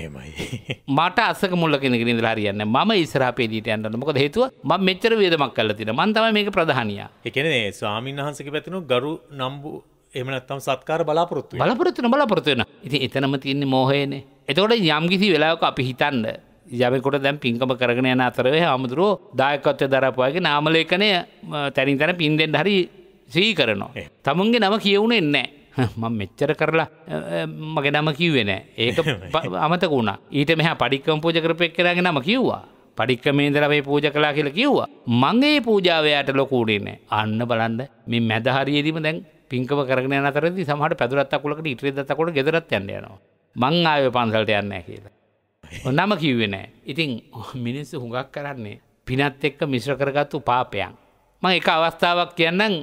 ඒමයි. මට අසක මුල්ල කෙනෙක ඉඳලා හරියන්න මම ඉස්සරහ පෙදීට යන්න මොකද හේතුව මම මෙච්චර වේදමක් කරලා තියෙනවා. මං තමයි මේක ප්‍රධානියා. ඒ කියන්නේ ස්වාමීන් වහන්සේගේ පැතිනු ගරු නම්බු එහෙම නැත්නම් සත්කාර බලාපොරොත්තු වෙනවා. බලාපොරොත්තු වෙන බලාපොරොත්තු වෙන. ඉතින් එතනම තියෙන්නේ මෝහයනේ. එතකොට යම්කිසි වෙලාවක අපි හිතන්නේ ජබෙකොට දැම් පින්කම කරගෙන යන අතරවේ හාමුදුරුව දායකත්වය දරපුවාගේ නාමලේකනය තැනින් තැන පින්දෙන් හරි සී කරනවා. තමුන්ගේ නම කියවුණ එන්නෑ. මං මෙච්චර කරලා මගේ නම කිව්වෙන ඒක අමතක වුණා ඊට මෙහ පඩික්කම් පූජ කරපෙක් කරගෙන නම කිව්වා පඩික්කමේදරවේ පූජ කලා කියලා කිව්වා මගේ පූජාවයට ලොකූඩේනෑ අන්න බලන්ඩ මේ මැදහරියදීම දැන් පින්කව කරගෙන අතරදි සමහට පැදුරත්තකුලට ඉට්‍රේ දත්තකොට ගෙදරත් යන්න යනවා මං ආය පන්සල්ට යන්න කියලා ඔන්නම කිව්වෙන. ඉතින් මිනිස්සු හුඟක් කරන්නේ පිනත් එක්ක මිශ්‍ර කරගත්තු පාපයන්. මං එක අවස්ථාවක් කියන්නම්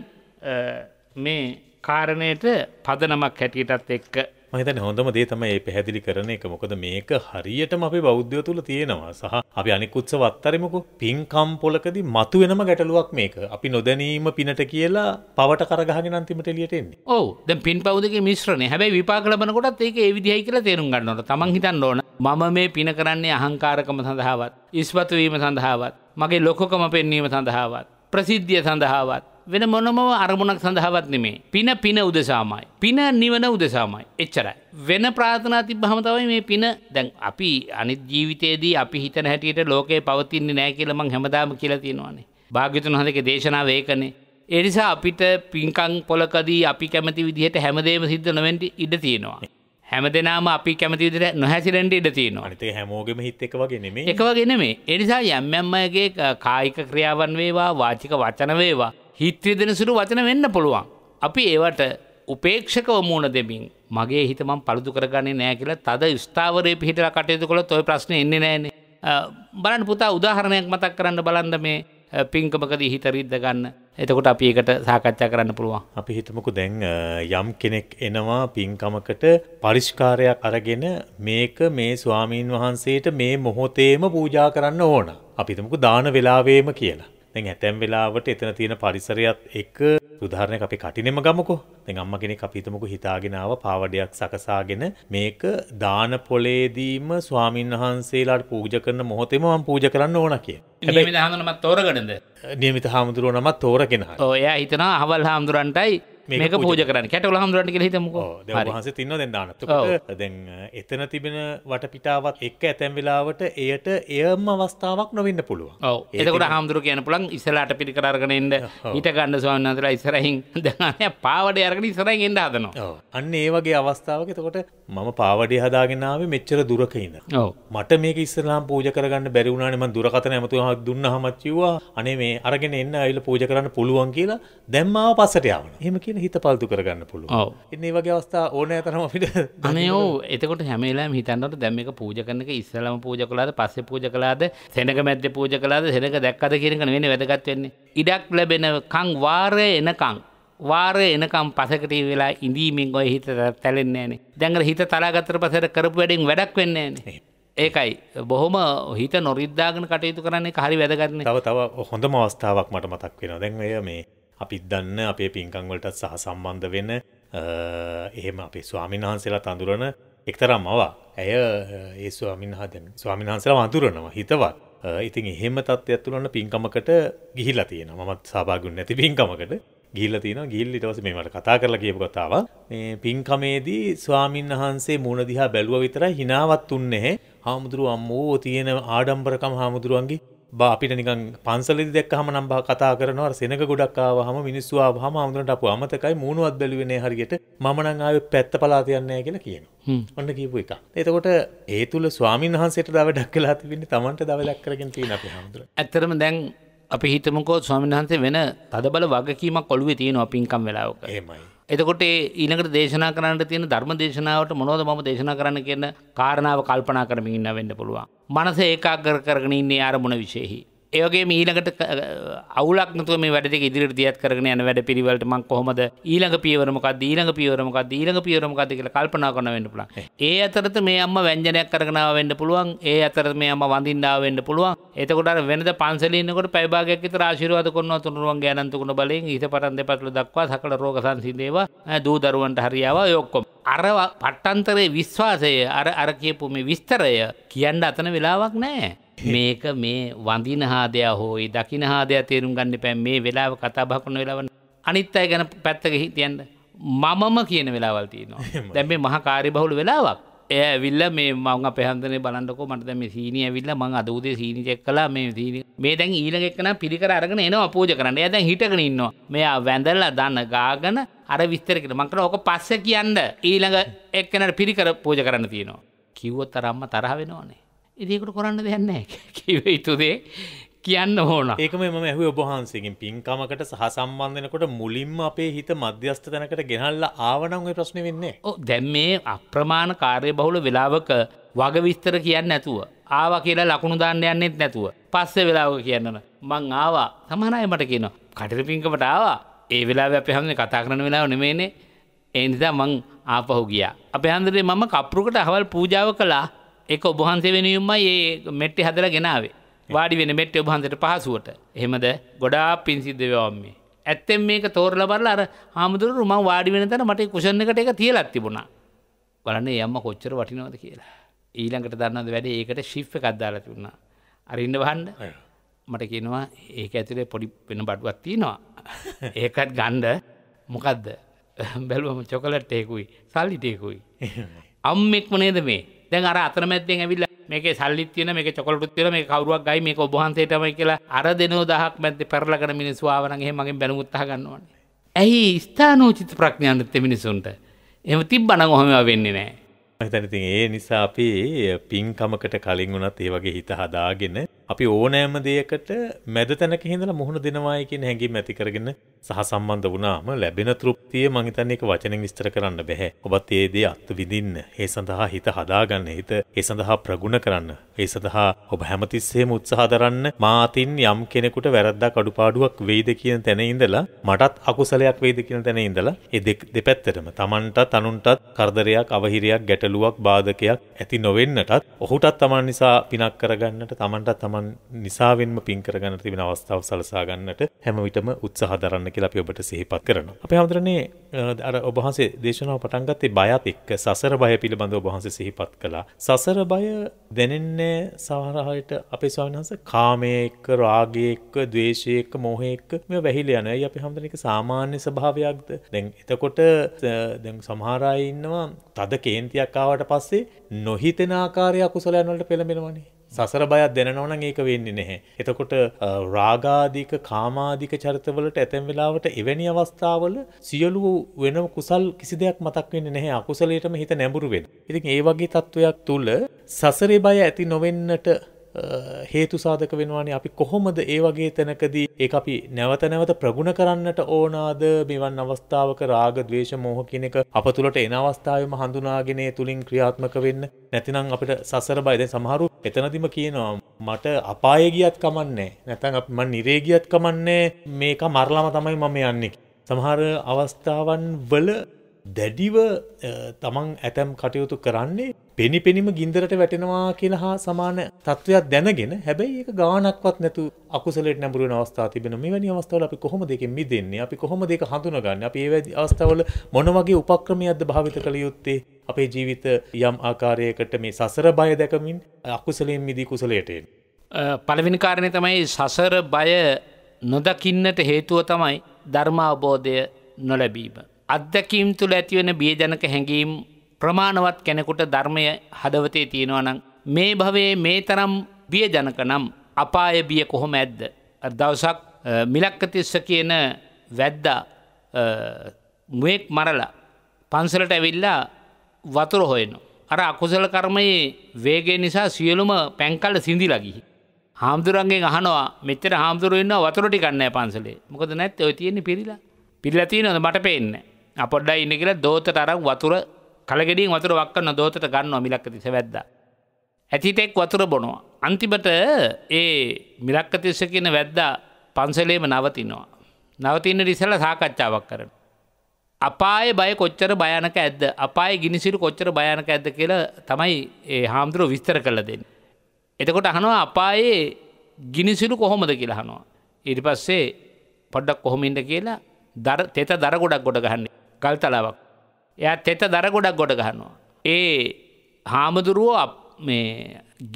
මේ කාරණයට පදනමක් හැටියටත් එක්ක මහිතන හොඳම දේ තමයි මේ පැහැදිලි කරන එක. මොකද මේක හරියටම අපේ බෞද්ධය තුල තියෙනවා. සහ අපි අනික් උත්සව අත්තරෙමුකෝ. පින්කම් පොලකදී මතුවෙනම ගැටලුවක් මේක. අපි නොදැනීම පිනට කියලා පවට කරගහගෙන අන්තිමට එළියට එන්නේ. ඔව්. දැන් පින් පවුදකේ මිශ්‍රණය. හැබැයි විපාක ලබන කොටත් ඒක ඒ විදිහයි කියලා තේරුම් ගන්න ඕන. Taman හිතන්න ඕන. මම මේ පින කරන්නේ අහංකාරකම සඳහාවත්, ඉස්පතු වීම සඳහාවත්, මගේ ලොකකම පෙන්වීම සඳහාවත්, ප්‍රසිද්ධිය සඳහාවත් වෙන මොනමව අරමුණක් සඳහාවත් නෙමේ. පින පින උදෙසාමයි. පින නිවන උදෙසාමයි. එච්චරයි. වෙන ප්‍රාථනා තිබ්බහම තමයි මේ පින දැන් අපි අනිත් ජීවිතයේදී අපි හිතන හැටියට ලෝකේ පවතින්නේ නැහැ කියලා මං හැමදාම කියලා තියෙනවානේ. භාග්‍යතුන් වහන්සේගේ දේශනාව ඒකනේ. ඒ නිසා අපිට පින්කම් පොලකදී අපි කැමති විදිහට හැමදේම සිද්ධ නොවෙන්න ඉඩ තියෙනවා. හැමදෙනම අපි කැමති විදිහට නොහැසිරෙන්න ඉඩ තියෙනවා. අනිත් හැමෝගෙම හිත එක වගේ නෙමෙයි. එක වගේ නෙමෙයි. ඒ නිසා යම් යම් අයගේ කායික ක්‍රියාවන් වේවා, වාචික වචන වේවා හිත්‍රදෙන සුරු වචන වෙන්න පුළුවන්. අපි ඒවට උපේක්ෂකව මූුණ දෙමින් මගේ හිතමම් පළදු කරගන්නේ නෑ කියලා තද ස්ථාවරය පිහිටලා කටයුතු කොළ තොයි ප්‍රශ්න එන්නේ නෑන. බලන්න පුතා උදාහරණයක් මතක් කරන්න බලන්ද මේ පින්කමකදී හිත රිද්ද ගන්න එතකොට අපි ඒකට සාකච්ඡා කරන්න පුළුවන්. අපි හිතමකු දැන් යම් කෙනෙක් එනවා පින්කමකට පරිෂ්කාරයක් අරගෙන මේක මේ ස්වාමීන් වහන්සේට මේ මොහොතේම පූජා කරන්න ඕන. අපිතමකු දාන වෙලාවේම කියලා. දැන් ඇතැම් වෙලාවට එතන තියෙන පරිසරයත් එක්ක උදාහරණයක් අපි කටිනෙම ගමුකෝ. දැන් අම්මා කෙනෙක් අපි හිතමුකෝ හිතාගෙන ආව පාවඩයක් සකසාගෙන මේක දාන පොලේදීම ස්වාමින් වහන්සේලාට පූජා කරන මොහොතේම මම පූජා කරන්න ඕන කියලා. නියමිත හාමුදුරුවෝ නමත් තෝරගෙනද? නියමිත හාමුදුරුවෝ නමත් තෝරගෙන. ඔය හිතනවා අවල් හාමුදුරන්ටයි මේක පූජ කරන්න කැටවල හමුදුරට කියල හිතමක දවහන්ස තින්න දෙන්නන්න දැන් එතන තිබෙන වටපිටාවත් එක් ඇතැම් වෙලාවට එයට එයම අවස්ථාවක් නොවන්න පුළුව එතකට හාමුදුර කියන පුළන් ඉසලාට පිටි කරගෙනෙන්ට ඊට ගන්න සවන්නතර ඉසරහින් දනය පාවඩ අරගෙන ඉසරයි එන්න හදනවා අන්න ඒ වගේ අවස්ථාවක තකොට මම පාවඩේ හදාගෙනාව මෙච්චර දුරකඉන්න මට මේක ඉස්සරලාම් පූජ කරගන්න බැරිවුණනම දුරකතන ඇමතුහ දුන්න හමච්චිවා අනේ මේ අරගෙන එන්න අයිල පූජ කරන්න පුළුවන් කියලා දැම්මාව පස්සට යාවන හෙමකි තියෙන හිත පල්තු කරගන්න පුළුව එන්නේ වගේ අවස්ථා ඕනෑ තරම අපිට අනේ ඕ එතකොට හැමලාම හිතන්නට දැම එක පූජ කරනක ඉස්සලම පූජ කලාද පස්සේ පූජ කලාද සෙනක මැද්‍ය පූජ කලාද සෙනක දැක්කද කියරකන වෙන වැදගත් වෙන්නේ ඉඩක් ලැබෙන කං වාරය එනකං වාරය එනකම් පසකට වෙලා ඉඳීමෙන් ඔය හිත තැලෙන්නේ නේ දැඟල හිත තලාගතර පසට කරපු වැඩෙන් වැඩක් වෙන්නේ නේ ඒකයි බොහොම හිත නොරිද්දාගෙන කටයුතු කරන්නේ හරි වැදගන්න තව තව හොඳම අවස්ථාවක් මට මතක් වෙන දැන්ය මේ අපිත් දන්න අපේ පින්කංවලටත් සහ සම්බන්ධ වෙන එහෙම අපේ ස්වාමින්හන්සේලා තඳුරන එක්තරම් අවා ඇය ඒ ස්වාමින්හදැන් ස්වාමින්හන්සලා වඳුරනවා හිතවත් ඉතින් එහෙම තත්ත්වයක් තුළන්න පින්කමකට ගිහිල්ලා තියෙන මත් සභාගුන් නැති පින්කමකට ගිල්ල තින ගිල්ලිටවස මේමට කතා කරලා කියපු කතාව මේ පින්කමේදී ස්වාමීන් වහන්සේ මුණදිහා බැලුව විතර හිනාවත් උන්නේ හාමුදුරුව අම්මෝ තියෙන ආඩම්බරකම හාමුදුරුවන්ගේ බා අපිට නිකන් පන්සලදි දැක්කහම නම් බා කතා කරනවා අර සෙනඟ ගොඩක් ආවහම මිනිස්සු ආවහම හඳුනට අපු අමතකයි මූණවත් බැලුවේ නෑ හරියට මම නම් ආවේ පැත්ත පළාත යන්නේ නෑ කියලා කියනවා. ඔන්න කියපු එක. එතකොට ඒ තුල ස්වාමින් වහන්සේට දවඩක් කළා තිබෙන්නේ Tamanට දවඩක් කරගෙන තියෙන අපි හඳුන. ඇත්තටම දැන් අපි හිතමුකෝ ස්වාමින් වහන්සේ වෙන තදබල වගකීමක් ඔළුවේ තියෙනවා පින්කම් වෙලාවක. එහෙමයි. එතකොට ඊළඟට දේශනා කරන්න තියෙන ධර්ම දේශනාවට මොනවද මම දේශනා කරන්න කියන කාරණාව කල්පනා කරමින් ඉන්න වෙන්න පුළුවන්. මනස ඒකාග්‍ර කරගෙන ඉන්නේ අරමුණ විශේෂෙහි. ඒවගේ මීළඟට අවුලක් නතු මේ වැඩ ඉදිරි දියත් කරන යන වැඩ පිරිවලට මං කොහොමද ඊළඟ පියවරමක් දීළඟ පියවරමක් දීළඟ පියවරමක් කියල කල්පනා කොන වන්න පුලා ඒ අතරත මේ අම්ම වැංජනයක් කරගෙනාව වෙන්න පුළුවන් ඒ අතර මේ අම වඳින්නාව වෙන්න පුළුවන් එතකොට වෙනද පන්සලන්නකොට පැබාගයක් රාශිරවාද කොන්න තුනුවන් ගෑනන්තුකුණ බලින් හිත පටන් දෙපටල දක්වා සකළ රෝග සංසිදේව දූ දරුවන්ට හරියාව යොක්කොම අරවා පට්ටන්තරේ විශ්වාසය අර අර කියපු මේ විස්තරය කියන්න අතන වෙලාවක් නෑ මේක මේ වඳින හාදයා හෝයි දකින හාදයා තේරුම් ගන්න පැන් මේ වෙලාව කතා බහකුණ වෙලාවන්න අනිත් අය ගැන පැත්තක හිතියන්න මමම කියන වෙලාවල් තියනවා දැබේ මහ කාරි බහුලු වෙලාවක් එය ඇවිල්ල මේ මං පැහන්තන බලන්නක මට දැම සීනය ඇවිල්ල මං අදූද සීනි චෙක් කලා මේ දීන මේ දැන් ඊලගෙක්න පිරිකර අරගෙන එන අපූජ කරන්න ඇද හිටගෙන ඉන්නවා මෙයා වැඳල්ලා දන්න ගාගන අර විස්තරකට මංකට ඕක පස්ස කියන්න ඊළඟ එක්කනට පිරිකර පූජ කරන්න තියෙනවා කිව්වොත් තරම්ම තරහ වෙනවානේ ඉදිකට කොරන්න දෙන්න කිව යුතුදේ කියන්න ඕන ඒකම එම ඇහු ඔබහන්සේකින් පින්කමකට සහ සම්බන්ධනකොට මුලින්ම අපේ හිත මධ්‍යස්ථ තැනකට ගෙනල්ල ආවනං ප්‍රශ්න වෙන්නේ ඕ දැම් මේ අප්‍රමාණ කාර්ය බහුල වෙලාවක වග විස්තර කියන්න ඇතුව ආවා කියලා ලකුණු දාන්න යන්නෙත් නැතුව පස්සේ වෙලාවක කියන්නන මං ආවා සමහනය මට කියන කටර පින්කමට ආවා ඒ වෙලා අප හම කතා කරන වෙලාව නෙමේනේ ඒ නිසා මං ආපහු ගියා අප හන්දරේ මම කප්පුරුකට හවල් පූජාව කලා එක ඔබහන්සේ වෙනුම්මයි ඒ මෙට්ටි හදර ගෙනාවේ වාඩි වෙන මෙට්ට ඔබහන්සට පහසුවට එහෙමද ගොඩා පින්සිද්ධවවම්මේ ඇත්තෙන් මේක තෝරල බරල අර හාමුදුරු මං වාඩි වෙන තන මට කුෂණ එකට එක තියලත් තිබුණා බලන්න යම්ම කොච්චර වටිනවද කියලා ඊළඟට දන්නද වැඩ ඒකට ශිප් එකක් දාලා තිබුණා අරින්න වහන්ඩ මට කියනවා ඒක ඇතුලේ පොඩි වෙන බඩුවක් තියෙනවා ඒකත් ගණ්ඩ මොකක්ද බැලුවම චොකලට්ටයකුයි සල්ලිටයකුයි අම්මෙක්ම නේද මේ දැන් අර අතරමැත්තෙන් ඇවිල්ලා මේකේ සල්ලිත් තියෙන මේකේ චොකලටුත් තියෙන මේක කවුරුවක් ගයි මේක ඔබ වහන්සේටමයි කියලා අර දෙනෝ දහක් මැද්දේ පෙරලගෙන මිනිස්සු ආව නම් එහෙම මගෙන් බැනුමුත් අහගන්න ඕනේ. ඇයි ස්ථානෝචිත ප්‍රඥාන්විත මිනිසුන්ට එහෙම තිබ්බනම් ඔහොම වෙන්නේ නැහැ. හිතන ඉතින් ඒ නිසා අපි පින්කමකට කලින් වුණත් ඒ වගේ හිත හදාගෙන අපි ඕනෑම දෙයකට මැද තැනක හිඳලා මුහුණ දෙනවායි කියන හැඟීම ඇති කරගෙන සහ සම්බන්ධ වුණාම ලැබෙන තෘප්තිය මං හිතන්නේ ඒක වචනෙන් විස්තර කරන්න බෑ. ඔබත් ඒ දේ අත් විඳින්න, ඒ සඳහා හිත හදාගන්න, හිත ඒ සඳහා ප්‍රගුණ කරන්න, ඒ සඳහා ඔබ හැමතිස්සෙම උත්සාහ දරන්න මාතින් යම් කෙනෙකුට වැරද්දක් අඩුපාඩුවක් වෙයිද කියන තැන ඉඳලා මටත් අකුසලයක් වෙයිද කියන තැන ඉඳලා ඒ දෙපැත්තටම Tamanටත් අනුන්ටත් කරදරයක් අවහිරයක් ගැටලුවක් ගැටලුවක් බාධකයක් ඇති නොවෙන්නටත් ඔහුටත් තමන් නිසා පිනක් කරගන්නට තමන්ටත් තමන් නිසාවෙන්ම පින් කරගන්න තිබෙන අවස්ථාව සලසා ගන්නට හැම විටම උත්සාහ දරන්න කියලා අපි ඔබට සිහිපත් කරනවා. අපේ හැමදෙරනේ අර ඔබහන්සේ දේශනාව පටන් ගත්තේ බයත් එක්ක සසර බය පිළිබඳව ඔබහන්සේ සිහිපත් කළා. සසර බය දැනෙන්නේ සමහරවිට අපේ ස්වාමීන් වහන්සේ කාමයේ එක්ක, රාගයේ එක්ක, ද්වේෂයේ එක්ක, මොහේ එක්ක මේ වැහිලා යනවා. ඒ අපි හැමදෙරේක සාමාන්‍ය ස්වභාවයක්ද? දැන් එතකොට දැන් සමහර අය ඉන්නවා තද කේන්තියක් සැකකාවට පස්සේ නොහිතෙන ආකාරය අකුසලයන් වලට පෙළඹෙනවනේ. සසර බයක් දැනනවන ඒක වෙන්නේ නැහැ. එතකොට රාගාධික කාමාධික චරිතවලට ඇතැම් වෙලාවට එවැනි අවස්ථාවල සියලු වෙන කුසල් කිසි දෙයක් මතක් වෙන්නේ නැහැ. අකුසලයටම හිත නැඹුරු වෙන. ඉතින් ඒ වගේ තත්වයක් තුල සසරේ බය ඇති නොවෙන්නට හේතු සාධක වෙනවානේ අපි කොහොමද ඒ වගේ තැනකදී ඒ අපි නැවත නැවත ප්‍රගුණ කරන්නට ඕනාද මෙවන් අවස්ථාවක රාග දවේශ මෝහ කෙනෙක අප තුළට එන අවස්ථාවම හඳුනාගෙනය තුළින් ක්‍රියාත්මක වෙන්න නැතිනම් අපට සසර බයිද සමහරු එතනදිම කියනවා මට අපාය ගියත් කමන්නේ නැතන් අප මන් නිරේගියත් කමන්නේ මේක මරලාම තමයි මම යන්නෙක් සමහර අවස්ථාවන් වල දැඩිව තමන් ඇතැම් කටයුතු කරන්නේ පෙනිපෙනිම ගින්දරට වැටෙනවා කියලා හා සමාන තත්ත්වයක් දැනගෙන හැබැයි ඒක ගාණක්වත් නැතු අකුසලයට නැඹුරුන අවස්ථා තිබෙන මෙවැනි අවස්ථාවල අපි කොහොමද ඒකෙන් මිදෙන්නේ අපි කොහොමද ඒක හඳුනගන්නේ අපි ඒ අවස්ථාවල මොන වගේ උපක්‍රමයක්ද භාවිත කළ යුත්තේ අපේ ජීවිත යම් ආකාරයකට මේ සසර බය දැකමින් අකුසලයෙන් මිදී කුසලයට එන්න පළවෙනි කාරණය තමයි සසර බය නොදකින්නට හේතුව තමයි ධර්මාබෝධය නොලැබීම. අත්දැකීම් තුළ ඇතිවෙන බියජනක හැඟීම් ප්‍රමාණවත් කෙනෙකුට ධර්මය හදවතේ තියෙනවනං. මේ භවයේ මේ තරම් බියජනක නම් අපාය බිය කොහොම ඇද්ද. දවසක් මිලක්කතිස්ස කියන වැද්දා මුවෙක් මරලා පන්සලට ඇවිල්ලා වතුර හොයනු. අර අකුසල කර්මයේ වේගේ නිසා සියලුම පැංකල්ල සිදිලගිහි. හාමුදුරන්ගේ අහනවා මෙතර හාමුදුරුවන්න වතුරටි කන්නෑ පන්සලේ මොකද නැත් ඔය තියෙන්නේ පිරිලා පිල්ලතිනොද මට පේන්න. අපොඩ්ඩයි ඉන්න කියලා දෝත තරක් වතුර කලගෙඩින් වතුර වක්කන්න දෝතට ගන්නවා මිලක්කතිස වැද්ද. ඇතිතෙක් වතුර බොනවා. අන්තිමට ඒ මිලක්කතිස්ස කියන වැද්දා පන්සලේම නවතිනවා. නවතින්න රිසල සාකච්ඡාවක් කරන. අපාය බය කොච්චර භයනක ඇද අපාය ගිනිසිරු කොච්චර භයනක ඇද කියල තමයි ඒ හාමුදුරුව විස්තර කළ දෙන්න. එතකොට අහනවා අපායේ ගිනිසිරු කොහොමද කියලා හනවා. ඊට පස්සේ පොඩ්ඩක් කොහොමින්ට කියලා තෙත දර ගොඩක් ගොඩ ගහන්නේ ගල්තලාවක්. එයා තෙත දර ගොඩක් ගොඩ ගහනවා. ඒ හාමුදුරුවෝ මේ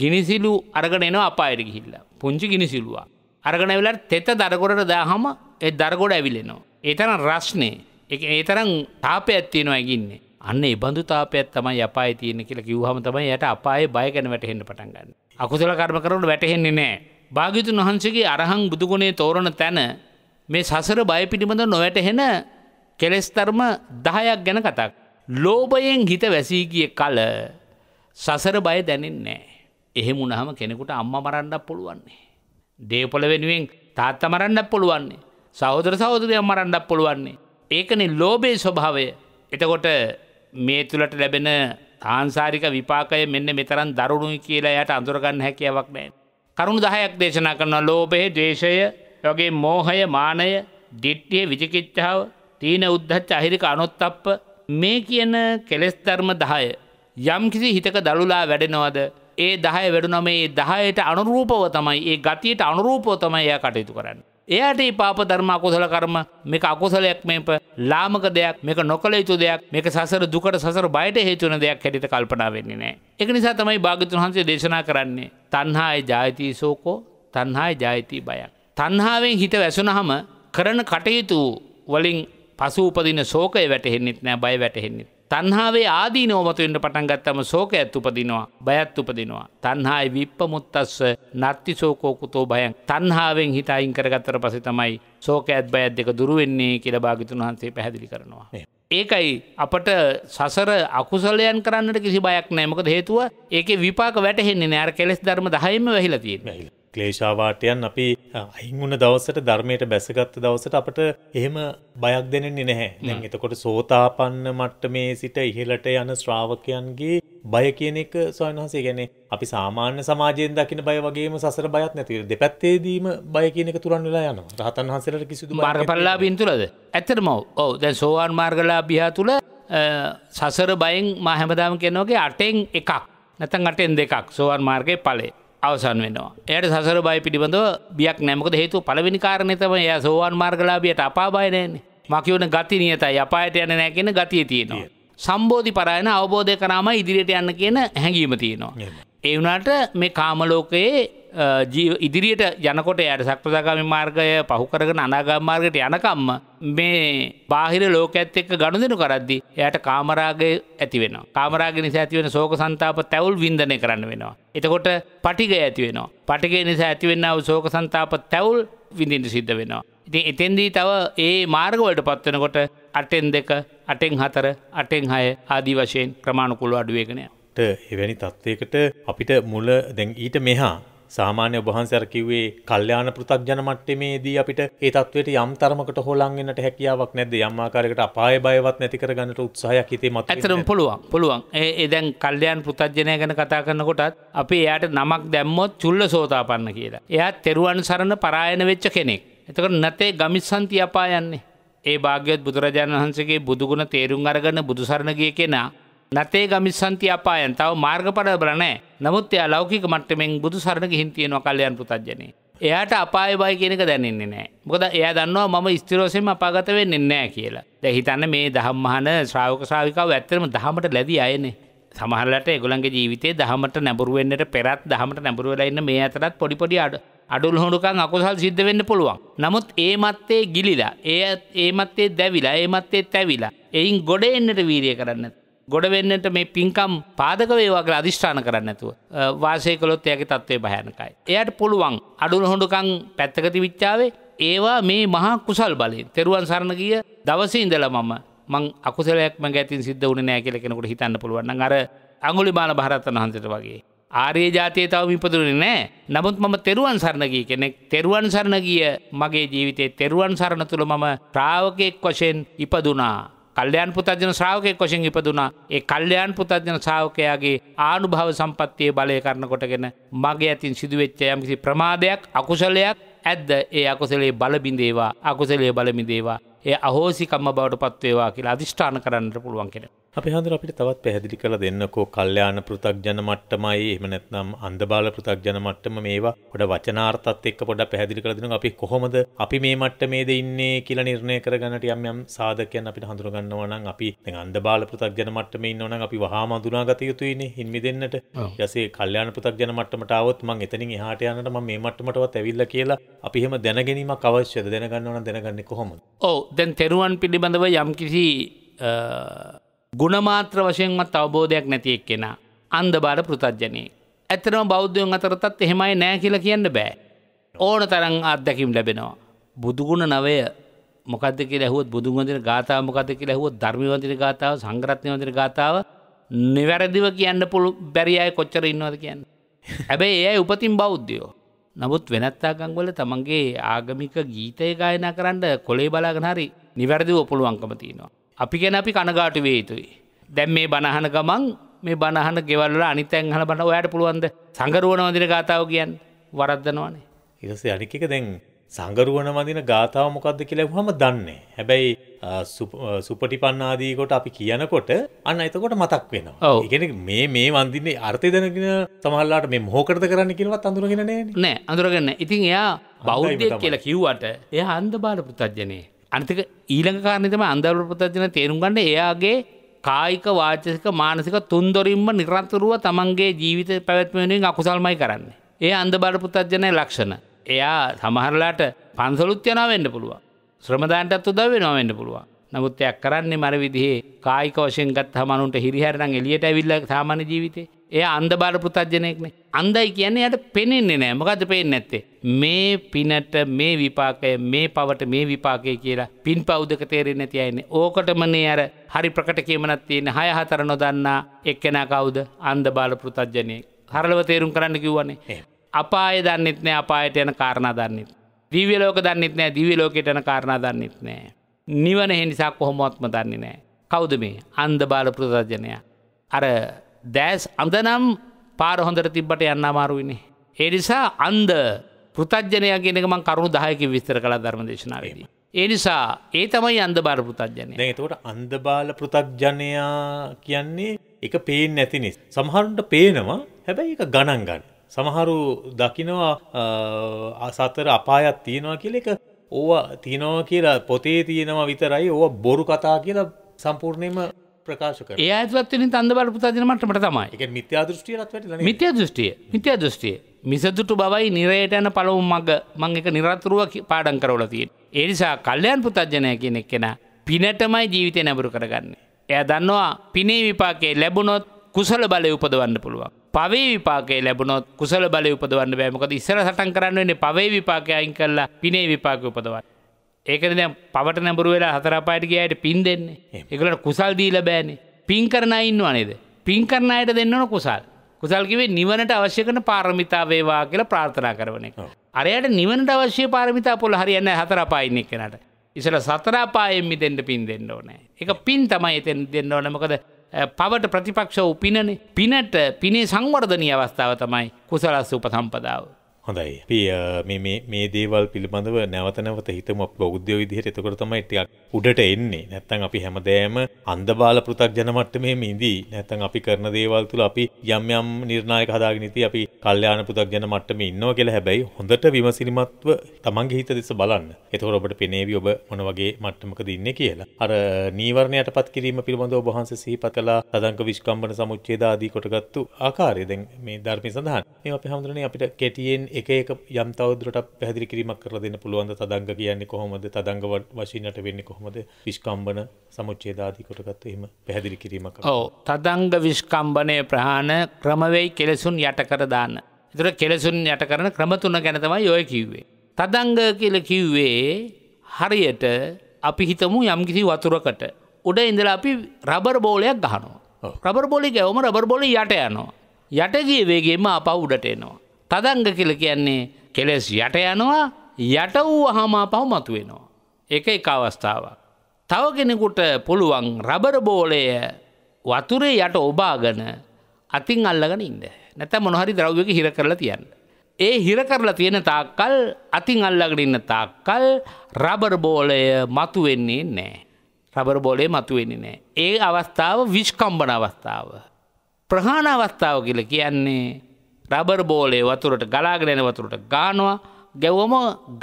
ගිනිසිලු අරගෙන එනවා අපායට ගිහිල්ලා. පුංචි ගිනිසිලුවා. අරගෙන ඇවිල්ලා තෙත දරගොඩට දාහම ඒ දරගොඩ ඇවිලෙනවා. ඒ තරම් රස්නේ. ඒක ඒ තරම් තාපයක් තියෙනවා ඇගින්නේ. අන්න ඒ බඳු තාපයක් තමයි අපායේ තියෙන කියලා කිව්වහම තමයි යට අපායේ බය ගැන වැටහෙන්න පටන් ගන්න. අකුසල කර්ම කරනකොට වැටහෙන්නේ නැහැ. භාග්‍යතුන් වහන්සේගේ අරහං බුදුගුණේ තෝරන තැන මේ සසර බය පිළිබඳ නොවැටහෙන කෙලෙස්තර්ම දහයක් ගැන කතක්. ලෝබයෙන් හිත වැසී කිය කල සසර බය දැනෙන් නෑ. එහෙම උනහම කෙනෙකුට අම්ම මරණ්ඩක් පුළුවන්නේ. දේපොල වෙනුවෙන් තාත්ත මරණ්ඩක් පුළුවන්නේ. සහෝදර සහෝදරයක් මරණ්ඩක් පුළුවන්නේ. ඒකනෙ ලෝබේ ස්වභාවය එතකොට මේ තුළට ලැබෙන ආන්සාරික විපාකය මෙන්න මෙතරන් දරුණුයි කියලා යට අඳුරගන්න හැකියාවක් නෑ. කරුණු දහයක් දේශනා කරන ලෝබයේ දේශය යගේ මෝහය මානය දිට්ටිය විජිකිච්චාව තීන උද්ධච්ච අහිරික අනොත්තප්ප මේ කියන කෙලෙස්ධර්ම දහය යම්කිසි හිතක දළුලා වැඩෙනවද ඒ දහය වැඩුනම ඒ දහයට අනුරූපව තමයි ඒ ගතියට අනුරූපෝ තමයි එය කටයුතු කරන්න. එයාට ඒ පාප ධර්ම අකුසල කර්ම මේක අකුසලයක් මේප ලාමක දෙයක් මේක නොකළ යුතු දෙයක් මේක සසර දුකට සසර බයට හේතුවන දෙයක් හැටිට කල්පනා වෙන්නේ නෑ. එක නිසා තමයි භාගතුන් වහන්සේ දේශනා කරන්නේ තන්හාය ජායතී සෝකෝ තන්හාය ජායතී බයක්. තන්හාාවෙන් හිත වැසුනහම කරන කටයුතු වලින් පසු උපදින ශෝකය වැටහෙන්නෙත් නෑ බය වැටහෙන්නේ. තන්හාාවේ ආදී නෝමතුවෙන්ට පටන් ගත්තම ශෝක ඇත් උපදිනවා බයත් උපදිනවා. තන්හායි විප්පමුත්තස්ස නත්ති සෝකෝකුතෝ බයන් තන්හාාවෙන් හිතයින් කරගත්තර පසෙ තමයි සෝක ඇත් බයත් දෙක දුරුවෙන්නේ කියලා භාගිතුන් වහන්සේ පැහැදිලි කරනවා. ඒකයි අපට සසර අකුසලයන් කරන්නට කිසි බයක් නෑමකද හේතුව ඒක විපාක වැටහෙන්නේ නෑර කෙස් ධර්ම දහයිම වැහිලතිීම හිලා. ක්ලේශාවාටයන් අපි අහිං වුණ දවසට ධර්මයට බැසගත්ත දවසට අපට එහෙම බයක් දෙනෙන්නේ නැහැ දැන් එතකොට සෝතාපන්න මට්ටමේ සිට ඉහළට යන ශ්‍රාවකයන්ගේ බය කියන එක ස්වයන්හන්සේ ගැන අපි සාමාන්‍ය සමාජයෙන් දකින බය වගේම සසර බයත් නැතිව දෙපැත්තේදීම බය කියන එක තුරන් වෙලා යනවා රහතන් වහන්සේලට කිසිදු මාර්ගඵලලාභීන් තුලද ඇත්තටම ඔව් දැන් සෝවාන් මාර්ගලාභියා තුල සසර බයෙන් මා හැමදාම කියනෝගේ අටෙන් එකක් නැතන් අටෙන් දෙකක් සෝවාන් මාර්ගයේ ඵලයේ අවසන් වෙනවා. එයට සසර බයි පිළිබඳව බියක් නැමකද හේතු පලවෙනි කාරණයතම එය සෝවාන් මාර්ගලාබියට අපාබය නෑන්නේ මකිවන ගති නියතයි අපායට යන නෑ කියෙන ගතිය තියෙනවා. සම්බෝධි පරායන අවබෝධය කරාම ඉදිරියට යන්න කියන හැඟීම තියෙනවා. ඒවනාට මේ කාමලෝකයේ ඉදිරියට යනකොට යට සක්පසාගමි මාර්ගය පහුකරගෙන අනාගම්මාර්ගයට යනකම්ම මේ බාහිර ලෝක ඇත් එක්ක ගණු දෙනු කරද්දි එයට කාමරාගය ඇතිවෙන කාමරාග නිසා ඇතිවෙන සෝක සන්තාප තැවුල් විින්දනය කරන්න වෙනවා. එතකොට පටිග ඇතිවෙනවා. පටිගේ නිසා ඇතිවෙන්නාව සෝක සන්තාප තැවුල් විඳින්ට සිද්ධ වෙනවා. ඉති එතෙන්දී තව ඒ මාර්ගවලට පත්වනකොට අටෙන් දෙක අටෙන් හතර අටෙන් හය ආදී වශයෙන් ක්‍රමාණුකුළු අඩුවේගෙනය. එවැනි තත්ත්වයකට අපිට මුල දැන් ඊට මෙහා සාමාන්‍ය ඔබහන්සර කිව්වේ කල්්‍යාන පෘතක්ජන මට්ටමේදී අපිට ඒ තත්වයට යම් තරමකට හොලන්ගන්නට හැකියාවක් නැද යම්මාකාරකට අපාය බයවත් නැතිකර ගන්නට උත්සාහයක් හිතේ මත ඇතරම් පුළුවන් පුළුවන් ඒ දැන් කල්්‍යයන් පෘතජ්ජනය ගැන කතා කරන්නකොටත් අපි එයට නමක් දැම්මොත් චුල්ල සෝතාපන්න කියලා. එයා තෙරුවන් සරණ පරායන වෙච්ච කෙනෙක්. එතකට නැතේ ගමිස්සන්ති අපායන්නේ. ඒ භාග්‍යත් බුදුරජාණන් වහන්සගේ බුදුගුණ තේරුම් අරගන්න බුදුසරණගිය කෙනා නතේ ගමිස්සන්ති අපායන් තව මාර්ගපඩ බලනෑ නමුත් එයා ලෞකික මට්ටමෙන් බුදු සරණ හින්තියෙන කල්ලයන් පුතජ්ජනේ. එයාට අපාය බයි කියනක දැනෙන්නේ නෑ. මොකද එයා දන්නවා මම ස්තිරෝසෙන් අපාගත වෙන්නේ නැහැ කියලා. දැන් හිතන්න මේ ධම්මහන ශ්‍රාවක ශ්‍රාවිකාව ඇත්තටම ධහමට ලැබී ආයේනේ. සමහරලට ඒගොල්ලන්ගේ ජීවිතේ ධහමට නැඹුරු වෙන්නට පෙරත් ධහමට නැඹුරු වෙලා ඉන්න මේ අතරත් පොඩි පොඩි අඩ අඩුල්හොඩුකන් අකුසල් සිද්ධ වෙන්න පුළුවන්. නමුත් ඒ මත්තේ ගිලිලා ඒ ඒ මත්තේ දැවිලා ඒ මත්තේ තැවිලා එයින් ගොඩ එන්නට වීරිය කරන්න. ගොඩවෙන්නට මේ පින්කම් පාදකවේ වගේ අධිෂ්ඨාන කරන්න ඇතුව. වාසය කළොත් එයගේ තත්ත්වය භයනකයි. එයට පුළුවන් අඩුන හොඩුකං පැත්තකති විච්චාවේ ඒවා මේ මහා කුසල් බලින් තෙරුවන් සරණ ගිය දවසේ ඉඳල මම මං අකුසලයක්ම ගැතින් සිද්ධ වන නෑ කියල කෙනකට හිතන්න පුළුවන් අර අගුලි බාල භරත්තන් වහන්සට වගේ. ආරය ජාතය තව විපදුරෙ නෑ නමුත් මම තෙරුවන් සරණගී කෙනෙක් තෙරුවන් සරණ ගිය මගේ ජීවිතේ තෙරුවන් සරණ තුළ මම ප්‍රාවකයෙක් වශයෙන් ඉපදුනා කල්්‍යයන් පුතජන ශ්‍රාවකයක් වශයෙන් ඉපදුනා ඒ කල්්‍යයන් පුතජන ශාවකයාගේ ආනුභව සම්පත්තියේ බලය කරන කොටගෙන මගේ ඇතින් සිදුවෙච්ච යම්කිසි ප්‍රමාදයක් අකුසලයක් ඇද්ද ඒ අකුසලේ බලබිඳේවා අකුසලේ බලමිදේවා ඒ අහෝසිකම්ම බවට පත්වේවා කියලා අධිෂ්ඨාන කරන්නට පුළුවන් කෙන. අපි හඳුර අපිට තවත් පැහැදිලි කළ දෙන්නකෝ කල්්‍යයාන පෘතක්ජන මට්ටමයි එමනැත්නම් අන්දබාල පෘතක්ජන මට්ටම මේවා ොඩ වචනාර්තත් එක් පොඩ පැහදිලි කළ දෙන අපි කොහොමද අපි මේ මට්ටමේද ඉන්නේ කියලා නිර්ණය කරගන්නට යම් යම් සාධකයන් අපිට හඳුරගන්නවනම් අපි අන්දබාල පෘතක්ජන මට්ටම ඉන්නවන අපි වහාම දුනාගත යුතුයින හින්මි දෙන්නට යසේ කල්්‍යයාන පෘතක්ජන මට්ටමටාවත් මං එතනින් එහාට යන්නට මේ මට්ටමටවත් ඇවිල්ල කියලා අපිහෙම දැනගැනීමක් අවශ්‍යද දැනගන්නවන දැනගන්න කොහොම ඕ දැන් තෙරුවන් පිළිබඳව යම් කිසි ගුණමාත්‍ර වශයෙන්වත් අවබෝධයක් නැතියෙක් කෙන අන්දබාර පෘතජ්ජනය. ඇතරම බෞද්ධයන් අතරතත් එහෙමයි නෑ කියල කියන්න බෑ. ඕන තරං අත්දැකම් ලැබෙනවා. බුදුගුණ නවය මොකදක ලැහුවත් බුදුගන්දින ගාතාව මොකදක ලැහුවත් ධර්මවන්දින ගාතාව සංග්‍රත්නයවදින ගාතාව නිවැරදිව කියන්න පුළු බැරියය කොච්චර ඉන්නවද කියන්න. හැබැයි ඒ උපතින් බෞද්ධයෝ. නමුත් වෙනත්තාකංවල තමන්ගේ ආගමික ගීතය ගායනා කරන්න කොලේ බලාගෙන හරි නිවැරදිව ඔපොළුවංකම තියෙනවා. අපි ගැන අපි කනගාටු වේ යුතුයි. දැම් මේ බණහන ගමන් මේ බණහන ගෙවල්ල අනිතැන් හන බන ඔයට පුළුවන්ද සංගරුවන වදින ගාතාව කියන් වරද්දනවානේ. ඉරසේ අනිකික දැන් සංගරුවන වදින ගාතාව මොකක්ද කියලා හම දන්නේ. හැබැයි සුපටි පන්නාදීකොට අපි කියනකොට අන්න එතකොට මතක් වෙනවා. ඉගෙන මේ මේ වන්දින්නේ අර්ථය දැනගෙන සමහල්ලාට මේ මොහොකරද කරන්න කියෙනවත් අඳුරගෙන නෑ නෑ අඳුරගන්න ඉතින් එයා බෞද්ධයක් කියලා කිව්වට එය හන්ද බාල පුතජ්ජනය අනිතික ඊළඟ කාරණතම අන්දවර ප්‍රතජන තේරුම් ගන්න එයාගේ කායික වාචසික මානසික තුන්දොරින්ම නිරන්තරුව තමන්ගේ ජීවිත පැවැත්මෙනුවෙන් අකුසල්මයි කරන්න. ඒ අන්දබල පුතජනය ලක්ෂණ. එයා සමහරලාට පන්සලුත් යනාවෙන්න පුළුවන්. ශ්‍රමදාන්ටත් උදව වෙනවා වෙන්න පුළුවන්. නමුත් එයක් කරන්නේ මර විදිහේ කායික වශයෙන් ගත් හමනුන්ට හිරිහැරනම් එලියට ඇවිල්ල සාමාන්‍ය ජීවිතේ එය අන්ද බාල පෘතජ්ජනයෙක්නේ අන්දයි කියන්නේ යට පෙනෙන්නේ නෑ මොකද පේෙන් නැත්තේ මේ පිනට මේ විපාකය මේ පවට මේ විපාකය කියලා පින් පෞද්ක තේරෙන තියන්නේ ඕකටමනේ අර හරි ප්‍රකට කියමනත් තියෙන හය හතර නොදන්නා එක්කෙන කවුද අන්ද බාල පෘතජ්ජනයෙක් හරලව තේරුම් කරන්න කිව්වන්නේ අපාය දන්නෙත් නෑ අපායට යන කාරණා දන්නෙත් දිවියලෝක දන්නෙත් නෑ දිවිලෝකෙටන කාරණා දන්නෙත් නෑ නිවන හෙනිසා කොහොමොත්ම දන්නේ නෑ. කෞද මේ අන්ද බාල පෘතජනය. අර දෑස් අඳනම් පාරහොඳට තිබ්බට යන්න අමාරුවනේ. එනිසා අන්ද පෘතජ්ජනයගෙනකම කරුණු දායක විස්තර කළ ධර්ම දේශනාවේදී. ඒනිසා ඒ තමයි අන්ද බාල පෘතජ්ජනය එතකොට අන්ද බාල පෘතක්ජනයා කියන්නේ එක පේෙන් නැතිනි. සමහරුන්ට පේනවා හැබැයි එක ගණන් ගන්න. සමහරු දකිනවා අසතර අපායත් තියෙනවා කියල එක ඕවා තියනවා කියලා පොතේ තියෙනවා විතරයි ඕ බොරු කතා කියලා සම්පූර්ණයම ප්‍රකාශක ඒ ඇත්වත්වෙන තන්ද බල පුතාදනමටමට තමයි එක මිත්‍යා දෘෂ්ටියත් වැට මිත්‍යා දෘෂ්ටිය මිත්‍යා දෘෂ්ටිය මිසතුට බවයි නිරයට යන පලවු මග මං එක නිරතුරුව පාඩන් කරවල තියෙන. එනිසා කල්්‍යයන් පුතජ්ජනය කෙනෙක් කෙන පිනටමයි ජීවිතය නැබුරු කරගන්න. එය දන්නවා පිනේ විපාකේ ලැබුණොත් කුසල බලය උපදවන්න පුළුවන්. පවේ විපාකය ලැබුණොත් කුසල බල උපදවන්න බෑමකද ඉස්සර සටන් කරන්න වෙන්නේ පවේ විපාකයයින් කරලා පිනේ විපාක උපදවන්න. ඒකද දැන් පවට නැඹුරු වෙලා හතරපායට ගියාට පින් දෙන්නේ. ඒගොල්ලන්ට කුසල් දීලා බෑනේ. පින් කරන අය ඉන්නවා නේද? පින් කරන අයට දෙන්න ඕන කුසල්. කුසල් කිව්වේ නිවනට අවශ්‍ය කරන පාරමිතා වේවා කියලා ප්‍රාර්ථනා කරන එක. අරයට නිවනට අවශ්‍ය පාරමිතා පොළ හරියන්නේ හතරපාය ඉන්න එක්කනට. ඉතල සතරපායෙන් මිදෙන්න පින් දෙන්න ඕනේ. ඒක පින් තමයි එතෙන් දෙන්න ඕනේ. මොකද පවට ප්‍රතිපක්ෂ වූ පිනනේ පිනට පිනේ සංවර්ධනී අවස්ථාව තමයි කුසලස්ස උපසම්පදාව. හොඳයි පිය මේ දේවල් පිළිබඳව නැවතනවත හිතම බෞද්ධය විදිහයට එතකොට තමයි ටිකක් උඩට එන්නේ නැත්තම් අපි හැමදෑම අන්ධබාල පෘථග්ජන මට්ටමේ ඉඳී නැත්තම් අපි කරන දේවල් තුල අපි යම් යම් නිර්ණායක හදාගෙන ඉති අපි කල්යාණ පෘථග්ජන මට්ටමේ ඉන්නවා කියලා හැබැයි හොඳට විමසිලිමත්ව තමන්ගේ හිත දිස බලන්න. එතකොට ඔබට පෙනේවි ඔබ මොන වගේ මට්ටමකද ඉන්නේ කියලා. අර නීවරණයටපත් කිරීම පිළිබඳව ඔබ වහන්සේ සිහිපත් කළා තදංක විස්කම්බන සමුච්ඡේද ආදී කොටගත්තු ආකාරය දැන් මේ ධර්මයේ සඳහන්. මේ අපි හැමදෙරණේ අපිට කෙටියෙන් එක එක යම් තවදුරට පැදිරි කිරීමක් කර දෙන්න පුළුවන්ද තදංග කියන්නේ කොහොමද තදංග වශීනට වෙන්නේ කොහොමද විශ්කම්බන සමුච්චේදාදීකොටගත් එහෙම පැහැදිලි කිරීමක් ඕ තදංග විශ්කම්බනය ප්‍රහාණ ක්‍රමවෙයි කෙලෙසුන් යටකර දාන්න. තුර කෙලෙසුන් යට කරන ක්‍රමතුන ගැනතමයි යොය කිව්වේ. තදංග කියල කිව්වේ හරියට අපි හිතමු යම්කිසි වතුරකට උඩ ඉඳලා අපි රබර් බෝලයක් ගහනවා. රබර් බොලි ගැවම රබර් බොලි යට යනවා. යටගේ වේගේම අප උඩට එනවා. තදංග කියල කියන්නේ කෙලෙස් යට යනවා යට වූ හමා පහු මතු වෙනවා. එක එක අවස්ථාවක්. තව කෙනෙකුට පුළුවන් රබර බෝලය වතුරේ යට ඔබාගන අතින් අල්ලගෙන ඉන්න. නැත මොනහරි ද්‍රව්‍යක හිර කරලා තියන්න. ඒ හිර කරලා තියෙන තාක්කල් අතින් අල්ලගෙන ඉන්න තාක්කල් රබර් බෝලය මතු වෙන්නේ නැහැ. රබර් බෝලය මතු වෙන්නේ නැහැ. ඒ අවස්ථාව විස්කම්බන අවස්ථාව. ප්‍රහාණ අවස්ථාව කියලා කියන්නේ රබර් බෝලේ වතුරට ගලාගෙන එන වතුරට ගානවා ගැව්වම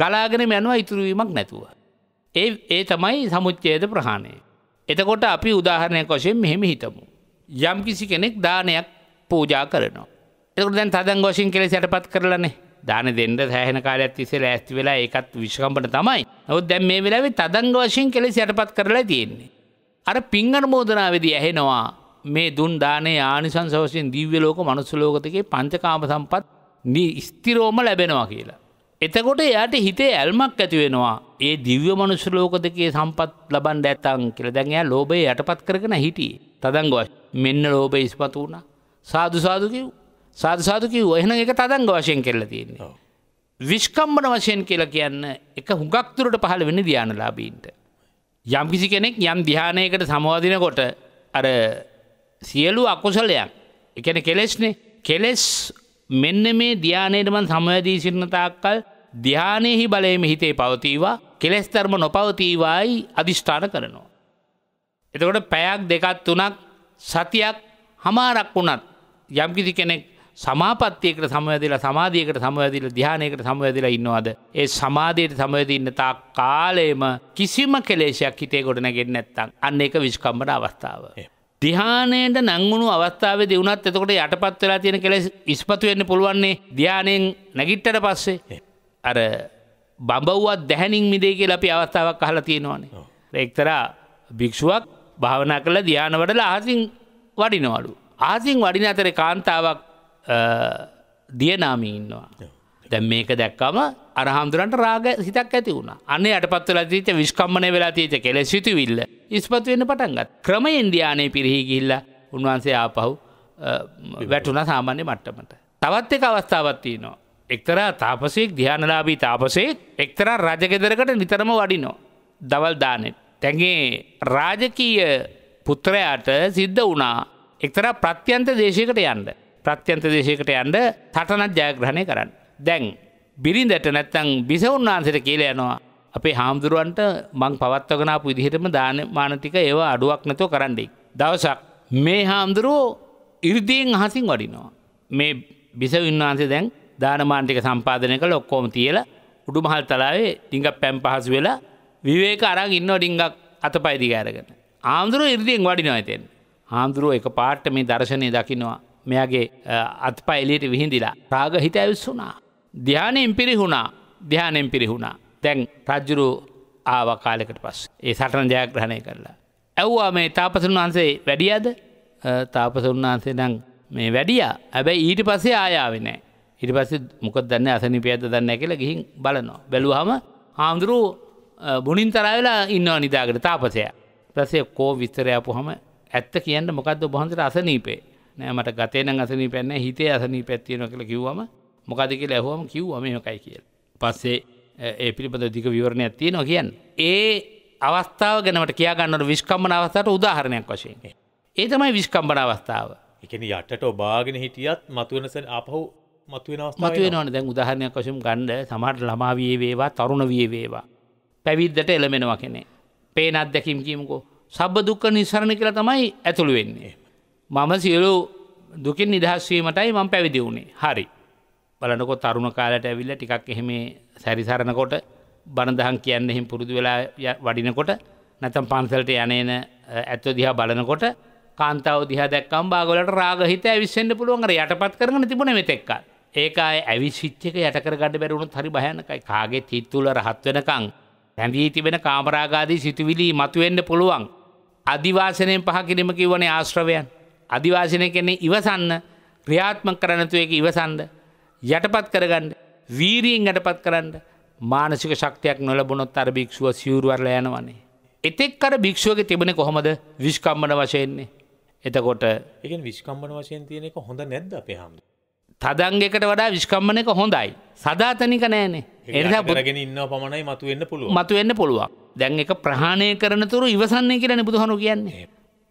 ගලාගෙන යනවා ඉතුරුවීමක් නැතුව. ඒ ඒ තමයි සමුච්චේද ප්‍රහාණය. එතකොට අපි උදාහරණයක් වශයෙන් මෙහෙම හිතමු. යම් කිසි කෙනෙක් දානයක් පූජා කරනවා. එතකට දැන් තදන් ගෝෂින් කෙලෙ සැටපත් කරලනේ දාන දෙන්න සෑහන කාලයක් තිසේ ඇස්ති වෙලා ඒකත් විශ්කම්පට තමයි ඔත් දැන් මේ වෙලාවේ තදංග වශයෙන් කෙලෙ යටපත් කරලා තියෙන්නේ. අර පිංගන මෝදනාවේදී ඇහෙනවා මේ දුන් දානේ ආනිසංස වශයෙන් දිව්‍ය ලෝක මනුස්සලෝකතකේ පංචකාම සම්පත් ස්තිරෝම ලැබෙනවා කියලා. එතකොට එයාට හිතේ ඇල්මක් ඇතිවෙනවා ඒ දිව්‍ය මනුස්සලෝක දෙකේ සම්පත් ලබන් ඇතන් කියල දැන්යා ලෝබේ යටපත් කරගෙන හිටිය. තදංගවශ මෙන්න ලෝබ ඉස්පතු වුණ සාධසාධකිව් සාධසාධකිව ඔහන එක තදංග වශයෙන් කෙල්ල තියෙන්නේ. විශ්කම්බන වශයෙන් කියලා කියන්න එක හුඟක්තුරට පහළ වෙන ධ්‍යානලාබීන්ට. යම්කිසි කෙනෙක් යම් දිහානයකට සමවාදිනකොට අර සියලු අකුසලයක් එකන කෙලෙස්නේ කෙලෙස් මෙන්න මේ ධ්‍යානයටමන් සමවැදී සිරණතාක්කල් ධ්‍යානයෙහි බලයම හිතේ පවතීවා කෙලෙස් ධර්ම නොපවතීවායි අධිෂ්ඨාන කරනවා. එතකොට පැයක් දෙකත් තුනක් සතියක් හමාරක් වුණත් යම්කිසි කෙනෙක් සමාපත්තියකට සමවැදිලා සමාධියකට සමවැදිලා ධානයකට සමවැදිලා ඉන්නවද ඒ සමාධියට සමවැදී ඉන්න තාක් කාලයම කිසිම කෙලේශයක් හිතේ ගොඩ නැගෙන්නේ නැත්තම් අන්න ඒක විස්කම්බන අවස්ථාව. එහෙම. ධ්‍යානයට නංගුණු අවස්ථාවේ දියුණත් එතකොට යටපත් වෙලා තියෙන කෙලෙස් ඉස්පතු වෙන්න පුළුවන්නේ ධ්‍යානයෙන් නැගිට්ටට පස්සේ අර බඹව්වත් දැහැනින් මිදේ කියලා අපි අවස්ථාවක් අහලා තියෙනවානේ එක්තරා භික්ෂුවක් භාවනා කළ ධ්‍යාන වඩලා ආසින් වඩිනවලු ආසින් වඩින අතරේ කාන්තාවක් දියනාමී ඉන්නවා දැන් මේක දැක්කම අරහාමුදුරන්ට රාග හිතක් ඇති වුණ අන්න අට පත්වල තිීච විශ්කම්මනය වෙලා තිීච කෙල සිතුවිල්ල ඉස්පත් වෙන පටන්ගත් ක්‍රම ඉන්දයානය පිරිහිගිල්ල උන්වහන්සේ ආපහු වැටුන සාමාන්‍ය මට්ටමට. තවත් එක අවස්ථාවත්තිී නවා. එක්තරා තාපසයෙක් දිහානලාබී තාපසයෙක් එක්තරා රජගෙදරකට නිතරම වඩිනෝ. දවල් දානෙත්. තැගේ රාජකීය පුත්‍රයාට සිද්ධ වනා එක්තරා ප්‍රත්‍යන්ත දේශයකට යන්ඩ. ප්‍රත්‍යන්ත දේශයකට යන්ඩ තටනත් ජයග්‍රහණය කරන්න. දැන් බිරිඳට නැත්තං බිසවුන්නාන්සට කියලා යනවා. අපේ හාමුදුරුවන්ට මං පවත්වගෙනාපු විදිහටම දාන මානතික ඒව අඩුවක් නැතෝ කරන්නේ. දවසක් මේ හාමුදුරුවෝ ඉරිදියෙන් අහසින් වඩිනවා. මේ බිසවින්වහන්සේ දැන් දානමාන්ටික සම්පාධනය කළ ඔක්කෝම තියල උඩුමහල් තලාවේ ටිඟක් පැම් පහසු වෙලා විවේක අරං ඉන්න ඩිංගක් අත පයිදිග අරගන්න. ආමුදුරුව ඉරිදියෙන් වඩිනවා ඇතෙන්. හාමුදුරුව එක පාට්ට මේ දර්ශනය දකිනවා. මෙයාගේ අත්පා එලියට විහිඳලා රාග හිත ඇවිස්සුනා. ධ්‍යානයෙන් පිරිහුණා ධ්‍යානයෙන් පිරිහුණා තැන් රජ්ජුරු ආව කාලෙකට පස් ඒ සටන ජයග්‍රහණය කරලා. ඇව්වා මේ තාපසන් වහන්සේ වැඩියද තාපසන් වහන්සේ නං මේ වැඩිය හැබැයි ඊට පස්සේ ආයාවෙනෑ ඉට පස්සේ මොකක් දන්න අසනිපියද දන්න කියලා ගිහින් බලනවා. බැලුවහම හාමුදුරුව බුණින් තරවෙලා ඉන්නවා නිදාකට තාපසය. ප්‍රසේ කෝ විස්තරයපු හම ඇත්ත කියන්න මොකක්ද බහන්සට අසනීපේ නෑ මට ගතේන අසනී පැන්න හිතේ අසනී පැත්තියෙන කළ කිව්වම මොකද කියලා ඇහුවම කිව්වා මේකයි කියලා. පස්සේ ඒ පිළිබඳ දිග විවරණයක් තියෙනවා කියන්නේ. ඒ අවස්ථාව ගැනට කියා ගන්නට විස්කම්බන අවස්ථාවට උදාහරණයක් වශයෙන්. ඒ තමයි විස්කම්බන අවස්ථාව. ඒ කියන්නේ යටට ඔබාගෙන හිටියත් මතුවෙනසෙන් ආපහු මතුවෙනවන දැන් උදාහරණයක් වශයෙන් ගණ්ඩ සමට ළමාවිය වේවා තරුණ විය වේවා. පැවිද්දට එළමෙනවා කෙනෙ. පේන අත්දැකම් කියීමකෝ සබ දුක්ක නිසරණ කියලා තමයි ඇතුළු වෙන්නේ. මම සියලු දුකින් නිදහස්වීමටයි මං පැවිදි වුණේ හරි. බලනකො තරුණ කාලට ඇවිල්ල ටිකක් එහෙම සැරිසරණකොට බණදහන් කියන්න එහෙම පුරුදු වෙලා වඩිනකොට නැතම් පන්සලට යනේන ඇත්ව දිහා බලනකොට කාන්තාව දිහා දැක්කම් බාගොලට රාගහිත ඇවිස්සෙන්න්න පුළුවන්ගර යටපත් කරන තිබුණ මෙතෙක්ක. ඒකයි ඇවිශිච්චක යටකර ගඩ බැරුණු හරි භයනකයි කාගේ චිත්තුල රහත් වෙනකං. හැඳී තිබෙන කාමරාගාදී සිතුවිලී මතුවෙන්න පුළුවන්. අධිවාසනයෙන් පහකිරීම කිවනේ ආශ්‍රවයන්. අධිවාසනය කෙන්නේ ඉවසන්න ක්‍රියාත්ම කරනතුවක ඉවසන්ද යටපත් කරගන්න වීරීෙන් යටපත් කරන්න මානසික ශක්තියක් නොලබුණොත් අර භික්ෂුව සිවරුවරල යනවන්නේ. එතෙක් අර භික්ෂුවක තිබෙන කොහොමද විශ්කම්බන වශයෙන්නේ. එතකොට එක විශ්කම්බන වශයෙන් තියෙන එක හොඳ නැද්ද අපහාම. තදන්ගෙකට වඩා විශ්කම්බනක හොඳයි. සදාතනික නෑනේ එ පුරගෙන ඉන්න පමණයි මතුවෙන්න පුළුව මතුවෙන්න පුළුවන් දැන් එක ප්‍රහණය කරනතුරු ඉවසන්නේ කියරන බුදුහරු කියන්නේ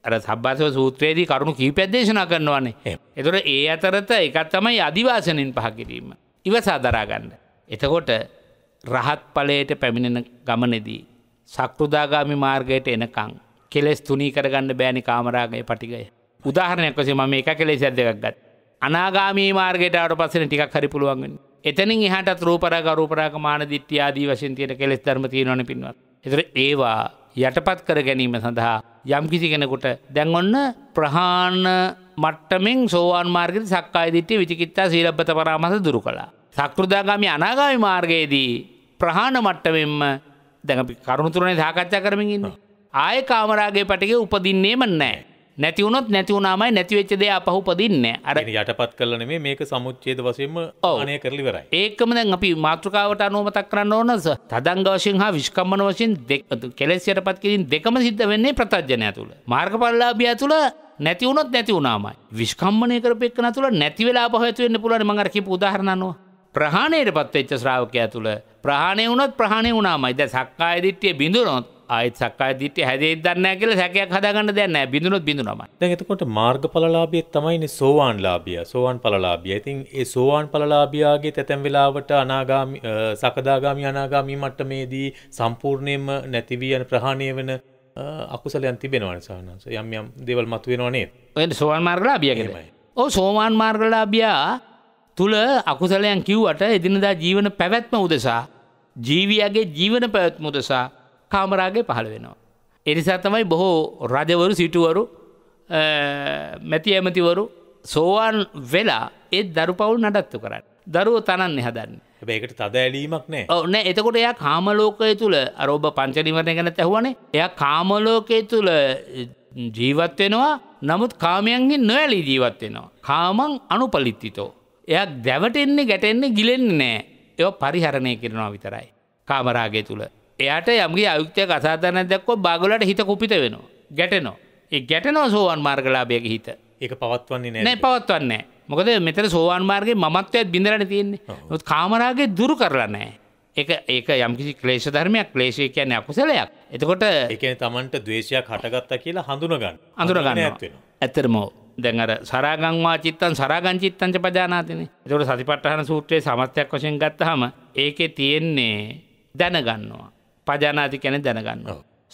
අර සබ්බාසව සූත්‍රයේදී කරුණු කීපයක් දේශනා කරනවානේ. එතකොට ඒ අතරත එකක් තමයි අදිවාසනෙන් පහ කිරීම. ඉවසා දරා ගන්න. එතකොට රහත් ඵලයට පැමිණෙන ගමනේදී සක්‍රුදාගාමි මාර්ගයට එනකන් කෙලෙස් තුනී කරගන්න බෑනේ කාමරාගයේ පටිගය. උදාහරණයක් වශයෙන් මම එක කෙලෙසක් දෙකක් ගත්තා. අනාගාමී මාර්ගයට ආවට පස්සේ ටිකක් හරි පුළුවන් වෙන්නේ. එතනින් එහාටත් රූපරාග අරූපරාග මාන දිට්ඨිය ආදී වශයෙන් තියෙන කෙලෙස් ධර්ම තියෙනවනේ පින්වත්. ඒතර ඒවා යටපත් කර ගැනීම සඳහා යම්කිසි කෙනෙකුට දැන් ඔන්න ප්‍රහාණ මට්ටමින් සෝවාන් මාර්ගයට සක්කාය දිට්ඨිය විචිකිච්ඡා සීලබ්බත පරාමාස දුරු කළා. සක්ෘදාගාමි අනාගාමි මාර්ගයේදී ප්‍රහාණ මට්ටමින්ම දැන් අපි කරුණු තුනේ සාකච්ඡා කරමින් ඉන්නේ. ආයේ කාමරාගේ පැටිගේ උපදින්නේම නැහැ. නැතිවුණොත් නැතිවුණමයි නැතිවෙච්ච දෙය අපහු පදින්න අර යටපත් කලන මේ මේක සමුච්චේද වසයෙන්ම ඕනය කරලිවරයි ඒකම දැන් අපි මාතෘකාවට අනුවමතක් කරන්න ඕනස තදංග වශයෙන් හා විශ්කම්මන වශයෙන් කෙලෙස් යටපත් කිරින් දෙකම සිද්ධ වෙන්නේ ප්‍රතජ්ජනය තුළ මාර්ග පල්ලාභිය තුළ නැතිවුණොත් නැතිවුණමයි විශ්කම්මනය කරපෙක්න තුළ නැතිවෙලා පහතුවෙන්න පුළුවන් මඟර කිපු උදාහරණවා ප්‍රහණයට පත්වෙච්ච ශ්‍රාවකයා තුළ ප්‍රහණය වුණොත් ප්‍රහණය වුණාමයි ද සක්කාය දිට්ටිය බිඳුනොත් ආයත් සක්කා දිට හැදේ දන්න කියල සැකයක් හදගන්න දැන්න බිඳුනොත් බිඳුනම එතකොට මාර්ග පලලාබිය තමයිනි සෝවාන් ලාබිය සෝවාන් පලලාබිය ඉතින් ඒ සෝවාන් පලලාබියාගේ තැතැම් වෙලාවට අනාගාමි සකදාගාමි අනාගාමී මට්ටමේදී සම්පූර්ණයම නැතිවී යන ප්‍රහාණය වෙන අකුසලයන් තිබෙනවන සහනස යම් යම් දෙවල් මතු වෙනවානේ ඔ සෝවාන් මාර්ගලාබිය කිරීමයි ඕ සෝවාන් මාර්ගලාබියා තුළ අකුසලයන් කිව්වට එදිනදා ජීවන පැවැත්ම උදෙසා ජීවියගේ ජීවන පැවැත්ම උදෙසා කාමරාගේ පහළ වෙනවා. එනිසා තමයි බොහෝ රජවරු සිටුවරු මැති ඇමතිවරු සෝවාන් වෙලා ඒත් දරු පවුල් නඩත්තු කරන්න. දරුව තනන්න හදන්න. ඒකට තද ඇලීමක් නෑ ඕන එතකොට එයා කාමලෝකය තුළ අරෝභ පංචනිවරණය ගැන ඇැහවනේ එය කාමලෝකය තුළ ජීවත් වෙනවා නමුත් කාමයන්ගෙන් නොඇලි ජීවත් වෙනවා. කාමං අනුපලිත්තිතෝ. එයක් දැවටෙන්නේ ගැටෙන්නේ ගිලෙන්නේ නෑ. එය පරිහරණය කරනවා විතරයි. කාමරාගේ තුළ එයට යම්ගේ අයුක්තය කසාතන දක්ව බාගලට හිත කුපිත වෙනවා ගැටනෝ ඒ ගැටනෝ සෝවන් මාර්ගලාභයක හිත ඒ පවත්වන්නේ නෑ පවත්වන්නේ මොකද මෙතර සෝවාන් මාර්ගේ මත්වයත් බිඳරට තියෙන්නේ නොත් කාමරාගේ දුරු කරලා නෑ එක ඒක යම්කිසි ක්ලේෂ ධර්මයක් ක්ලේශය කියන්නේ අකුසලයක් එතකොට එක තමන්ට දවේශයක් හටගත්තා කියලා හඳුනගන්න අඳුරගන්න ඇත්තරමෝ දැන් අර සරාගංවා චිත්තන් සරාගංචිත්තංච පජානාතිනේ එතකොට සතිපට්ඨාන සූත්‍රයේ සමස්තයක් වශයෙන් ගත්තහම ඒකේ තියෙන්නේ දැනගන්නවා පජානාති කැන දැනගන්න.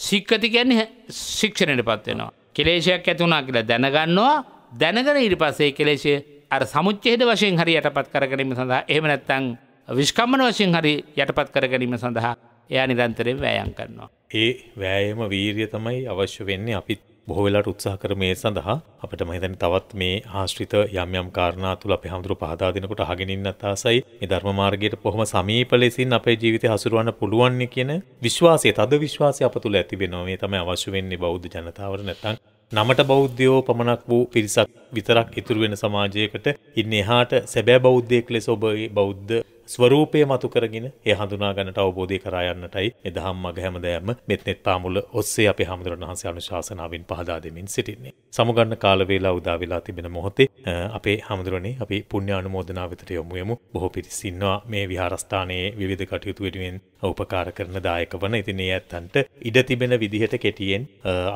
සික්කති කියන්නේ ශික්ෂණයට පත්වෙනවා. කෙලේෂයක් ඇතුනා කියලා දැනගන්නවා දැනගෙන ඉරි පස්සේ කෙලේශය අර සමුච්චේද වශයෙන් හරි යටපත් කර ගැනීම සඳහා එහම නැත්තං විශ්කම්මන වශයෙන් හරි යටපත් කර ගැනීම සඳහා එයා නිරන්තරයෙන් වෑයන් කරනවා. ඒ වෑයම වීරිය තමයි අවශ්‍ය වෙන්නේ අපිත් බොහෝ වෙලාට උත්සාහ කර මේ සඳහා අපිට මම හිතන්නේ තවත් මේ ආශ්‍රිත යම් යම් කාරණා තුල අපේ හැමදෙරු පහදා දෙනකොට අහගෙන ඉන්නත් ආසයි මේ ධර්ම මාර්ගයට කොහොම සමීප ලෙසින් අපේ ජීවිතය හසුරවන්න පුළුවන් කියන විශ්වාසය තද විශ්වාසය අප තුල ඇති වෙනවා මේ තමයි අවශ්‍ය වෙන්නේ බෞද්ධ ජනතාවට නැත්නම් නමට බෞද්ධයෝ පමණක් වූ පිරිසක් විතරක් ඉතුරු වෙන සමාජයකට ඉන්නේ එහාට සැබෑ බෞද්ධයෙක් ලෙස ඔබ බෞද්ධ ස්වරූපය මතු කරගෙන ඒ හඳුනා ගන්නට අවබෝධය කරා යන්නටයි මේ දහම් මඟ හැමදෑම මෙත්නෙත් පාමුල ඔස්සේ අපේ හාමුදුරන් වහන්සේ අනුශාසනාවෙන් පහදා දෙමින් සිටින්නේ. සමුගන්න කාල වේලා උදා වෙලා තිබෙන මොහොතේ අපේ හාමුදුරනේ අපි පුණ්‍ය අනුමෝදනා වෙතට යොමු යමු. බොහෝ පිරිස ඉන්නවා මේ විහාරස්ථානයේ විවිධ කටයුතු වෙනුවෙන් උපකාර කරන දායක වන ඉතින් ඒ ඇත්තන්ට ඉඩ තිබෙන විදිහට කෙටියෙන්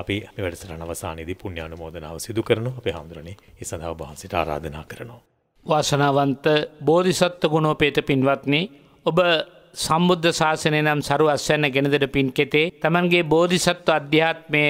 අපි මේ වැඩසටහන අවසානයේදී පුණ්‍ය අනුමෝදනාව සිදු කරනවා. අපේ හාමුදුරනේ ඒ සඳහා වහන්සේට ආරාධනා කරනවා. වාසනාවන්ත බෝධිසත්ව ගුණෝපේත පින්වත්නි ඔබ සම්බුද්ධ ශාසනය නම් සරු අස්වැන්න ගෙනදට පින් කෙතේ තමන්ගේ බෝධිසත්ව අධ්‍යාත්මය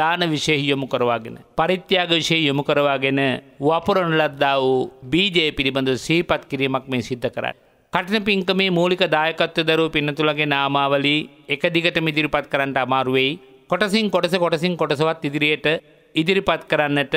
දාන විශයෙහි යොමු කරවාගෙන. පරිත්‍යාග විශය යොමු කරවාගෙන වපුරන ලද්දා වූ බීජය පිළිබඳ සීපත් කිරීමක් මේ සිද්ධ කරන්න. කටන පින්කමේ මූලික දායකත්ව දරුව පින්නතුළගේ නාමාවලී එක දිගට මිදිරිපත් කරන්නට අමාරුවෙයි. කොටසින් කොටස කොටසින් කොටසවත් ඉදිරියට ඉදිරිපත් කරන්නට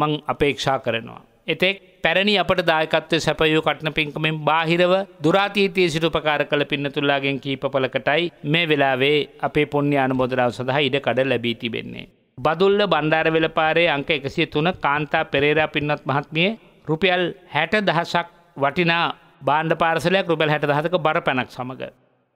මං අපේක්ෂා කරනවා. එතෙක් පැරණි අපට දායකත්ව සැපයූ කටන පින්කමෙන් බාහිරව දුරාතීතය සිටුපකාර කළ පින්නතුල්ලාගෙන් කීපපලකටයි මේ වෙලාවේ අපේ පොන්්‍ය අනුබෝදරාව සඳහා ඉඩකඩ ලැබී තිබෙන්නේ. බදුල්ල බණ්ඩාර වෙලපාරේ අංක එකසිය තුන කාන්තා පෙරේරා පින්නත් මහත්මිය රුපියල් හැට දහසක් වටිනා බාණ්ඩ පාර්සලයක් රුපල් හැට දහතක බර පැනක් සමඟ.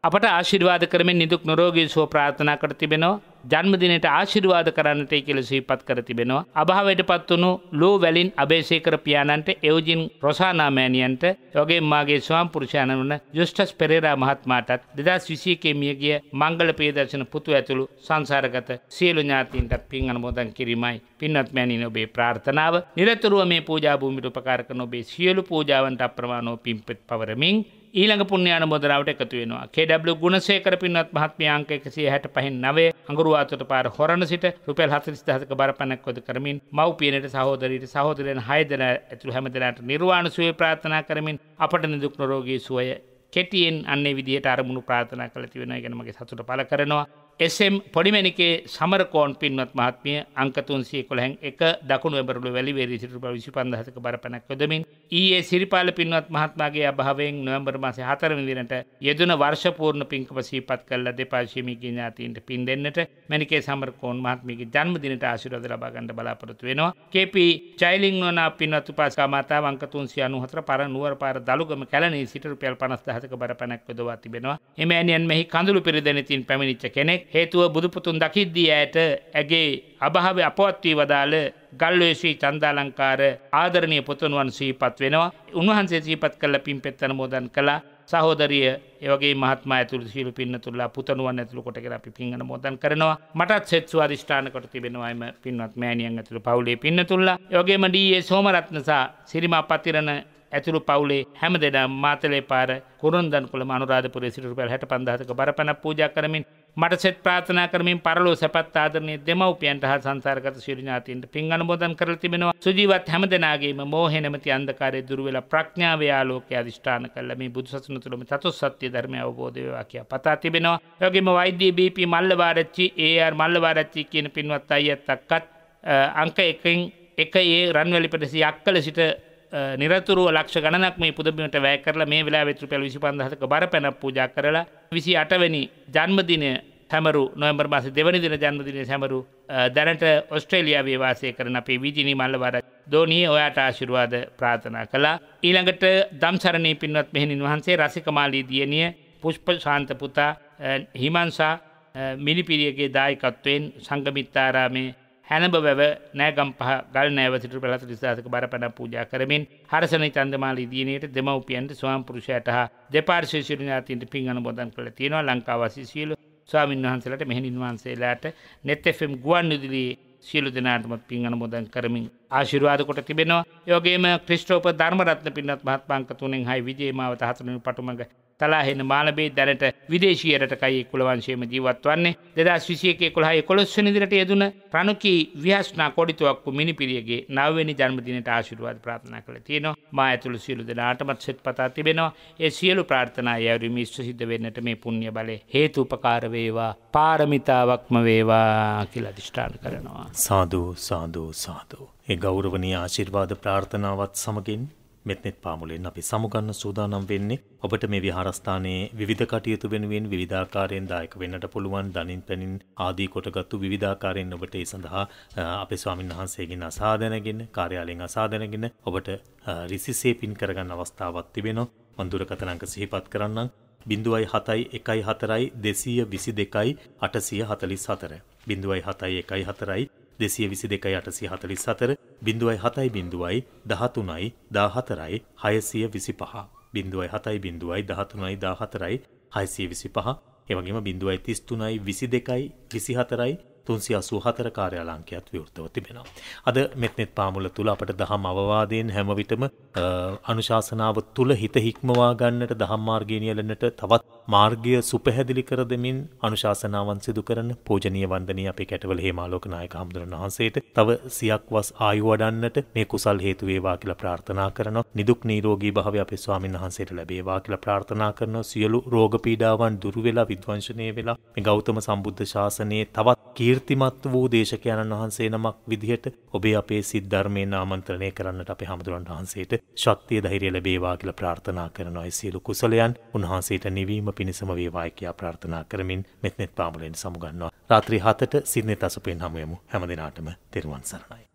අපට ආශිර්වාද කරමින් නිදුක් නොරෝගී සුව ප්‍රාර්ථනා කර තිබෙනවා. ජන්මදිනයට ආශිර්වාද කරන්නට කියල සීපත් කර තිබෙනවා. අභාවයට පත්වුණු ලෝ වැලින් අභේසේකර පියාණන්ට එවජින් රොසානාමෑණියන්ට යොගේ මාගේ ස්වාම් පුරුෂයණන් වන ජුස්ටස් පෙරේරා මහත්මාටත් දෙදස් විසියකේ මියගිය මංගල පේදර්ශන පුතු ඇතුළු සංසාරගත සියලු ඥාතීන්ටත් පින් අනුමෝදන් කිරීමයි පින්වත් මෑණින ඔබේ ප්‍රාර්ථනාව. නිරතුරුව මේ පූජාභූමිට උපකාර කරන ඔබේ සියලු පූජාවන්ට අප්‍රමාණෝ පින්පෙත් පවරමින් ඊළඟ පුුණ්‍යාන බොදරාවට එකතු වෙනවා කෙඩබ්ලු ගුණසේ කර පින්නත් මහත්මයාංක එකසිේ හැට පහෙන් නවේ අඟුරු අතට පාර හොරණ සිට රුපැල් හතරිස් දහසක බරපණක් වොද කරමින් මව්පියනට සහෝදරීට සහෝදරයන් හයදන ඇතුළු හැමදෙනට නිර්වාණ සුවේ ප්‍රාථනා කරමින් අපට නිදුක්නරෝගී සුවය කෙටියෙන් අන්නේ විදිහට අරමුණු ප්‍රාථනා කළ තිවෙන ගැනමගේ සතුට පල කරනවා එසම් පොඩිමැනිකේ සමරකෝන් පින්වත් මහත්මිය අංකතුන්සේ කොළහැන් එක දකුණු එබරලු වැලිවේරි සිටප විසි පන්දහතක බරපනක් යොදමින් ඒ සිරිපාල පින්වත් මහත්මාගේ අභාවයෙන් නොවම්බර් මාස හතරමිදිනට යෙදන වර්ෂපූර්ණ පින්කප සීපත් කල්ල දෙපාශමිගේ ඥාතීන්ට පින් දෙන්නට මැනිකේ සමරකෝන් මහත්මිගේ ජන්මදිනට ආශිරද ලබාගන්න බලාපොරොතු වෙනවා කේපී චයිලිං නොනා පින්වත් උපාසකා මාතා අංකතුන්සිය අනුහතර පර නුවර පාර දළුගම කැලණී සිට රුපියල් පනස් දහතක බරපනක් යොදවා තිබෙනවා එමෑනියන් මෙහි කඳුළු පිරිදැනිතින් පැමිණිච්ච කෙනෙක් හේතුව බුදුපුතුන් දකිද්දී ඇයට ඇගේ අභාව අපවත්වී වදාළ ගල්ලේශ්‍රී චන්දාලංකාර ආදරණය පුතුණුවන් සීපත් වෙනවා උන්වහන්සේ සීපත් කල්ල පින් පෙත්තන මෝදන් කලා සහෝදරිය ඒවගේ මහත්ම ඇතුළ සිලු පින්න තුල්ලා පුතනුවන් ඇතුළු කොටගෙන අපි පින්ගන මෝදන් කරනවා මටත් සෙත්සු අධිෂ්ඨාන කොට තිබෙනවාම පින්වත් මෑණියන් ඇතුළු පවුලේ පින්නතුල්ලා ඒවගේම ඩීඒ සෝමරත්නසා සිරිමා පතිරණ ඇතුළු පවුලේ හැම දෙනා මාතලේ පාර කුරුන්දන් කුල අනුරාධපුරේ සිටු රුපියල් 65000ක බරපණ පූජා කරමින් මට සෙත් ප්‍රාථනා කරමින් පරලෝ සැපත් ආදරණය දෙමව්පියන්ට හා සංසාරගත සියලු ඥාතීන්ට පින් අනුමෝදන් කරලා තිබෙනවා සුජීවත් හැමදෙනාගේම මෝහය නැමැති අන්ධකාරයේ දුර වෙලා ප්‍රඥාවේ ආලෝකය අදිෂ්ඨාන කරලා මේ බුදුසසුන තුළම චතුස් සත්‍ය ධර්මය අවබෝධ වේවා කියා පතා තිබෙනවා ඒ වගේම වෛද්‍ය බීපී මල්ලවාරච්චි ඒ.ආර් මල්ලවාරච්චි කියන පින්වත් අයියත් අක්කත් අංක 1කින් එක ඒ රන්වැලි පෙරසි අක්කල සිට නිරතුරුව ලක්ෂ ගණනක් මේ පුදබිමට වැය කරලා මේ වෙලා වෙතු පැල් විසි පන්දහසක බර පැන පූජා කරලා විසි අටවැනි ජන්මදිනය හැමරු නොම්බර් මාස දෙවනි දින ජන්මදිනය සැමරු දැනට ඔස්ට්‍රේලියාවේ වාසය කරන අපේ විජිනි මල්ලවර දෝනී ඔයාට ආශිර්වාද ප්‍රාථනා කළා ඊළඟට දම්සරණී පින්වත් මෙහෙණින් වහන්සේ රසිකමාලී දියණිය පුෂ්ප ශාන්ත පුතා හිමන්සා මිලිපිරියගේ දායකත්වයෙන් සංගමිත්තාරාමේ හැනඹ වැව නෑගම්පහ ගල් නෑව සිට පැලස විශාසක බරපණ පූජා කරමින් හරසනයි චන්දමාලී දිනේට දෙමව්පියන්ට ස්වාමිපුරුෂයාට හා දෙපාර්ශ්වීය ඥාතීන්ට පින් අනුමෝදන් කළ තියෙනවා ලංකාවාසී සියලු ස්වාමීන් වහන්සේලාට මෙහෙණින් වහන්සේලාට net fm ගුවන් විදුලියේ සියලු දෙනාටම පින් අනුමෝදන් කරමින් ආශිර්වාද කොට තිබෙනවා. ඒ වගේම ක්‍රිස්ටෝප ධර්මරත්න පින්වත් මහත්මයාංක තුනෙන් හයි විජේමාවත හතරෙනි පටුමඟ සලාහෙන මාලබේ දැනට විදේශීයටකයි කුලවංශයම ජීවත් වන්නේ දෙදස් විසියකේ කොළහයි කොළොස්සනිදිරට යෙදුන රණුකී ව්‍යහස්නා කොඩිතුවක්කු මිනිපිරියගේ නවවෙනි ජන්මදිනට ආශිරුවාද ප්‍රාථනා කළ තියෙනවා මා ඇතුළු සියලු දෙනාටමත් සෙත් පතා තිබෙනවා ඒ සියලු ප්‍රාර්ථනා යවරිම ඉස්ව සිද්ධ වෙන්නට මේ පුණ්‍ය බලය හේතුපකාර වේවා පාරමිතාවක්ම වේවා කියලා අධිෂ්ඨාන කරනවා සාදු සාදු සාදු ඒ ගෞරවනීය ආශිර්වාද ප්‍රාර්ථනාවත් සමගින් මෙත්නෙත් පාමුලෙන් අපි සමුගන්න සූදානම් වෙන්නේ ඔබට මේ විහාරස්ථානයේ විවිධ කටයුතු වෙනුවෙන් විවිධාකාරයෙන් දායක වෙන්නට පුළුවන් දනින් පැනින් ආදී කොටගත්තු විවිධාකාරයෙන් ඔබට ඒ සඳහා අපේ ස්වාමීන් වහන්සේගෙන් අසාදැනගෙන කාර්යාලයෙන් අසාදැනගෙන ඔබට රිසිසේ පින් කරගන්න අවස්ථාවක් තිබෙනවා මන්දුර කතනංක සිහිපත් කරන්නම් බිඳුවයි හතයි එකයි හතරයි දෙසීය විසි දෙකයි අටසිය හතලිස් හතර බිඳුවයි හතයි එකයි හතරයි දෙසිය විසි දෙක යටසි හතලි සතර බිඳුවයි හතයි බිඳුවයි දහතුනයි දාහතරයි හයසිය විසි පහ බිඳුවයි හතයි බිඳුවයි දහතුනයි දාහතරයි හයසිය විසි පහ එවගේම බිඳුවයි තිස්තුනයි විසි දෙකයි විසි හතරයි තුන්සි අසූ හතර කාර්යාලංකයක්ත් විවෘතව තිබෙනවා. අද මෙත්නෙත් පාමුල තුළ අපට දහම් අවවාදයෙන් හැමවිටම අනුශාසනාව තුළ හිත හික්මවා ගන්නට දහම්මාර්ගීනියලනට තවත් මාර්ගය සුපැහැදිලි කර දෙමින් අනුශාසනාවන් සිදු කරන පූජනීය වන්දනීය අපේ කැටවල හේමාලෝක නායක හඳුරන වහන්සේට තව සියක් වස් ආයු වඩන්නට මේ කුසල් හේතු වේවා කියලා ප්‍රාර්ථනා කරනවා. නිදුක් නිරෝගී භාවය අපේ ස්වාමීන් වහන්සේට ලැබේවා කියලා ප්‍රාර්ථනා කරනවා. සියලු රෝග පීඩාවන් දුරු වෙලා විද්වංශනය වෙලා මේ ගෞතම සම්බුද්ධ ශාසනයේ තවත් කීර්තිමත් වූ දේශකයන්න් වහන්සේ නමක් විදිහට ඔබේ අපේ සිත් ධර්මයෙන් ආමන්ත්‍රණය කරන්නට අපේ හඳුරන වහන්සේට ශක්තිය ධෛර්යය ලැබේවා කියලා ප්‍රාර්ථනා කරනවා. ඒ සියලු කුසලයන් උන්වහන්සේට නිවීම පිණිසම වේවායි කියා ප්‍රාර්ථනා කරමින් මෙත්නෙත් පාමුලෙන් සමුගන්නවා. රාත්‍රී 7ට සිද්නෙත් අසුපෙන් හමු වෙමු. හැමදිනාටම තෙරුවන් සරණයි.